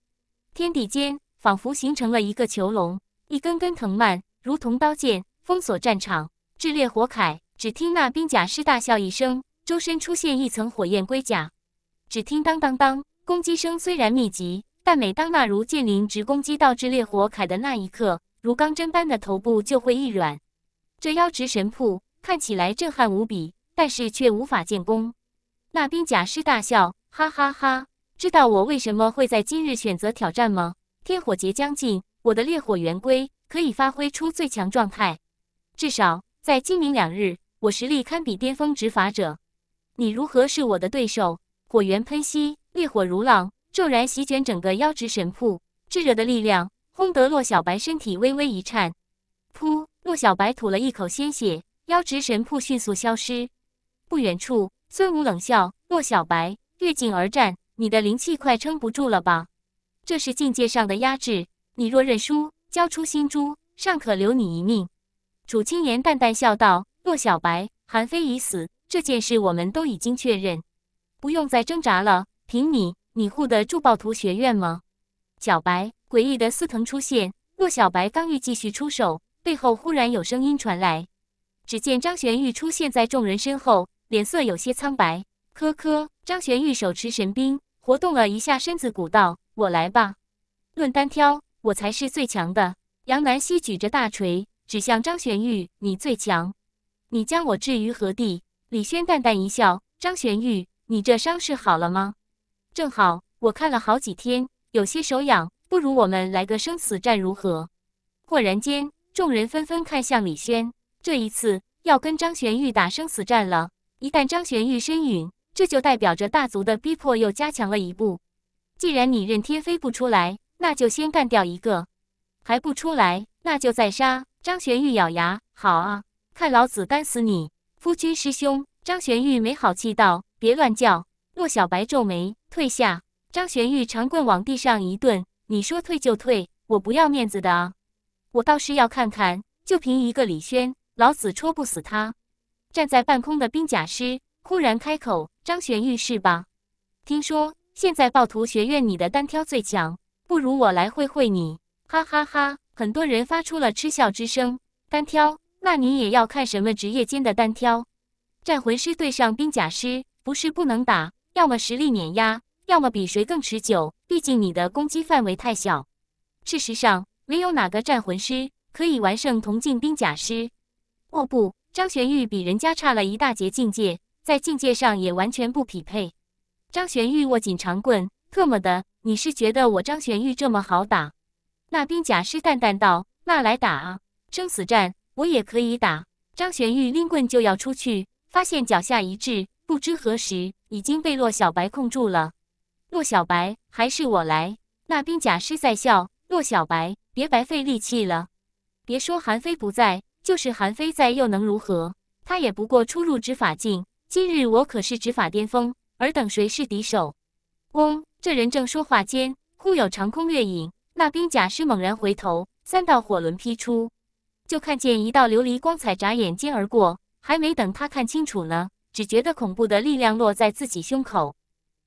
天地间仿佛形成了一个囚笼。一根根藤蔓如同刀剑，封锁战场。炽烈火铠，只听那兵甲师大笑一声，周身出现一层火焰龟甲。只听当当当，攻击声虽然密集，但每当那如剑灵直攻击到炽烈火铠的那一刻，如钢针般的头部就会一软。这妖执神瀑看起来震撼无比，但是却无法建功。那兵甲师大笑。哈哈哈，知道我为什么会在今日选择挑战吗？天火节将近，我的烈火圆规可以发挥出最强状态，至少在今明两日，我实力堪比巅峰执法者。你如何是我的对手？火源喷息，烈火如浪，骤然席卷整个妖池神瀑，炙热的力量轰得洛小白身体微微一颤。噗！洛小白吐了一口鲜血，妖池神瀑迅速消失。不远处，孙武冷笑：洛小白。越境而战，你的灵气快撑不住了吧？这是境界上的压制，你若认输，交出心珠，尚可留你一命。楚青言淡淡笑道：“洛小白，韩非已死，这件事我们都已经确认，不用再挣扎了。凭你，你护得住暴徒学院吗？”小白诡异的司藤出现，洛小白刚欲继续出手，背后忽然有声音传来，只见张玄玉出现在众人身后，脸色有些苍白。咳咳。张玄玉手持神兵，活动了一下身子，鼓道：“我来吧，论单挑，我才是最强的。”杨南希举着大锤指向张玄玉：“你最强，你将我置于何地？”李轩淡淡一笑：“张玄玉，你这伤势好了吗？正好，我看了好几天，有些手痒，不如我们来个生死战如何？”豁然间，众人纷纷看向李轩，这一次要跟张玄玉打生死战了。一旦张玄玉身陨，这就代表着大族的逼迫又加强了一步。既然你任天飞不出来，那就先干掉一个。还不出来，那就再杀。张玄玉咬牙：“好啊，看老子干死你！”夫君师兄，张玄玉没好气道：“别乱叫。”洛小白皱眉：“退下。”张玄玉长棍往地上一顿：“你说退就退，我不要面子的啊！我倒是要看看，就凭一个李轩，老子戳不死他。”站在半空的兵甲师。忽然开口：“张玄玉是吧？听说现在暴徒学院你的单挑最强，不如我来会会你！”哈哈哈，很多人发出了嗤笑之声。单挑？那你也要看什么职业间的单挑。战魂师对上冰甲师，不是不能打，要么实力碾压，要么比谁更持久。毕竟你的攻击范围太小。事实上，没有哪个战魂师可以完胜铜镜冰甲师。哦不，张玄玉比人家差了一大截境界。在境界上也完全不匹配。张玄玉握紧长棍，特么的，你是觉得我张玄玉这么好打？那兵甲师淡淡道：“那来打啊，生死战我也可以打。”张玄玉拎棍就要出去，发现脚下一滞，不知何时已经被洛小白控住了。洛小白，还是我来。那兵甲师在笑：“洛小白，别白费力气了。别说韩非不在，就是韩非在，又能如何？他也不过初入执法境。”今日我可是执法巅峰，尔等谁是敌手？嗡！这人正说话间，忽有长空掠影，那兵甲师猛然回头，三道火轮劈出，就看见一道琉璃光彩眨眼间而过。还没等他看清楚呢，只觉得恐怖的力量落在自己胸口，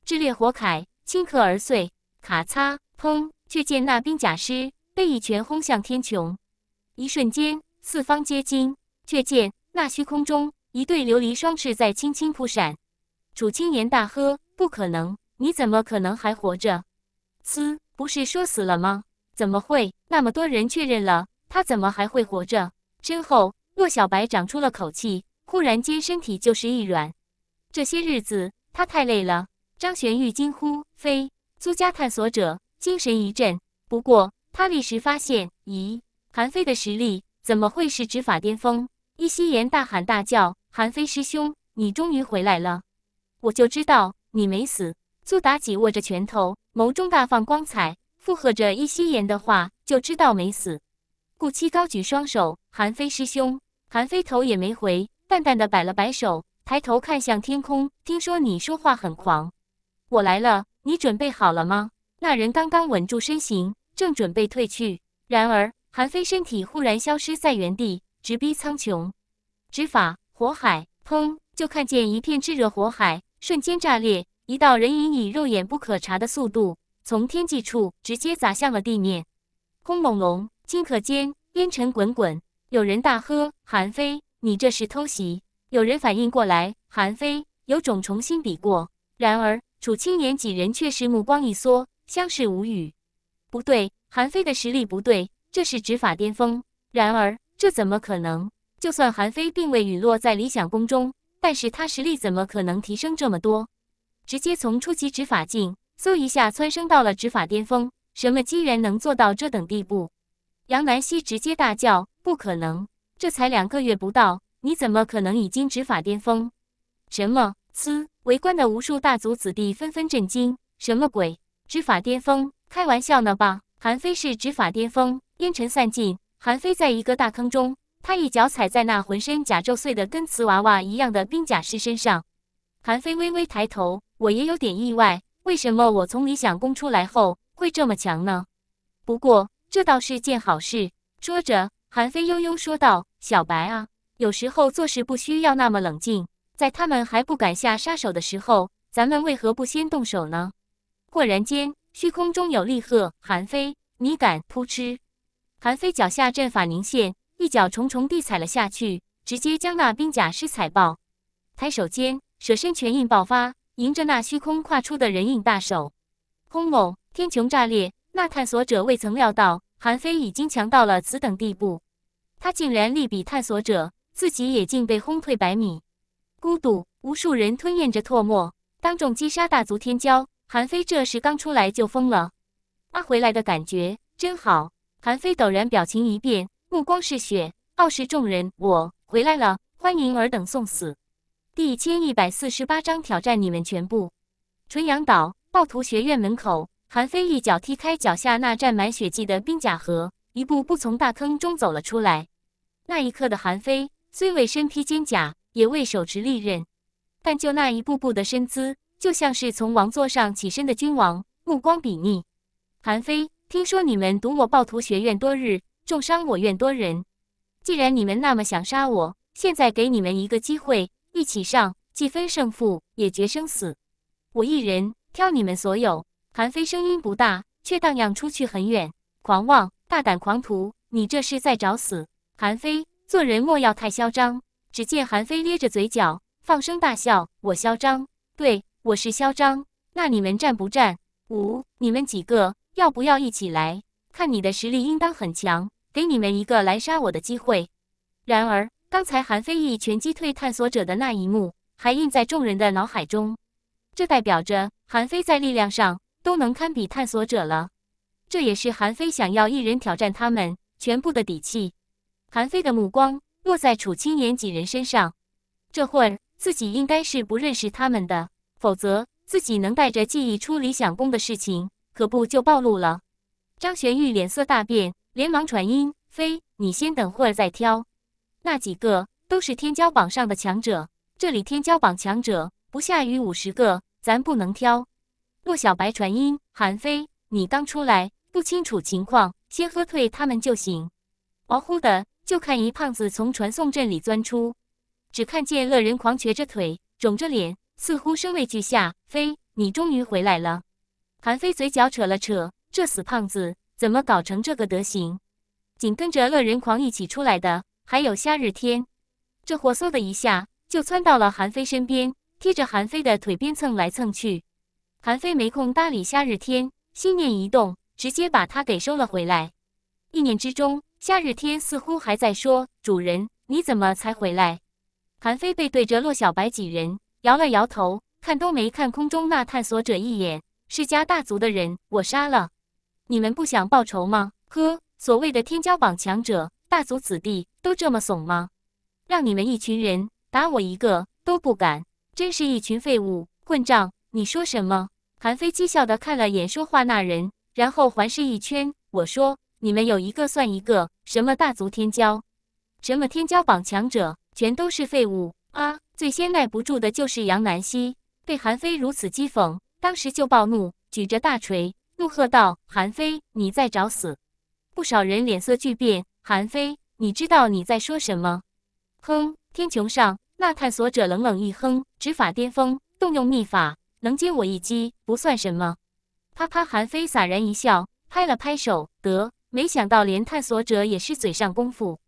炽烈火铠顷刻而碎，咔嚓，砰！却见那兵甲师被一拳轰向天穹，一瞬间四方皆惊，却见那虚空中。一对琉璃双翅在轻轻扑闪，楚青言大喝：“不可能！你怎么可能还活着？”“死，不是说死了吗？怎么会？那么多人确认了，他怎么还会活着？”身后，洛小白长出了口气，忽然间身体就是一软。这些日子他太累了。张玄玉惊呼：“飞！”苏家探索者精神一振。不过他立时发现：“咦，韩飞的实力怎么会是执法巅峰？”易夕言大喊大叫：“韩非师兄，你终于回来了！我就知道你没死。”苏妲己握着拳头，眸中大放光彩，附和着易夕言的话：“就知道没死。”顾七高举双手：“韩非师兄！”韩非头也没回，淡淡的摆了摆手，抬头看向天空：“听说你说话很狂，我来了，你准备好了吗？”那人刚刚稳住身形，正准备退去，然而韩非身体忽然消失在原地。直逼苍穹，执法火海，砰！就看见一片炙热火海瞬间炸裂，一道人影以肉眼不可察的速度从天际处直接砸向了地面。空猛龙，顷刻间烟尘滚滚，有人大喝：“韩非，你这是偷袭！”有人反应过来：“韩非，有种重新比过。”然而楚青言几人却是目光一缩，相视无语。不对，韩非的实力不对，这是执法巅峰。然而。这怎么可能？就算韩非并未陨落在理想宫中，但是他实力怎么可能提升这么多？直接从初级执法境，嗖一下蹿升到了执法巅峰，什么机缘能做到这等地步？杨南希直接大叫：“不可能！这才两个月不到，你怎么可能已经执法巅峰？”什么？嘶！围观的无数大族子弟纷纷震惊：“什么鬼？执法巅峰？开玩笑呢吧？”韩非是执法巅峰。烟尘散尽。韩非在一个大坑中，他一脚踩在那浑身甲胄碎的跟瓷娃娃一样的冰甲师身上。韩非微微抬头，我也有点意外，为什么我从理想宫出来后会这么强呢？不过这倒是件好事。说着，韩非悠悠说道：“小白啊，有时候做事不需要那么冷静，在他们还不敢下杀手的时候，咱们为何不先动手呢？”忽然间，虚空中有厉喝：“韩非，你敢！”扑哧。韩非脚下阵法凝现，一脚重重地踩了下去，直接将那冰甲师踩爆。抬手间，舍身拳印爆发，迎着那虚空跨出的人影，大手轰隆，天穹炸裂。那探索者未曾料到，韩非已经强到了此等地步，他竟然力比探索者，自己也竟被轰退百米。孤独无数人吞咽着唾沫，当众击杀大族天骄，韩非这时刚出来就疯了，啊、回来的感觉真好。韩非陡然表情一变，目光嗜血，傲视众人：“我回来了，欢迎尔等送死。”第一千一百四十八章挑战你们全部。纯阳岛暴徒学院门口，韩非一脚踢开脚下那沾满血迹的冰甲盒，一步步从大坑中走了出来。那一刻的韩非，虽未身披金甲，也未手持利刃，但就那一步步的身姿，就像是从王座上起身的君王，目光睥睨。韩非。听说你们堵我暴徒学院多日，重伤我院多人。既然你们那么想杀我，现在给你们一个机会，一起上，既分胜负，也决生死。我一人挑你们所有。韩非声音不大，却荡漾出去很远。狂妄大胆狂徒，你这是在找死！韩非，做人莫要太嚣张。只见韩非咧着嘴角，放声大笑：“我嚣张，对，我是嚣张。那你们战不战？五，你们几个？”要不要一起来？看你的实力应当很强，给你们一个来杀我的机会。然而，刚才韩非一拳击退探索者的那一幕还印在众人的脑海中，这代表着韩非在力量上都能堪比探索者了。这也是韩非想要一人挑战他们全部的底气。韩非的目光落在楚青言几人身上，这会儿自己应该是不认识他们的，否则自己能带着记忆出理想宫的事情。可不就暴露了？张玄玉脸色大变，连忙传音：“飞，你先等会儿再挑，那几个都是天骄榜上的强者。这里天骄榜强者不下于五十个，咱不能挑。”洛小白传音：“韩飞，你刚出来，不清楚情况，先喝退他们就行。”“嗷呼”的，就看一胖子从传送阵里钻出，只看见恶人狂瘸着腿，肿着脸，似乎声泪俱下：“飞，你终于回来了。”韩非嘴角扯了扯，这死胖子怎么搞成这个德行？紧跟着恶人狂一起出来的还有夏日天，这货嗖的一下就窜到了韩非身边，贴着韩非的腿边蹭来蹭去。韩非没空搭理夏日天，心念一动，直接把他给收了回来。意念之中，夏日天似乎还在说：“主人，你怎么才回来？”韩非背对着洛小白几人，摇了摇头，看都没看空中那探索者一眼。世家大族的人，我杀了，你们不想报仇吗？呵，所谓的天骄榜强者，大族子弟都这么怂吗？让你们一群人打我一个都不敢，真是一群废物混账！你说什么？韩非讥笑的看了眼说话那人，然后环视一圈，我说：“你们有一个算一个，什么大族天骄，什么天骄榜强者，全都是废物啊！”最先耐不住的就是杨南希，被韩非如此讥讽。当时就暴怒，举着大锤怒喝道：“韩非，你在找死！”不少人脸色巨变。韩非，你知道你在说什么？哼！天穹上那探索者冷冷一哼，执法巅峰，动用秘法，能接我一击不算什么。啪啪！韩非洒然一笑，拍了拍手，得，没想到连探索者也是嘴上功夫。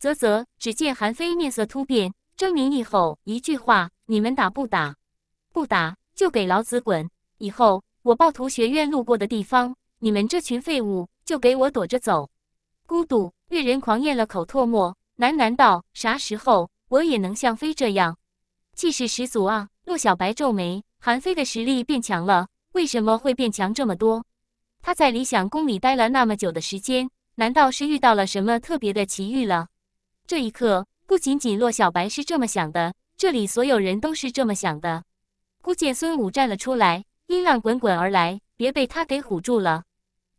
啧啧！只见韩非面色突变，狰狞一吼，一句话：“你们打不打？不打就给老子滚！”以后我暴徒学院路过的地方，你们这群废物就给我躲着走。孤独月人狂咽了口唾沫，喃喃道：“啥时候我也能像飞这样，气势十足啊？”洛小白皱眉：“韩非的实力变强了，为什么会变强这么多？他在理想宫里待了那么久的时间，难道是遇到了什么特别的奇遇了？”这一刻，不仅仅洛小白是这么想的，这里所有人都是这么想的。孤剑孙武站了出来。波浪滚滚而来，别被他给唬住了。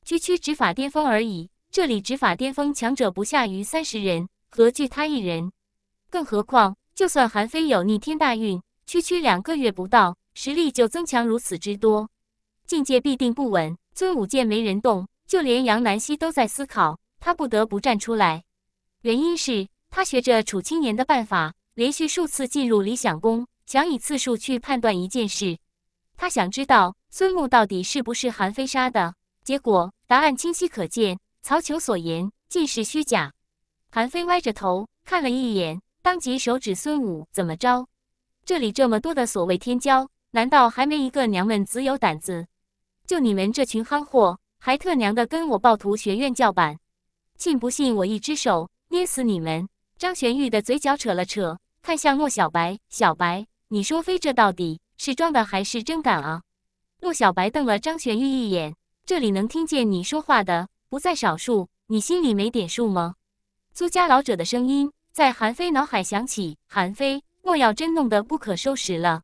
区区执法巅峰而已，这里执法巅峰强者不下于三十人，何惧他一人？更何况，就算韩非有逆天大运，区区两个月不到，实力就增强如此之多，境界必定不稳。尊武剑没人动，就连杨南希都在思考，他不得不站出来。原因是他学着楚青年的办法，连续数次进入理想宫，想以次数去判断一件事。他想知道孙木到底是不是韩非杀的，结果答案清晰可见。曹琼所言尽是虚假。韩非歪着头看了一眼，当即手指孙武：“怎么着？这里这么多的所谓天骄，难道还没一个娘们子有胆子？就你们这群憨货，还特娘的跟我暴徒学院叫板？信不信我一只手捏死你们？”张玄玉的嘴角扯了扯，看向莫小白：“小白，你说飞这到底？”是装的还是真敢啊？陆小白瞪了张玄玉一眼。这里能听见你说话的不在少数，你心里没点数吗？苏家老者的声音在韩非脑海响起。韩非，莫要真弄得不可收拾了。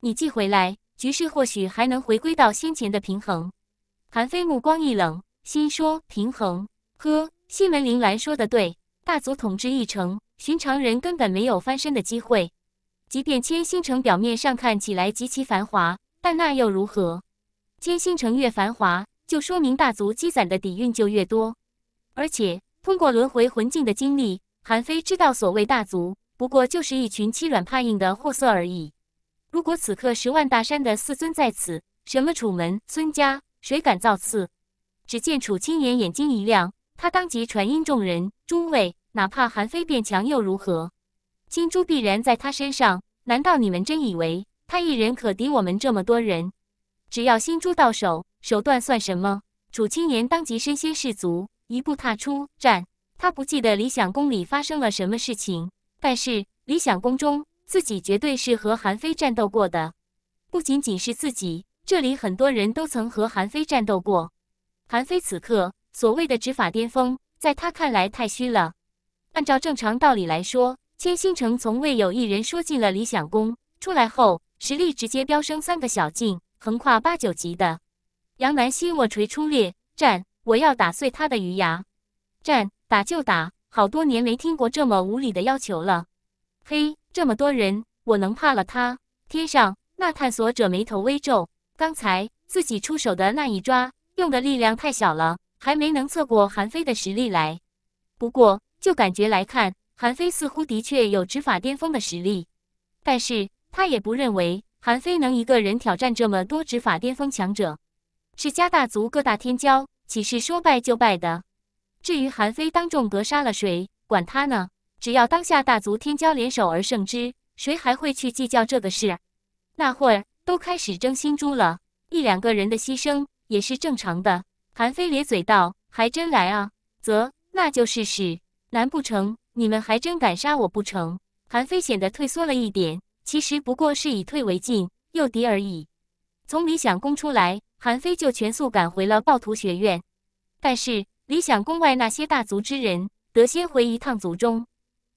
你寄回来，局势或许还能回归到先前的平衡。韩非目光一冷，心说：平衡？呵，西门铃兰说的对，大族统治一城，寻常人根本没有翻身的机会。即便千星城表面上看起来极其繁华，但那又如何？千星城越繁华，就说明大族积攒的底蕴就越多。而且通过轮回魂境的经历，韩非知道，所谓大族，不过就是一群欺软怕硬的货色而已。如果此刻十万大山的四尊在此，什么楚门、孙家，谁敢造次？只见楚青言眼睛一亮，他当即传音众人：“诸位，哪怕韩非变强又如何？”金珠必然在他身上，难道你们真以为他一人可敌我们这么多人？只要金珠到手，手段算什么？楚青言当即身先士卒，一步踏出，战。他不记得理想宫里发生了什么事情，但是理想宫中，自己绝对是和韩非战斗过的。不仅仅是自己，这里很多人都曾和韩非战斗过。韩非此刻所谓的执法巅峰，在他看来太虚了。按照正常道理来说。天星城从未有一人说进了理想宫，出来后实力直接飙升三个小境，横跨八九级的杨南希，卧锤出列战，我要打碎他的鱼牙战，打就打，好多年没听过这么无理的要求了。嘿，这么多人，我能怕了他？天上那探索者眉头微皱，刚才自己出手的那一抓用的力量太小了，还没能测过韩非的实力来。不过就感觉来看。韩非似乎的确有执法巅峰的实力，但是他也不认为韩非能一个人挑战这么多执法巅峰强者。世家大族各大天骄，岂是说败就败的？至于韩非当众格杀了谁，管他呢？只要当下大族天骄联手而胜之，谁还会去计较这个事？那会儿都开始争新珠了，一两个人的牺牲也是正常的。韩非咧嘴道：“还真来啊，则那就试试，难不成？”你们还真敢杀我不成？韩非显得退缩了一点，其实不过是以退为进，诱敌而已。从理想宫出来，韩非就全速赶回了暴徒学院。但是理想宫外那些大族之人得先回一趟族中，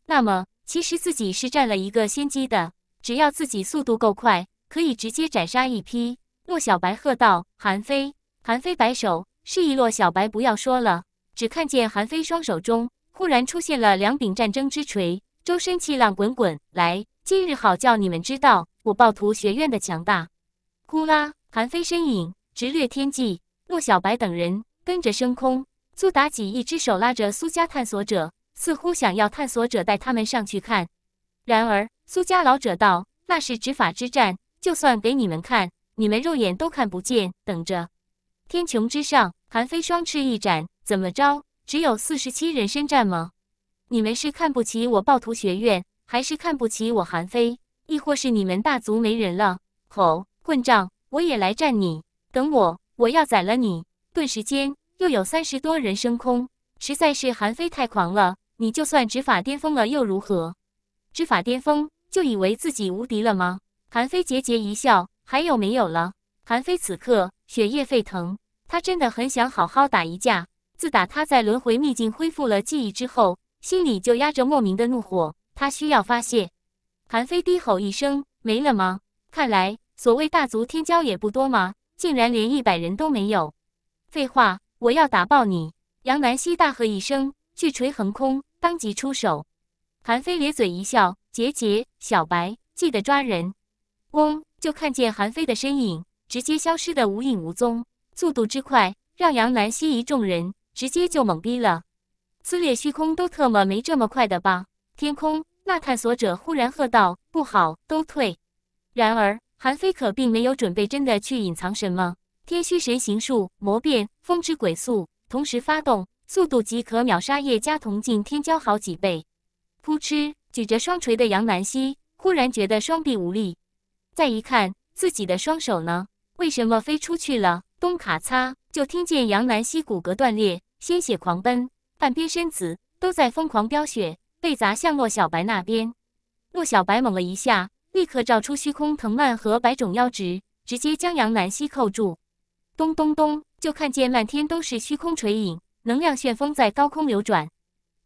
那么其实自己是占了一个先机的。只要自己速度够快，可以直接斩杀一批。洛小白喝道：“韩非！”韩非摆手，示意洛小白不要说了。只看见韩非双手中。忽然出现了两柄战争之锤，周身气浪滚滚。来，今日好叫你们知道我暴徒学院的强大！呼啦，韩非身影直掠天际，洛小白等人跟着升空。苏妲己一只手拉着苏家探索者，似乎想要探索者带他们上去看。然而苏家老者道：“那是执法之战，就算给你们看，你们肉眼都看不见。”等着，天穹之上，韩非双翅一展，怎么着？只有四十七人参战吗？你们是看不起我暴徒学院，还是看不起我韩非，亦或是你们大族没人了？吼！混账！我也来战你！等我！我要宰了你！顿时间，又有三十多人升空。实在是韩非太狂了！你就算执法巅峰了又如何？执法巅峰就以为自己无敌了吗？韩非桀桀一笑，还有没有了？韩非此刻血液沸腾，他真的很想好好打一架。自打他在轮回秘境恢复了记忆之后，心里就压着莫名的怒火，他需要发泄。韩非低吼一声：“没了吗？看来所谓大族天骄也不多吗？竟然连一百人都没有！”废话，我要打爆你！杨南希大喝一声，巨锤横空，当即出手。韩非咧嘴一笑：“杰杰，小白，记得抓人！”嗡，就看见韩非的身影直接消失的无影无踪，速度之快，让杨南希一众人。直接就懵逼了，撕裂虚空都特么没这么快的吧？天空那探索者忽然喝道：“不好，都退！”然而韩非可并没有准备真的去隐藏什么，天虚神行术、魔变、风之鬼速同时发动，速度即可秒杀叶家铜镜天骄好几倍。扑哧，举着双锤的杨南希忽然觉得双臂无力，再一看自己的双手呢，为什么飞出去了？咚咔嚓，就听见杨南希骨骼断裂。鲜血狂奔，半边身子都在疯狂飙血，被砸向洛小白那边。洛小白猛了一下，立刻照出虚空藤蔓和百种妖植，直接将杨南希扣住。咚咚咚，就看见漫天都是虚空锤影，能量旋风在高空流转。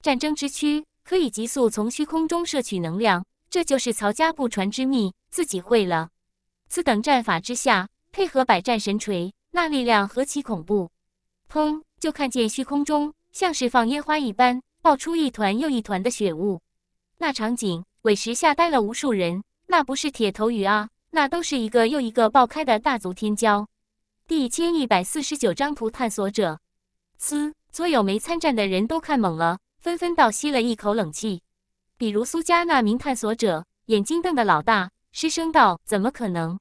战争之躯可以急速从虚空中摄取能量，这就是曹家不传之秘，自己会了。此等战法之下，配合百战神锤，那力量何其恐怖！砰！就看见虚空中像是放烟花一般爆出一团又一团的血雾，那场景委实吓呆了无数人。那不是铁头鱼啊，那都是一个又一个爆开的大族天骄。第一千一百四十九张图，探索者嘶，所有没参战的人都看懵了，纷纷倒吸了一口冷气。比如苏家那名探索者，眼睛瞪得老大，失声道：“怎么可能？”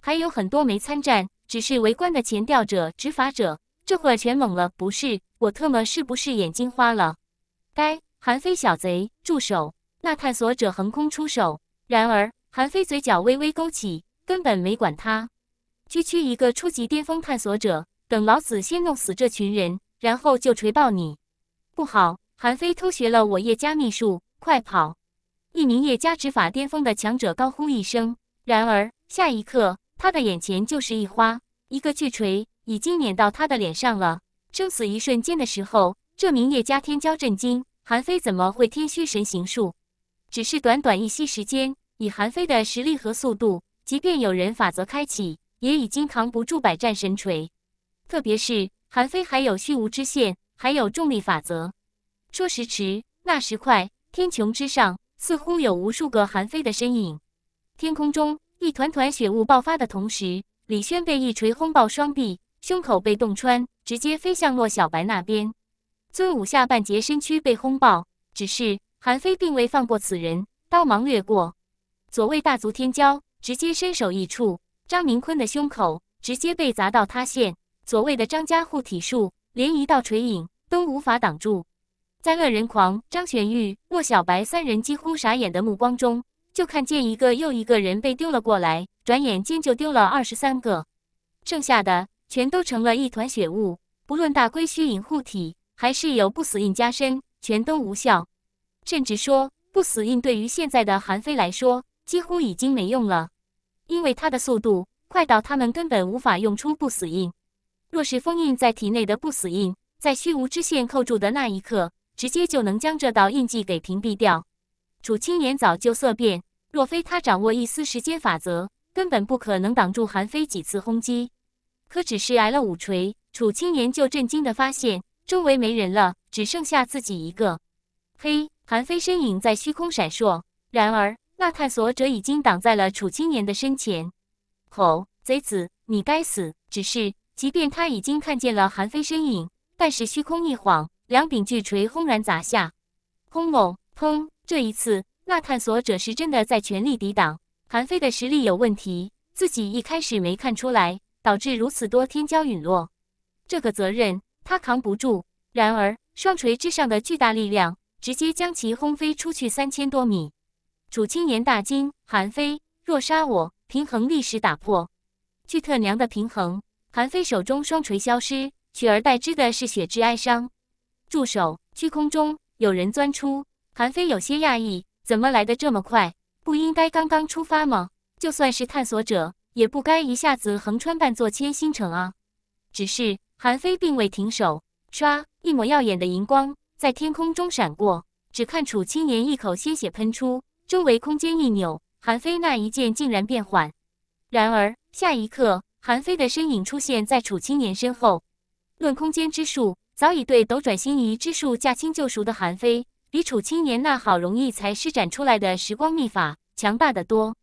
还有很多没参战，只是围观的前调者、执法者。这会儿全懵了，不是我特么是不是眼睛花了？该韩非小贼住手！那探索者横空出手，然而韩非嘴角微微勾起，根本没管他。区区一个初级巅峰探索者，等老子先弄死这群人，然后就锤爆你！不好，韩非偷学了我叶家秘术，快跑！一名叶家执法巅峰的强者高呼一声，然而下一刻，他的眼前就是一花，一个巨锤。已经碾到他的脸上了。生死一瞬间的时候，这名叶家天骄震惊：韩非怎么会天虚神行术？只是短短一息时间，以韩非的实力和速度，即便有人法则开启，也已经扛不住百战神锤。特别是韩非还有虚无之线，还有重力法则。说时迟，那时快，天穹之上似乎有无数个韩非的身影。天空中一团团血雾爆发的同时，李轩被一锤轰爆双臂。胸口被洞穿，直接飞向洛小白那边。尊武下半截身躯被轰爆，只是韩非并未放过此人，刀芒掠过，左卫大族天骄直接身首异处。张明坤的胸口直接被砸到塌陷，左卫的张家护体术连一道锤影都无法挡住。在恶人狂、张玄玉、洛小白三人几乎傻眼的目光中，就看见一个又一个人被丢了过来，转眼间就丢了二十三个，剩下的。全都成了一团血雾，不论大龟虚影护体，还是有不死印加身，全都无效。甚至说，不死印对于现在的韩非来说，几乎已经没用了，因为他的速度快到他们根本无法用出不死印。若是封印在体内的不死印，在虚无之线扣住的那一刻，直接就能将这道印记给屏蔽掉。楚青言早就色变，若非他掌握一丝时间法则，根本不可能挡住韩非几次轰击。可只是挨了五锤，楚青言就震惊的发现周围没人了，只剩下自己一个。嘿，韩非身影在虚空闪烁，然而那探索者已经挡在了楚青言的身前。吼，贼子，你该死！只是，即便他已经看见了韩非身影，但是虚空一晃，两柄巨锤轰然砸下。轰隆，砰！这一次，那探索者是真的在全力抵挡。韩非的实力有问题，自己一开始没看出来。导致如此多天骄陨落，这个责任他扛不住。然而，双锤之上的巨大力量直接将其轰飞出去三千多米。楚青言大惊：“韩非，若杀我，平衡立时打破。巨特娘的平衡！”韩非手中双锤消失，取而代之的是血之哀伤。住手！虚空中有人钻出。韩非有些讶异：“怎么来的这么快？不应该刚刚出发吗？就算是探索者。”也不该一下子横穿半座千星城啊！只是韩非并未停手，唰，一抹耀眼的银光在天空中闪过，只看楚青年一口鲜血喷出，周围空间一扭，韩非那一剑竟然变缓。然而下一刻，韩非的身影出现在楚青年身后。论空间之术，早已对斗转星移之术驾轻就熟的韩非，比楚青年那好容易才施展出来的时光秘法强大的多。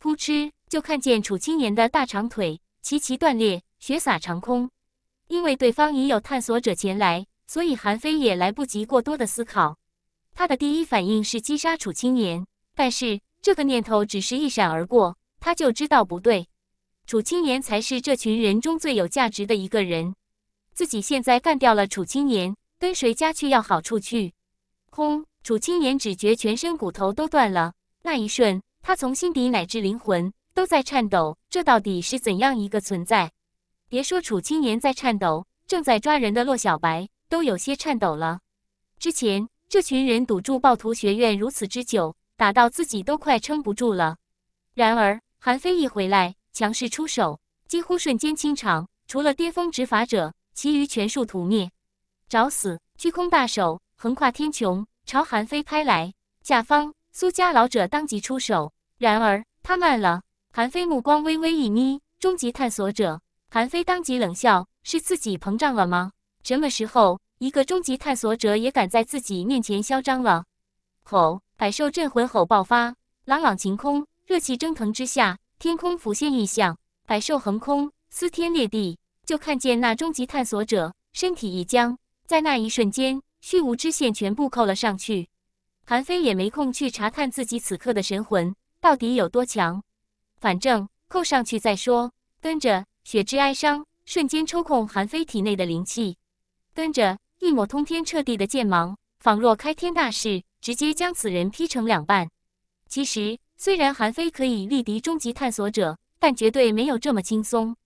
扑哧。就看见楚青年的大长腿齐齐断裂，血洒长空。因为对方已有探索者前来，所以韩非也来不及过多的思考。他的第一反应是击杀楚青年，但是这个念头只是一闪而过，他就知道不对。楚青年才是这群人中最有价值的一个人，自己现在干掉了楚青年，跟谁家去要好处去？轰！楚青年只觉全身骨头都断了，那一瞬，他从心底乃至灵魂。都在颤抖，这到底是怎样一个存在？别说楚青言在颤抖，正在抓人的洛小白都有些颤抖了。之前这群人堵住暴徒学院如此之久，打到自己都快撑不住了。然而韩非一回来，强势出手，几乎瞬间清场，除了巅峰执法者，其余全数屠灭。找死！虚空大手横跨天穹，朝韩非拍来。甲方苏家老者当即出手，然而他慢了。韩非目光微微一眯，终极探索者。韩非当即冷笑：“是自己膨胀了吗？什么时候，一个终极探索者也敢在自己面前嚣张了？”吼！百兽镇魂吼爆发，朗朗晴空，热气蒸腾之下，天空浮现异象，百兽横空，撕天裂地。就看见那终极探索者身体一僵，在那一瞬间，虚无之线全部扣了上去。韩非也没空去查探自己此刻的神魂到底有多强。反正扣上去再说。跟着雪之哀伤瞬间抽空韩非体内的灵气，跟着一抹通天彻地的剑芒，仿若开天大势，直接将此人劈成两半。其实虽然韩非可以力敌终极探索者，但绝对没有这么轻松。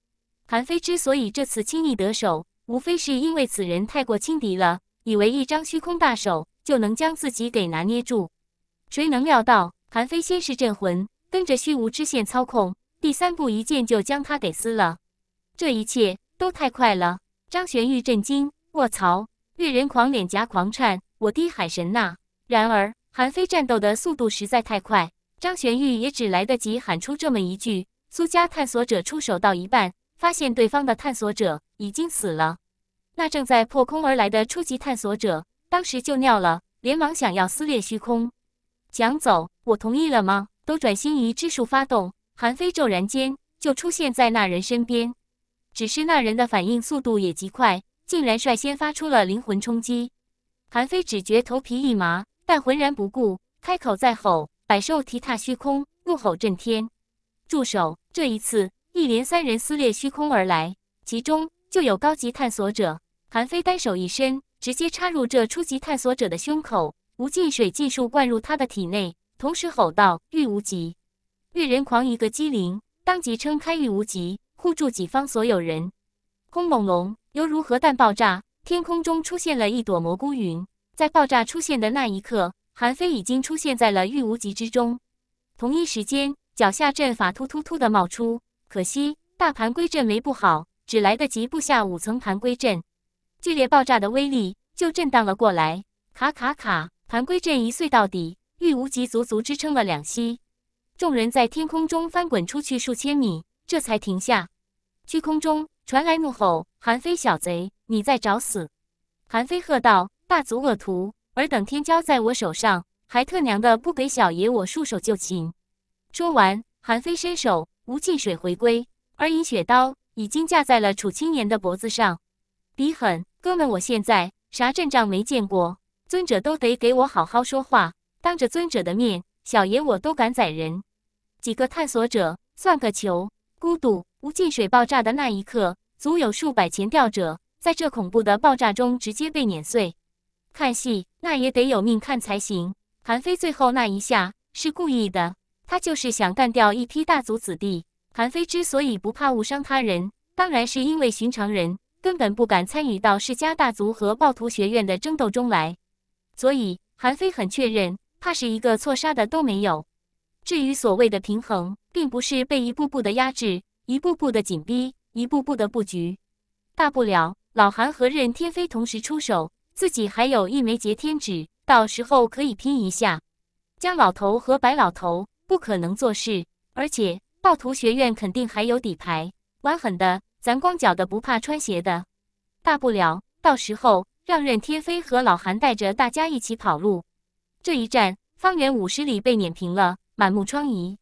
韩非之所以这次轻易得手，无非是因为此人太过轻敌了，以为一张虚空大手就能将自己给拿捏住。谁能料到韩非先是镇魂？跟着虚无之线操控，第三步一剑就将他给撕了。这一切都太快了！张玄玉震惊，卧槽！越人狂脸颊狂颤，我滴海神呐！然而韩非战斗的速度实在太快，张玄玉也只来得及喊出这么一句。苏家探索者出手到一半，发现对方的探索者已经死了。那正在破空而来的初级探索者当时就尿了，连忙想要撕裂虚空，想走？我同意了吗？都转星移之术发动，韩非骤然间就出现在那人身边。只是那人的反应速度也极快，竟然率先发出了灵魂冲击。韩非只觉头皮一麻，但浑然不顾，开口再吼：“百兽蹄踏虚空，怒吼震天！”住手！这一次，一连三人撕裂虚空而来，其中就有高级探索者。韩非单手一伸，直接插入这初级探索者的胸口，无尽水技术灌入他的体内。同时吼道：“玉无极，玉人狂！”一个机灵，当即撑开玉无极，护住己方所有人。轰隆隆，犹如核弹爆炸，天空中出现了一朵蘑菇云。在爆炸出现的那一刻，韩非已经出现在了玉无极之中。同一时间，脚下阵法突突突的冒出，可惜大盘龟阵没布好，只来得及布下五层盘龟阵。剧烈爆炸的威力就震荡了过来，卡卡卡，盘龟阵一碎到底。玉无极足足支撑了两息，众人在天空中翻滚出去数千米，这才停下。虚空中传来怒吼：“韩非小贼，你在找死！”韩非喝道：“大族恶徒，尔等天骄在我手上，还特娘的不给小爷我束手就擒！”说完，韩非伸手，无尽水回归，而银雪刀已经架在了楚青年的脖子上。比狠，哥们，我现在啥阵仗没见过，尊者都得给我好好说话。当着尊者的面，小爷我都敢宰人。几个探索者算个球！孤独无尽水爆炸的那一刻，足有数百前吊者在这恐怖的爆炸中直接被碾碎。看戏那也得有命看才行。韩非最后那一下是故意的，他就是想干掉一批大族子弟。韩非之所以不怕误伤他人，当然是因为寻常人根本不敢参与到世家大族和暴徒学院的争斗中来。所以韩非很确认。怕是一个错杀的都没有。至于所谓的平衡，并不是被一步步的压制，一步步的紧逼，一步步的布局。大不了老韩和任天飞同时出手，自己还有一枚截天指，到时候可以拼一下。姜老头和白老头不可能做事，而且暴徒学院肯定还有底牌。玩狠的，咱光脚的不怕穿鞋的。大不了到时候让任天飞和老韩带着大家一起跑路。这一战，方圆五十里被碾平了，满目疮痍。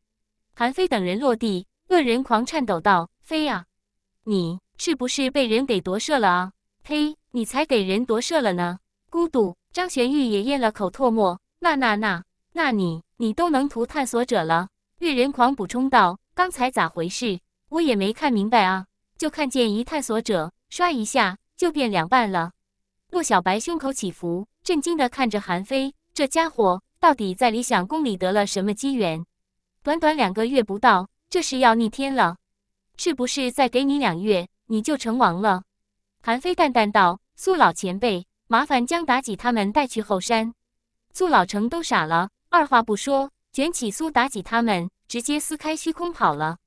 韩非等人落地，恶人狂颤抖道：“飞啊，你是不是被人给夺舍了啊？”“呸，你才给人夺舍了呢！”孤独张玄玉也咽了口唾沫：“那那那那，你你都能屠探索者了？”恶人狂补充道：“刚才咋回事？我也没看明白啊，就看见一探索者刷一下就变两半了。”骆小白胸口起伏，震惊地看着韩非。这家伙到底在理想宫里得了什么机缘？短短两个月不到，这是要逆天了！是不是再给你两月，你就成王了？韩非淡淡道：“苏老前辈，麻烦将妲己他们带去后山。”苏老成都傻了，二话不说，卷起苏妲己他们，直接撕开虚空跑了。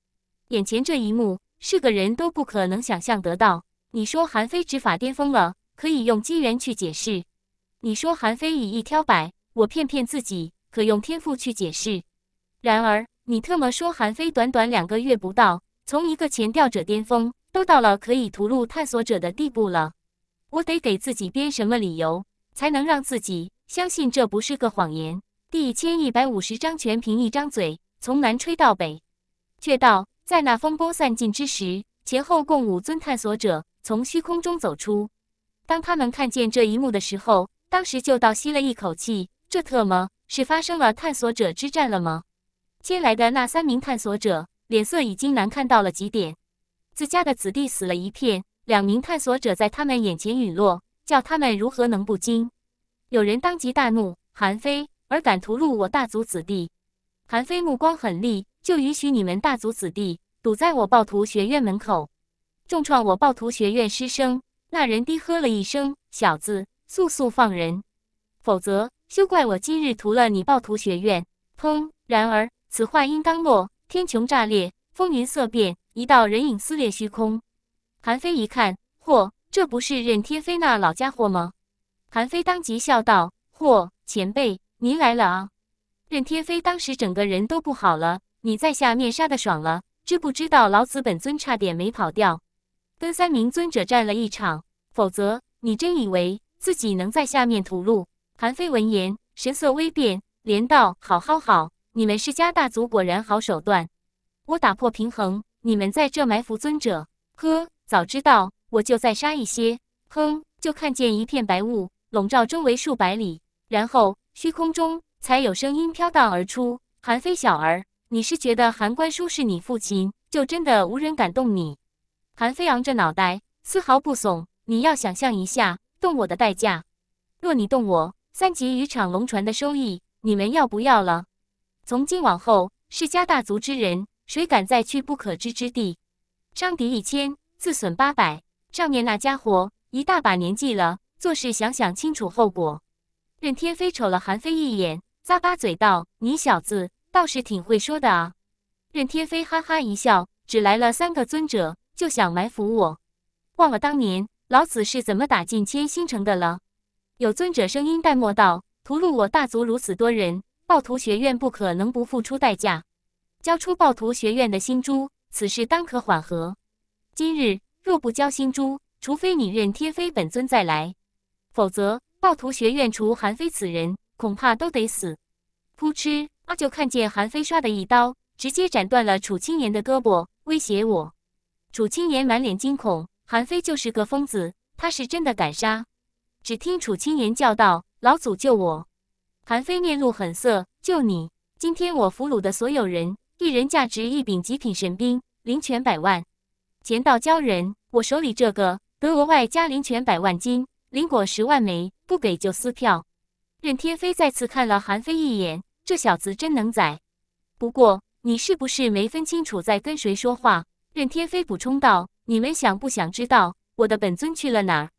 眼前这一幕，是个人都不可能想象得到。你说韩非执法巅峰了，可以用机缘去解释？你说韩非以一挑百？我骗骗自己，可用天赋去解释。然而，你特么说韩非短短两个月不到，从一个前调者巅峰，都到了可以屠戮探索者的地步了。我得给自己编什么理由，才能让自己相信这不是个谎言？第一千一百五十章全凭一张嘴，从南吹到北。却道，在那风波散尽之时，前后共五尊探索者从虚空中走出。当他们看见这一幕的时候，当时就倒吸了一口气。这特么是发生了探索者之战了吗？接来的那三名探索者脸色已经难看到了极点，自家的子弟死了一片，两名探索者在他们眼前陨落，叫他们如何能不惊？有人当即大怒：“韩非，尔敢屠戮我大族子弟！”韩非目光狠厉：“就允许你们大族子弟堵在我暴徒学院门口，重创我暴徒学院师生？”那人低喝了一声：“小子，速速放人，否则！”休怪我今日屠了你暴徒学院！砰！然而此话音刚落，天穹炸裂，风云色变，一道人影撕裂虚空。韩非一看，嚯，这不是任天飞那老家伙吗？韩非当即笑道：“嚯，前辈，您来了啊！”任天飞当时整个人都不好了。你在下面杀的爽了，知不知道老子本尊差点没跑掉？跟三名尊者战了一场，否则你真以为自己能在下面屠戮？韩非闻言，神色微变，连道：“好，好，好！你们世家大族果然好手段。我打破平衡，你们在这埋伏尊者。呵，早知道我就再杀一些。哼，就看见一片白雾笼罩周围数百里，然后虚空中才有声音飘荡而出。韩非小儿，你是觉得韩官叔是你父亲，就真的无人敢动你？”韩非昂着脑袋，丝毫不怂。你要想象一下，动我的代价。若你动我。三级渔场龙船的收益，你们要不要了？从今往后，世家大族之人，谁敢再去不可知之地？伤敌一千，自损八百。上面那家伙一大把年纪了，做事想想清楚后果。任天飞瞅了韩非一眼，咂巴嘴道：“你小子倒是挺会说的啊。”任天飞哈哈一笑：“只来了三个尊者，就想埋伏我？忘了当年老子是怎么打进千星城的了？”有尊者声音淡漠道：“屠戮我大族如此多人，暴徒学院不可能不付出代价。交出暴徒学院的新珠，此事当可缓和。今日若不交新珠，除非你认天飞本尊再来，否则暴徒学院除韩非此人，恐怕都得死。”扑哧，就看见韩非唰的一刀，直接斩断了楚青言的胳膊，威胁我。楚青言满脸惊恐，韩非就是个疯子，他是真的敢杀。只听楚青言叫道：“老祖救我！”韩非面露狠色：“救你！今天我俘虏的所有人，一人价值一柄极品神兵，灵泉百万，钱到交人。我手里这个，得额外加灵泉百万金，灵果十万枚，不给就撕票！”任天飞再次看了韩非一眼：“这小子真能宰。不过，你是不是没分清楚在跟谁说话？”任天飞补充道：“你们想不想知道我的本尊去了哪儿？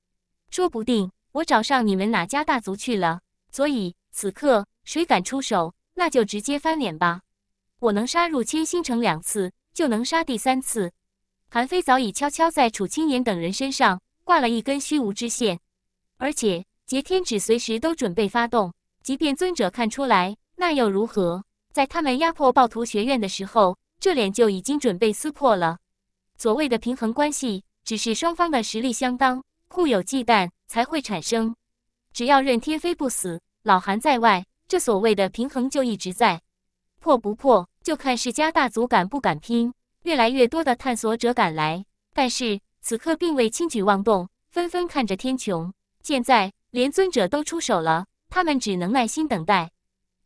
说不定……”我找上你们哪家大族去了？所以此刻谁敢出手，那就直接翻脸吧！我能杀入千星城两次，就能杀第三次。韩非早已悄悄在楚青言等人身上挂了一根虚无之线，而且劫天指随时都准备发动。即便尊者看出来，那又如何？在他们压迫暴徒学院的时候，这脸就已经准备撕破了。所谓的平衡关系，只是双方的实力相当。互有忌惮才会产生。只要任天飞不死，老韩在外，这所谓的平衡就一直在。破不破，就看世家大族敢不敢拼。越来越多的探索者赶来，但是此刻并未轻举妄动，纷纷看着天穹。现在连尊者都出手了，他们只能耐心等待。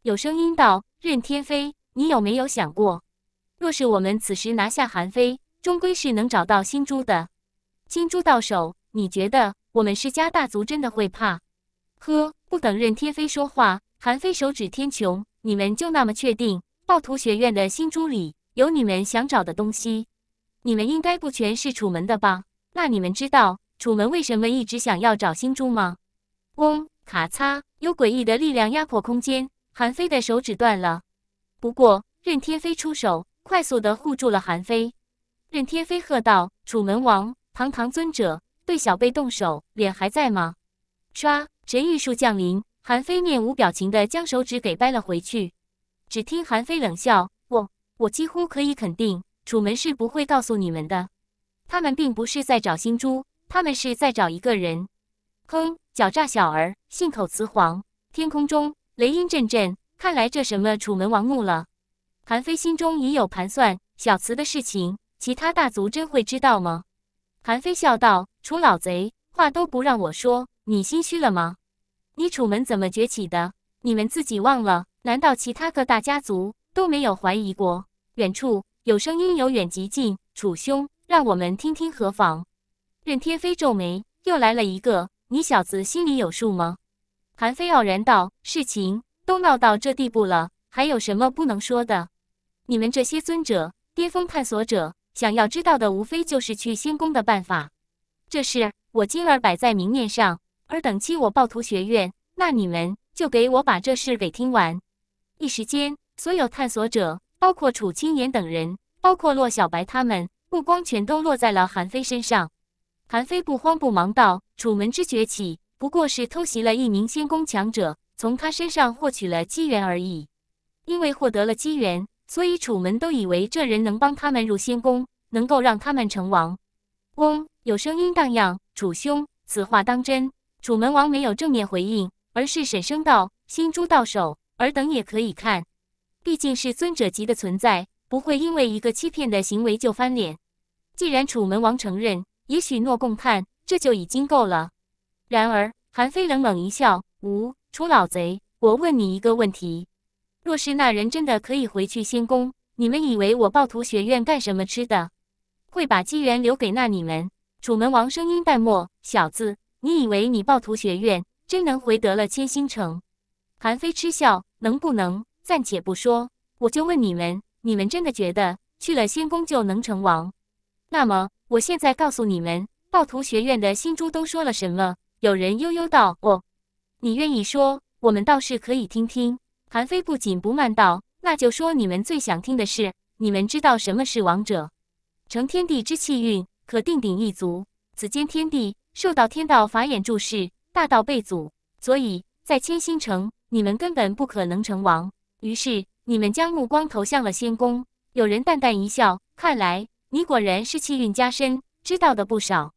有声音道：“任天飞，你有没有想过，若是我们此时拿下韩非，终归是能找到新珠的。金珠到手。”你觉得我们世家大族真的会怕？呵，不等任天飞说话，韩非手指天穹，你们就那么确定暴徒学院的新珠里有你们想找的东西？你们应该不全是楚门的吧？那你们知道楚门为什么一直想要找新珠吗？嗡，咔嚓，有诡异的力量压迫空间，韩非的手指断了。不过任天飞出手，快速的护住了韩非。任天飞喝道：“楚门王，堂堂尊者。”对小贝动手，脸还在吗？唰，神玉树降临，韩非面无表情地将手指给掰了回去。只听韩非冷笑：“我，我几乎可以肯定，楚门是不会告诉你们的。他们并不是在找星珠，他们是在找一个人。”哼，狡诈小儿，信口雌黄。天空中雷音阵阵，看来这什么楚门王怒了。韩非心中已有盘算，小慈的事情，其他大族真会知道吗？韩非笑道。楚老贼，话都不让我说，你心虚了吗？你楚门怎么崛起的？你们自己忘了？难道其他各大家族都没有怀疑过？远处有声音由远及近，楚兄，让我们听听何妨？任天飞皱眉，又来了一个，你小子心里有数吗？韩非傲然道：“事情都闹到这地步了，还有什么不能说的？你们这些尊者、巅峰探索者，想要知道的无非就是去仙宫的办法。”这事我今儿摆在明面上，而等期我暴徒学院，那你们就给我把这事给听完。一时间，所有探索者，包括楚青言等人，包括洛小白他们，目光全都落在了韩非身上。韩非不慌不忙道：“楚门之崛起，不过是偷袭了一名仙宫强者，从他身上获取了机缘而已。因为获得了机缘，所以楚门都以为这人能帮他们入仙宫，能够让他们成王。”嗡。有声音荡漾，楚兄，此话当真？楚门王没有正面回应，而是沈声道：“心珠到手，尔等也可以看。毕竟是尊者级的存在，不会因为一个欺骗的行为就翻脸。既然楚门王承认，也许诺共判，这就已经够了。”然而，韩非冷冷一笑：“吾楚老贼，我问你一个问题：若是那人真的可以回去仙宫，你们以为我暴徒学院干什么吃的？会把机缘留给那你们？”楚门王声音淡漠：“小子，你以为你暴徒学院真能回得了千星城？”韩非嗤笑：“能不能暂且不说，我就问你们，你们真的觉得去了仙宫就能成王？那么，我现在告诉你们，暴徒学院的新珠都说了什么？”有人悠悠道：“哦，你愿意说，我们倒是可以听听。”韩非不紧不慢道：“那就说你们最想听的是，你们知道什么是王者？成天地之气运。”可定鼎一族，此间天地受到天道法眼注视，大道被阻，所以，在千星城，你们根本不可能成王。于是，你们将目光投向了仙宫。有人淡淡一笑，看来你果然是气运加深，知道的不少。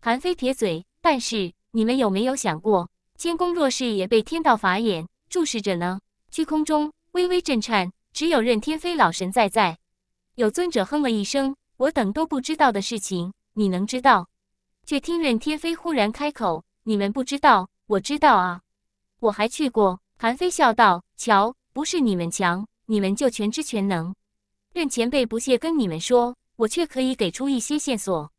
韩非撇嘴，但是你们有没有想过，仙宫若是也被天道法眼注视着呢？虚空中微微震颤，只有任天飞老神在在。有尊者哼了一声。我等都不知道的事情，你能知道？却听任天飞忽然开口：“你们不知道，我知道啊，我还去过。”韩非笑道：“瞧，不是你们强，你们就全知全能。任前辈不屑跟你们说，我却可以给出一些线索。”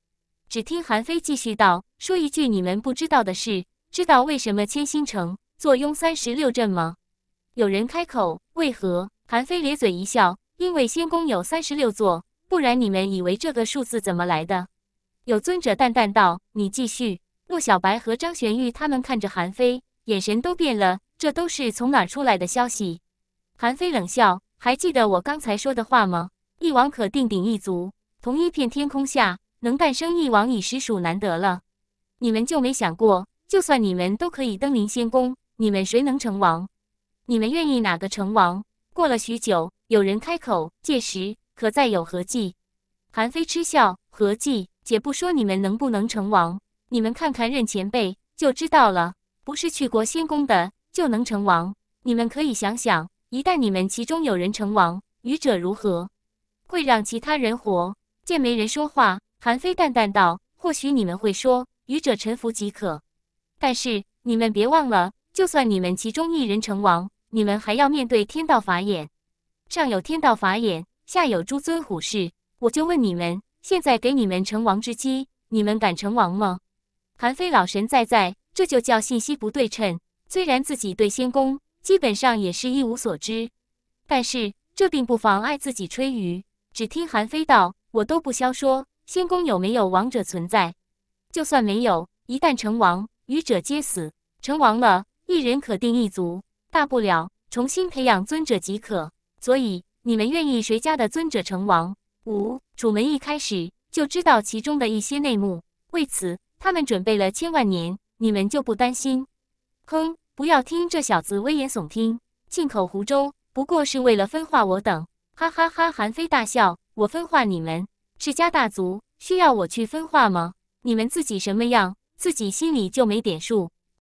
只听韩非继续道：“说一句你们不知道的事，知道为什么千星城坐拥三十六镇吗？”有人开口：“为何？”韩非咧嘴一笑：“因为仙宫有三十六座。”不然你们以为这个数字怎么来的？有尊者淡淡道：“你继续。”陆小白和张玄玉他们看着韩非，眼神都变了。这都是从哪儿出来的消息？韩非冷笑：“还记得我刚才说的话吗？一王可定鼎一族，同一片天空下能诞生一王已实属难得了。你们就没想过，就算你们都可以登临仙宫，你们谁能成王？你们愿意哪个成王？”过了许久，有人开口：“届时。”可再有何计？韩非嗤笑：“何计？且不说你们能不能成王，你们看看任前辈就知道了。不是去国仙宫的，就能成王。你们可以想想，一旦你们其中有人成王，愚者如何会让其他人活？见没人说话，韩非淡淡道：或许你们会说，愚者臣服即可。但是你们别忘了，就算你们其中一人成王，你们还要面对天道法眼。上有天道法眼。”下有诸尊虎视，我就问你们：现在给你们成王之机，你们敢成王吗？韩非老神在在，这就叫信息不对称。虽然自己对仙宫基本上也是一无所知，但是这并不妨碍自己吹竽。只听韩非道：“我都不消说，仙宫有没有王者存在？就算没有，一旦成王，愚者皆死。成王了，一人可定一族，大不了重新培养尊者即可。所以。”你们愿意谁家的尊者成王？五楚门一开始就知道其中的一些内幕，为此他们准备了千万年。你们就不担心？哼，不要听这小子危言耸听，信口胡诌，不过是为了分化我等。哈哈哈，韩非大笑，我分化你们？世家大族需要我去分化吗？你们自己什么样，自己心里就没点数。